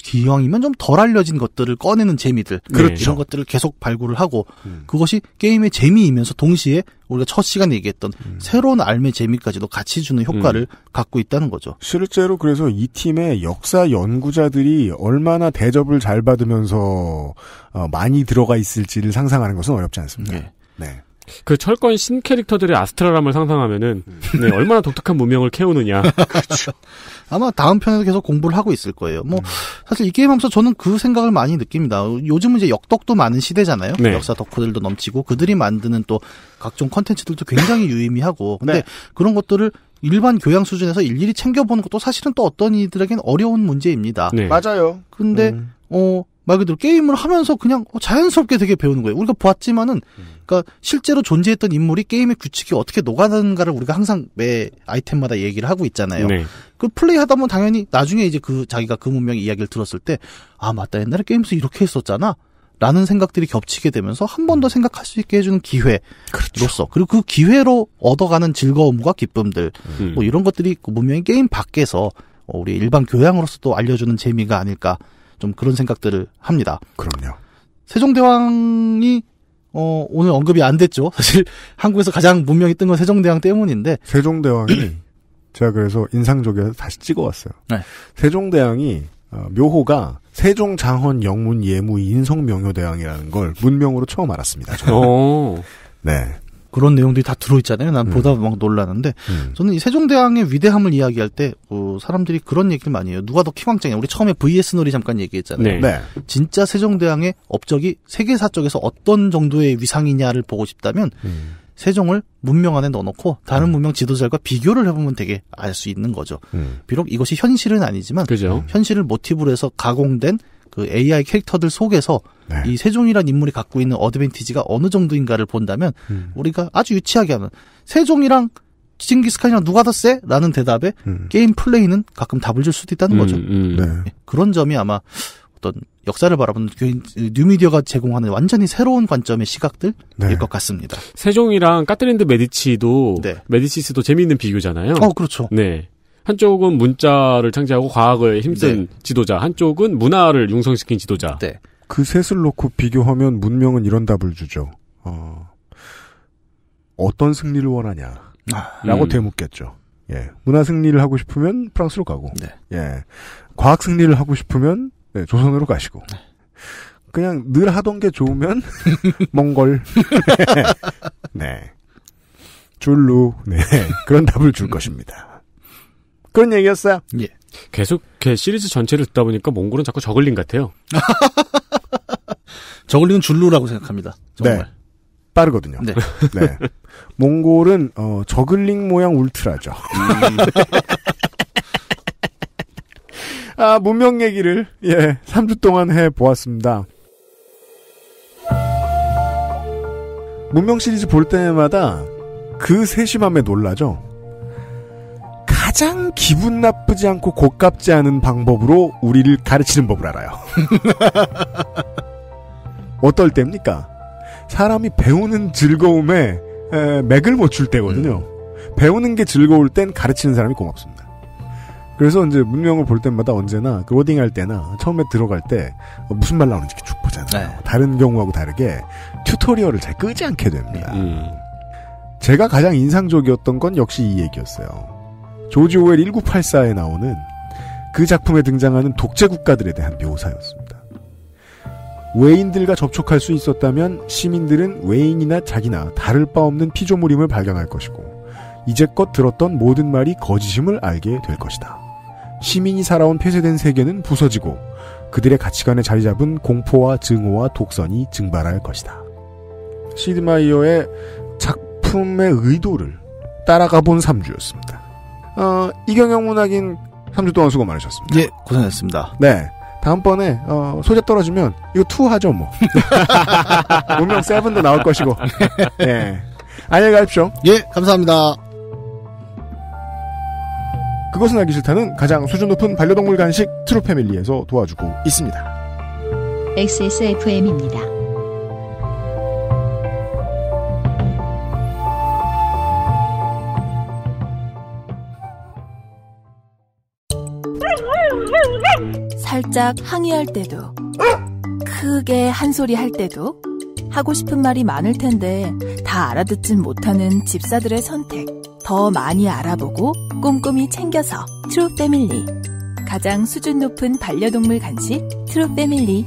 기형이면좀덜 알려진 것들을 꺼내는 재미들 네. 그렇죠. 이런 것들을 계속 발굴을 하고 음. 그것이 게임의 재미이면서 동시에 우리가 첫 시간에 얘기했던 음. 새로운 알매 재미까지도 같이 주는 효과를 음. 갖고 있다는 거죠. 실제로 그래서 이 팀의 역사 연구자들이 얼마나 대접을 잘 받으면서 어, 많이 들어가 있을지를 상상하는 것은 어렵지 않습니다. 네. 네. 그 철권 신 캐릭터들의 아스트라람을 상상하면은 음. 네, 얼마나 독특한 문명을 캐우느냐. 그렇죠. 아마 다음 편에서 계속 공부를 하고 있을 거예요. 뭐 음. 사실 이 게임 하면서 저는 그 생각을 많이 느낍니다. 요즘은 이제 역덕도 많은 시대잖아요. 네. 역사 덕후들도 넘치고 그들이 만드는 또 각종 컨텐츠들도 굉장히 유의미하고 네. 근데 네. 그런 것들을 일반 교양 수준에서 일일이 챙겨보는 것도 사실은 또 어떤 이들에겐 어려운 문제입니다. 네. 맞아요. 근데 음. 어말 그대로 게임을 하면서 그냥 어, 자연스럽게 되게 배우는 거예요. 우리가 보았지만은, 그러니까 실제로 존재했던 인물이 게임의 규칙이 어떻게 녹아나는가를 우리가 항상 매 아이템마다 얘기를 하고 있잖아요. 네. 그 플레이하다 보면 당연히 나중에 이제 그 자기가 그 문명의 이야기를 들었을 때, 아 맞다 옛날에 게임에서 이렇게 했었잖아. 라는 생각들이 겹치게 되면서 한 번더 음. 생각할 수 있게 해주는 기회로서 그렇죠. 그리고 그 기회로 얻어가는 즐거움과 기쁨들 음. 뭐 이런 것들이 그 문명의 게임 밖에서 어, 우리 일반 교양으로서도 알려주는 재미가 아닐까 좀 그런 생각들을 합니다. 그럼요. 세종대왕이 어, 오늘 언급이 안 됐죠. 사실 한국에서 가장 문명이 뜬 건 세종대왕 때문인데. 세종대왕이 제가 그래서 인상적이어서 다시 찍어왔어요. 네. 세종대왕이 어, 묘호가 세종 장헌 영문 예무 인성 명효대왕이라는 걸 문명으로 처음 알았습니다. 네. 그런 내용들이 다 들어있잖아요. 난 음. 보다 막 놀라는데 음. 저는 이 세종대왕의 위대함을 이야기할 때 어, 사람들이 그런 얘기를 많이 해요. 누가 더 키왕짱이야? 우리 처음에 VS 놀이 잠깐 얘기했잖아요. 네. 진짜 세종대왕의 업적이 세계사 쪽에서 어떤 정도의 위상이냐를 보고 싶다면 음. 세종을 문명 안에 넣어놓고 다른 음. 문명 지도자들과 비교를 해보면 되게 알 수 있는 거죠. 음. 비록 이것이 현실은 아니지만 그죠. 현실을 모티브로 해서 가공된 그 AI 캐릭터들 속에서 네. 이 세종이란 인물이 갖고 있는 어드밴티지가 어느 정도인가를 본다면 음. 우리가 아주 유치하게 하면 세종이랑 징기스칸이랑 누가 더 세? 라는 대답에 음. 게임 플레이는 가끔 답을 줄 수도 있다는 음, 거죠. 음. 네. 예, 그런 점이 아마 어떤 역사를 바라보는 뉴미디어가 제공하는 완전히 새로운 관점의 시각들일 네. 것 같습니다. 세종이랑 까트린드 메디치도 네. 메디시스도 재미있는 비교잖아요. 어, 그렇죠. 네. 한쪽은 문자를 창제하고 과학을 힘쓴 네. 지도자, 한쪽은 문화를 융성시킨 지도자. 네. 그 셋을 놓고 비교하면 문명은 이런 답을 주죠. 어, 어떤 승리를 원하냐. 아, 라고 음. 되묻겠죠. 예. 문화 승리를 하고 싶으면 프랑스로 가고. 네. 예. 과학 승리를 하고 싶으면 네, 조선으로 가시고. 네. 그냥 늘 하던 게 좋으면 몽골. 네. 줄루. 네. 그런 답을 줄 것입니다. 그런 얘기였어요. 예. 계속 시리즈 전체를 듣다 보니까 몽골은 자꾸 저글링 같아요. 저글링은 줄루라고 생각합니다. 정말. 네. 빠르거든요. 네. 네. 몽골은 어, 저글링 모양 울트라죠. 아, 문명 얘기를 예, 3주 동안 해 보았습니다. 문명 시리즈 볼 때마다 그 세심함에 놀라죠. 가장 기분 나쁘지 않고 고깝지 않은 방법으로 우리를 가르치는 법을 알아요. 어떨 때입니까? 사람이 배우는 즐거움에 에, 맥을 못 줄 때거든요. 음. 배우는 게 즐거울 땐 가르치는 사람이 고맙습니다. 그래서 이제 문명을 볼 때마다 언제나 그 로딩할 때나 처음에 들어갈 때 무슨 말 나오는지 쭉 보잖아요. 네. 다른 경우하고 다르게 튜토리얼을 잘 끄지 않게 됩니다. 음. 제가 가장 인상적이었던 건 역시 이 얘기였어요. 조지 오웰 1984에 나오는 그 작품에 등장하는 독재 국가들에 대한 묘사였습니다. 외인들과 접촉할 수 있었다면 시민들은 외인이나 자기나 다를 바 없는 피조물임을 발견할 것이고 이제껏 들었던 모든 말이 거짓임을 알게 될 것이다. 시민이 살아온 폐쇄된 세계는 부서지고 그들의 가치관에 자리 잡은 공포와 증오와 독선이 증발할 것이다. 시드마이어의 작품의 의도를 따라가 본 3주였습니다. 어, 이경영 문학인 3주 동안 수고 많으셨습니다. 예, 고생하셨습니다. 네. 다음번에 어, 소재 떨어지면 이거 투 하죠 뭐. 운명 세븐도 나올 것이고. 예. 안녕히 가십시오. 예, 감사합니다. 그것은 알기 싫다는 가장 수준 높은 반려동물 간식 트루 패밀리에서 도와주고 있습니다. XSFM입니다. 살짝 항의할 때도 크게 한 소리 할 때도 하고 싶은 말이 많을 텐데 다 알아듣진 못하는 집사들의 선택. 더 많이 알아보고 꼼꼼히 챙겨서 트루 패밀리. 가장 수준 높은 반려동물 간식 트루 패밀리.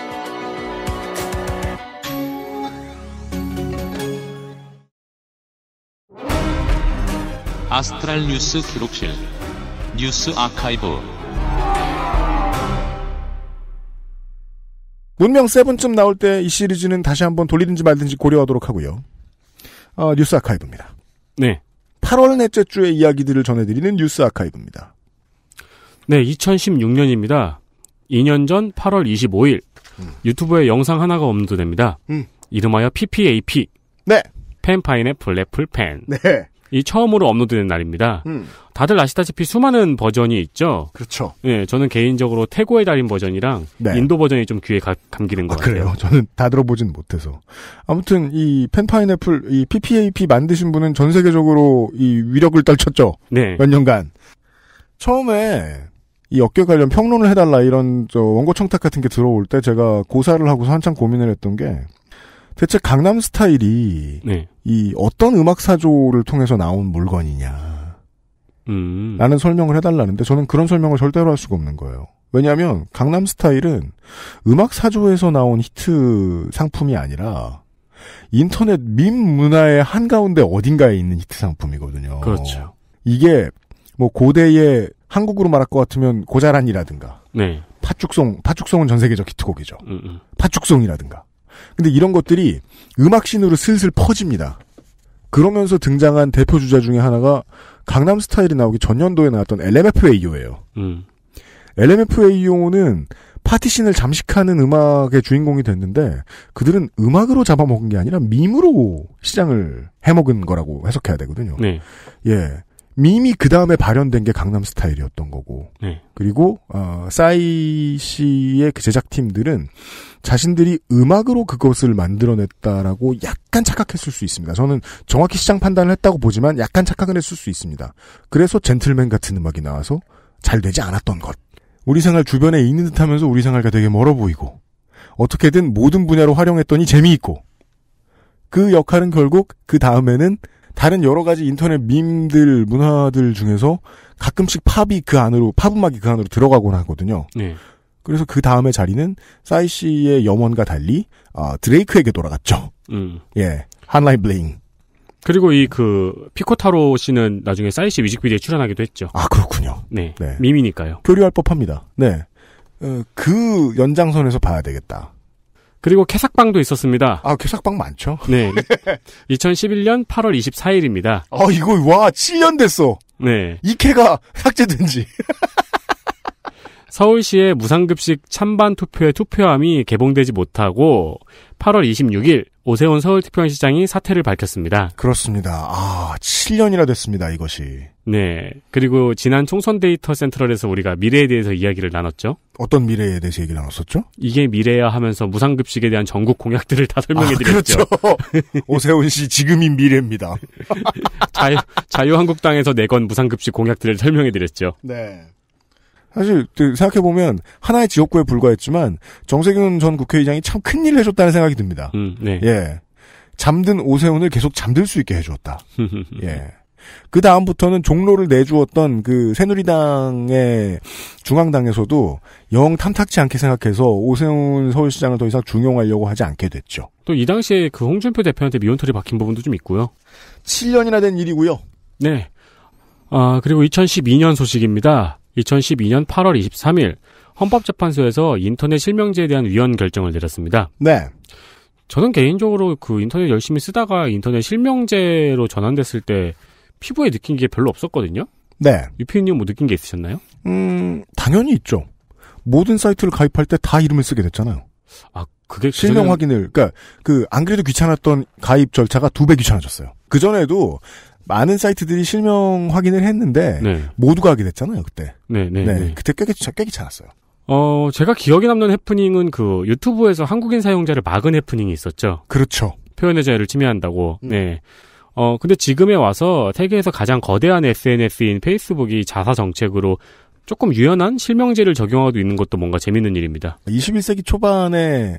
아스트랄 뉴스 기록실 뉴스 아카이브 문명 세븐쯤 나올 때 이 시리즈는 다시 한번 돌리든지 말든지 고려하도록 하고요. 어, 뉴스 아카이브입니다. 네. 8월 넷째 주의 이야기들을 전해드리는 뉴스 아카이브입니다. 네, 2016년입니다. 2년 전 8월 25일 음. 유튜브에 영상 하나가 업로드됩니다. 음. 이름하여 PPAP. 네. 펜파인의 블랙풀 펜. 네. 이 처음으로 업로드된 날입니다. 음. 다들 아시다시피 수많은 버전이 있죠. 그렇죠. 예, 저는 개인적으로 태고의 달인 버전이랑 네. 인도 버전이 좀 귀에 가, 감기는 것 아, 같아요. 그래요. 저는 다 들어보진 못해서. 아무튼 이 펜파인애플 이 PPAP 만드신 분은 전 세계적으로 이 위력을 떨쳤죠. 네. 몇 년간. 처음에 이 업계 관련 평론을 해달라 이런 저 원고 청탁 같은 게 들어올 때 제가 고사를 하고서 한참 고민을 했던 게 대체 강남 스타일이 네. 이 어떤 음악 사조를 통해서 나온 물건이냐. 음. 라는 설명을 해달라는데 저는 그런 설명을 절대로 할 수가 없는 거예요. 왜냐하면 강남 스타일은 음악 사조에서 나온 히트 상품이 아니라 인터넷 민 문화의 한가운데 어딘가에 있는 히트 상품이거든요. 그렇죠. 이게 뭐 고대의 한국으로 말할 것 같으면 고자란이라든가 네. 파축송 파축송은 전 세계적 히트곡이죠. 음, 음. 파축송이라든가 근데 이런 것들이 음악신으로 슬슬 퍼집니다. 그러면서 등장한 대표 주자 중에 하나가 강남 스타일이 나오기 전년도에 나왔던 LMFAO예요. 음. LMFAO는 파티신을 잠식하는 음악의 주인공이 됐는데 그들은 음악으로 잡아먹은 게 아니라 밈으로 시장을 해먹은 거라고 해석해야 되거든요. 네. 예. 밈이 그 다음에 발현된 게 강남 스타일이었던 거고. 네. 그리고, 어, 싸이 씨의 그 제작팀들은 자신들이 음악으로 그것을 만들어냈다라고 약간 착각했을 수 있습니다. 저는 정확히 시장 판단을 했다고 보지만 약간 착각을 했을 수 있습니다. 그래서 젠틀맨 같은 음악이 나와서 잘 되지 않았던 것. 우리 생활 주변에 있는 듯 하면서 우리 생활과 되게 멀어 보이고. 어떻게든 모든 분야로 활용했더니 재미있고. 그 역할은 결국 그 다음에는 다른 여러 가지 인터넷 밈들 문화들 중에서 가끔씩 팝이 그 안으로 팝 음악이 그 안으로 들어가곤 하거든요. 네. 그래서 그 다음에 자리는 사이 씨의 염원과 달리 아, 드레이크에게 돌아갔죠. 음. 예, 한라인 블링. 그리고 이 그 피코타로 씨는 나중에 사이 씨 뮤직비디오에 출연하기도 했죠. 아 그렇군요. 네, 네. 밈이니까요. 교류할 법합니다. 네, 어, 그 연장선에서 봐야 되겠다. 그리고 캐삭방도 있었습니다. 아, 캐삭방 많죠? 네. 2011년 8월 24일입니다. 아, 이거, 와, 7년 됐어. 네. 이 캐가 삭제된 지. 서울시의 무상급식 찬반 투표의 투표함이 개봉되지 못하고 8월 26일 오세훈 서울특별시장이 사태를 밝혔습니다. 그렇습니다. 아, 7년이나 됐습니다, 이것이. 네. 그리고 지난 총선 데이터 센트럴에서 우리가 미래에 대해서 이야기를 나눴죠. 어떤 미래에 대해서 얘기 나눴었죠? 이게 미래야 하면서 무상급식에 대한 전국 공약들을 다 설명해 아, 드렸죠. 아, 그렇죠. 오세훈 씨 지금이 미래입니다. 자유, 자유한국당에서 내건 무상급식 공약들을 설명해 드렸죠. 네. 사실 그 생각해보면 하나의 지역구에 불과했지만 정세균 전 국회의장이 참 큰일을 해줬다는 생각이 듭니다. 음, 네. 예. 잠든 오세훈을 계속 잠들 수 있게 해주었다. 예. 그 다음부터는 종로를 내주었던 그 새누리당의 중앙당에서도 영 탐탁치 않게 생각해서 오세훈 서울시장을 더 이상 중용하려고 하지 않게 됐죠. 또 이 당시에 그 홍준표 대표한테 미온털이 박힌 부분도 좀 있고요. 7년이나 된 일이고요. 네. 아, 그리고 2012년 소식입니다. 2012년 8월 23일 헌법재판소에서 인터넷 실명제에 대한 위헌 결정을 내렸습니다. 네. 저는 개인적으로 그 인터넷 열심히 쓰다가 인터넷 실명제로 전환됐을 때 피부에 느낀 게 별로 없었거든요. 네. 유피님 뭐 느낀 게 있으셨나요? 음, 당연히 있죠. 모든 사이트를 가입할 때 다 이름을 쓰게 됐잖아요. 아, 그게 그 실명 확인을 그러니까 그 안 그래도 귀찮았던 가입 절차가 두 배 귀찮아졌어요. 그 전에도 많은 사이트들이 실명 확인을 했는데 네. 모두가 하게 됐잖아요 그때. 네, 네, 네. 네. 그때 꽤, 꽤 귀찮았어요. 어, 제가 기억에 남는 해프닝은 그 유튜브에서 한국인 사용자를 막은 해프닝이 있었죠. 그렇죠. 표현의 자유를 침해한다고. 음. 네. 어, 근데 지금에 와서 세계에서 가장 거대한 SNS인 페이스북이 자사 정책으로 조금 유연한 실명제를 적용하고 있는 것도 뭔가 재밌는 일입니다. 21세기 초반에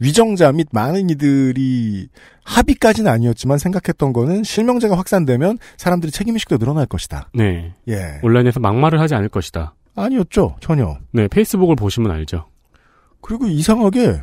위정자 및 많은 이들이 합의까지는 아니었지만 생각했던 거는 실명제가 확산되면 사람들이 책임의식도 늘어날 것이다. 네. 예. 온라인에서 막말을 하지 않을 것이다. 아니었죠. 전혀. 네. 페이스북을 보시면 알죠. 그리고 이상하게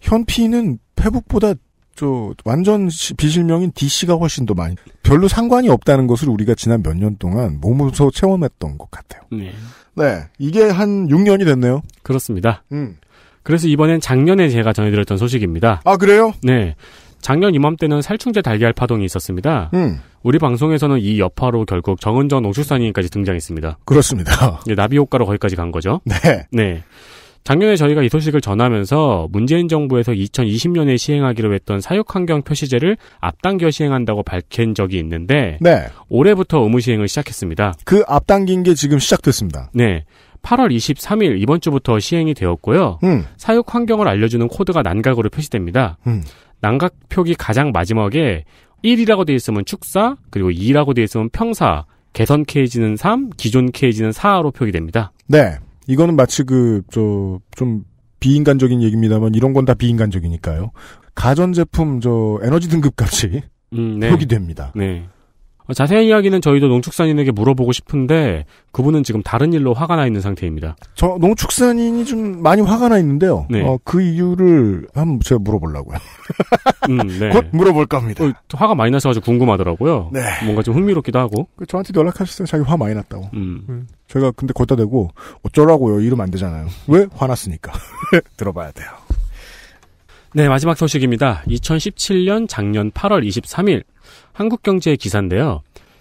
현피는 페북보다 저 완전 비실명인 DC가 훨씬 더 많이 별로 상관이 없다는 것을 우리가 지난 몇 년 동안 몸으로 체험했던 것 같아요. 네. 네. 이게 한 6년이 됐네요. 그렇습니다. 음. 그래서 이번엔 작년에 제가 전해드렸던 소식입니다. 아, 그래요? 네. 작년 이맘때는 살충제 달걀 파동이 있었습니다. 음. 우리 방송에서는 이 여파로 결국 정은전 농축산인까지 등장했습니다. 그렇습니다. 네, 나비 효과로 거기까지 간 거죠. 네. 네. 작년에 저희가 이 소식을 전하면서 문재인 정부에서 2020년에 시행하기로 했던 사육환경 표시제를 앞당겨 시행한다고 밝힌 적이 있는데 네. 올해부터 의무 시행을 시작했습니다. 그 앞당긴 게 지금 시작됐습니다. 네. 8월 23일 이번 주부터 시행이 되었고요. 음. 사육 환경을 알려주는 코드가 난각으로 표시됩니다. 음. 난각 표기 가장 마지막에 1이라고 되어 있으면 축사, 그리고 2라고 되어 있으면 평사, 개선 케이지는 3, 기존 케이지는 4로 표기됩니다. 네. 이거는 마치 그 저 좀 비인간적인 얘기입니다만 이런 건 다 비인간적이니까요. 가전제품 저 에너지 등급까지 음, 네. 표기됩니다. 네. 자세한 이야기는 저희도 농축산인에게 물어보고 싶은데 그분은 지금 다른 일로 화가 나 있는 상태입니다. 저 농축산인이 좀 많이 화가 나 있는데요. 네. 어, 그 이유를 한번 제가 물어보려고요. 음, 네. 곧 물어볼 겁니다. 어, 화가 많이 나서 아주 궁금하더라고요. 네. 뭔가 좀 흥미롭기도 하고. 그 저한테 연락하셨어요. 자기 화 많이 났다고. 음. 음. 제가 근데 걷다 대고 어쩌라고요. 이러면 안 되잖아요. 왜 화났으니까 들어봐야 돼요. 네, 마지막 소식입니다. 2017년 작년 8월 23일 한국경제의 기사인데요.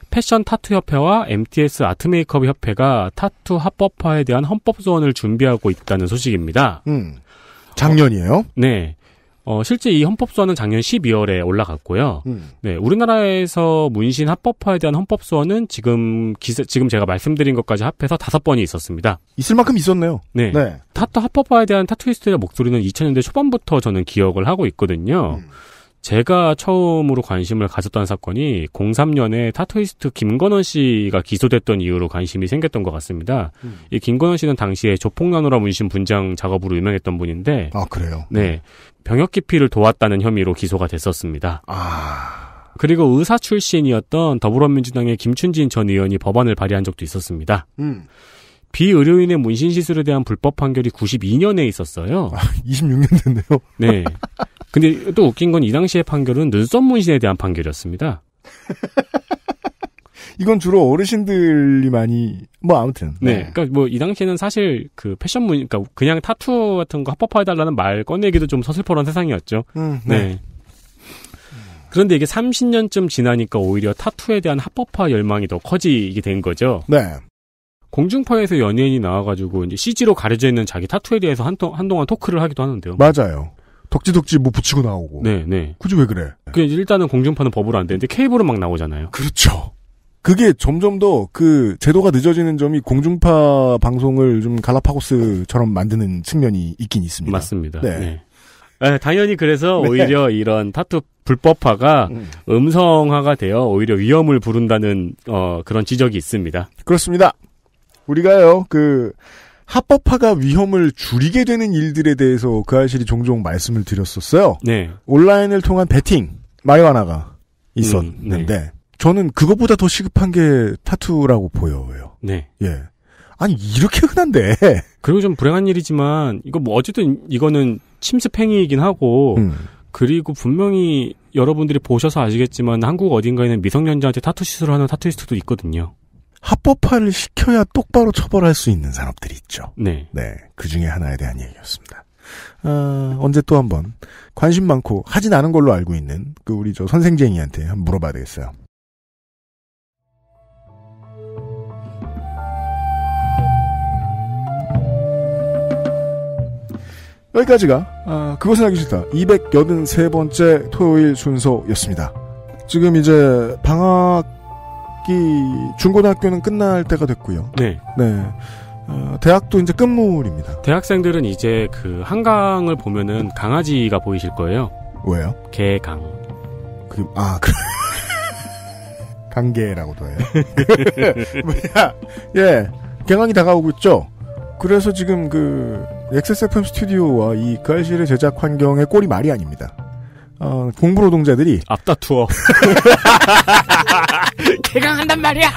패션 타투 협회와 MTS 아트메이크업 협회가 타투 합법화에 대한 헌법 소원을 준비하고 있다는 소식입니다. 음. 작년이에요? 어, 네. 어, 실제 이 헌법소원은 작년 12월에 올라갔고요. 음. 네, 우리나라에서 문신 합법화에 대한 헌법소원은 지금 기사 지금 제가 말씀드린 것까지 합해서 다섯 번이 있었습니다. 있을 만큼 있었네요. 네. 네. 타투 합법화에 대한 타투이스트의 목소리는 2000년대 초반부터 저는 기억을 하고 있거든요. 음. 제가 처음으로 관심을 가졌던 사건이 03년에 타투이스트 김건원 씨가 기소됐던 이유로 관심이 생겼던 것 같습니다. 음. 이 김건원 씨는 당시에 조폭나누라 문신 분장 작업으로 유명했던 분인데. 아, 그래요? 네. 병역 기피를 도왔다는 혐의로 기소가 됐었습니다. 아. 그리고 의사 출신이었던 더불어민주당의 김춘진 전 의원이 법안을 발의한 적도 있었습니다. 음. 비의료인의 문신 시술에 대한 불법 판결이 92년에 있었어요. 아, 26년 됐네요. 네. 근데 또 웃긴 건 이 당시의 판결은 눈썹 문신에 대한 판결이었습니다. 이건 주로 어르신들이 많이 뭐 아무튼 네, 네. 그러니까 뭐 이 당시에는 사실 그 패션 문 그러니까 그냥 타투 같은 거 합법화해 달라는 말 꺼내기도 좀 서슬퍼런 세상이었죠. 음, 네. 네. 그런데 이게 30년쯤 지나니까 오히려 타투에 대한 합법화 열망이 더 커지게 된 거죠. 네. 공중파에서 연예인이 나와가지고 이제 CG로 가려져 있는 자기 타투에 대해서 한동, 한동안 토크를 하기도 하는데요. 맞아요. 덕지덕지 뭐 붙이고 나오고. 네, 네. 굳이 왜 그래? 그 이제 일단은 공중파는 법으로 안 되는데 케이블은 막 나오잖아요. 그렇죠. 그게 점점 더 그 제도가 늦어지는 점이 공중파 방송을 좀 갈라파고스처럼 만드는 측면이 있긴 있습니다. 맞습니다. 네. 네. 네 당연히 그래서 네. 오히려 이런 타투 불법화가 음. 성화가 되어 오히려 위험을 부른다는 어, 그런 지적이 있습니다. 그렇습니다. 우리가요 그 합법화가 위험을 줄이게 되는 일들에 대해서 그 아실이 종종 말씀을 드렸었어요. 네. 온라인을 통한 베팅 마리화나가 있었는데 음, 네. 저는 그것보다 더 시급한 게 타투라고 보여요. 네. 예. 아니 이렇게 흔한데. 그리고 좀 불행한 일이지만 이거 뭐 어쨌든 이거는 침습 행위이긴 하고 음. 그리고 분명히 여러분들이 보셔서 아시겠지만 한국 어딘가에는 미성년자한테 타투 시술을 하는 타투이스트도 있거든요. 합법화를 시켜야 똑바로 처벌할 수 있는 산업들이 있죠. 네. 네. 그 중에 하나에 대한 얘기였습니다. 아, 언제 또 한번 관심 많고 하진 않은 걸로 알고 있는 그 우리 저 선생쟁이한테 한번 물어봐야 되겠어요. 여기까지가 아, 그것은 알기 싫다 283번째 토요일 순서였습니다. 지금 이제 방학 고등학기 중고등학교는 끝날 때가 됐고요. 네. 네. 어, 대학도 이제 끝물입니다. 대학생들은 이제 그 한강을 보면은 강아지가 보이실 거예요. 왜요? 개강. 그, 아, 그. 강계라고도 해요. 뭐야, 예. 개강이 다가오고 있죠? 그래서 지금 그, XSFM 스튜디오와 이 깔실의 그 제작 환경의 꼴이 말이 아닙니다. 어, 공부 노동자들이 앞다투어 개강한단 말이야.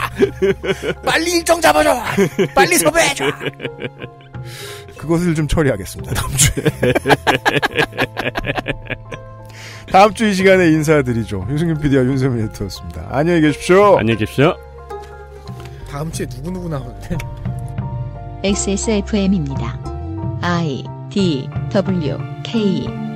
빨리 일정 잡아줘. 빨리 섭외해줘. 그것을 좀 처리하겠습니다. 다음 주에. 다음 주 이 시간에 인사드리죠. 윤승균 PD와 윤세민 에디터였습니다. 안녕히 계십시오. 안녕히 계십시오. 다음 주에 누구누구 나오는데? XSFM입니다. I D W K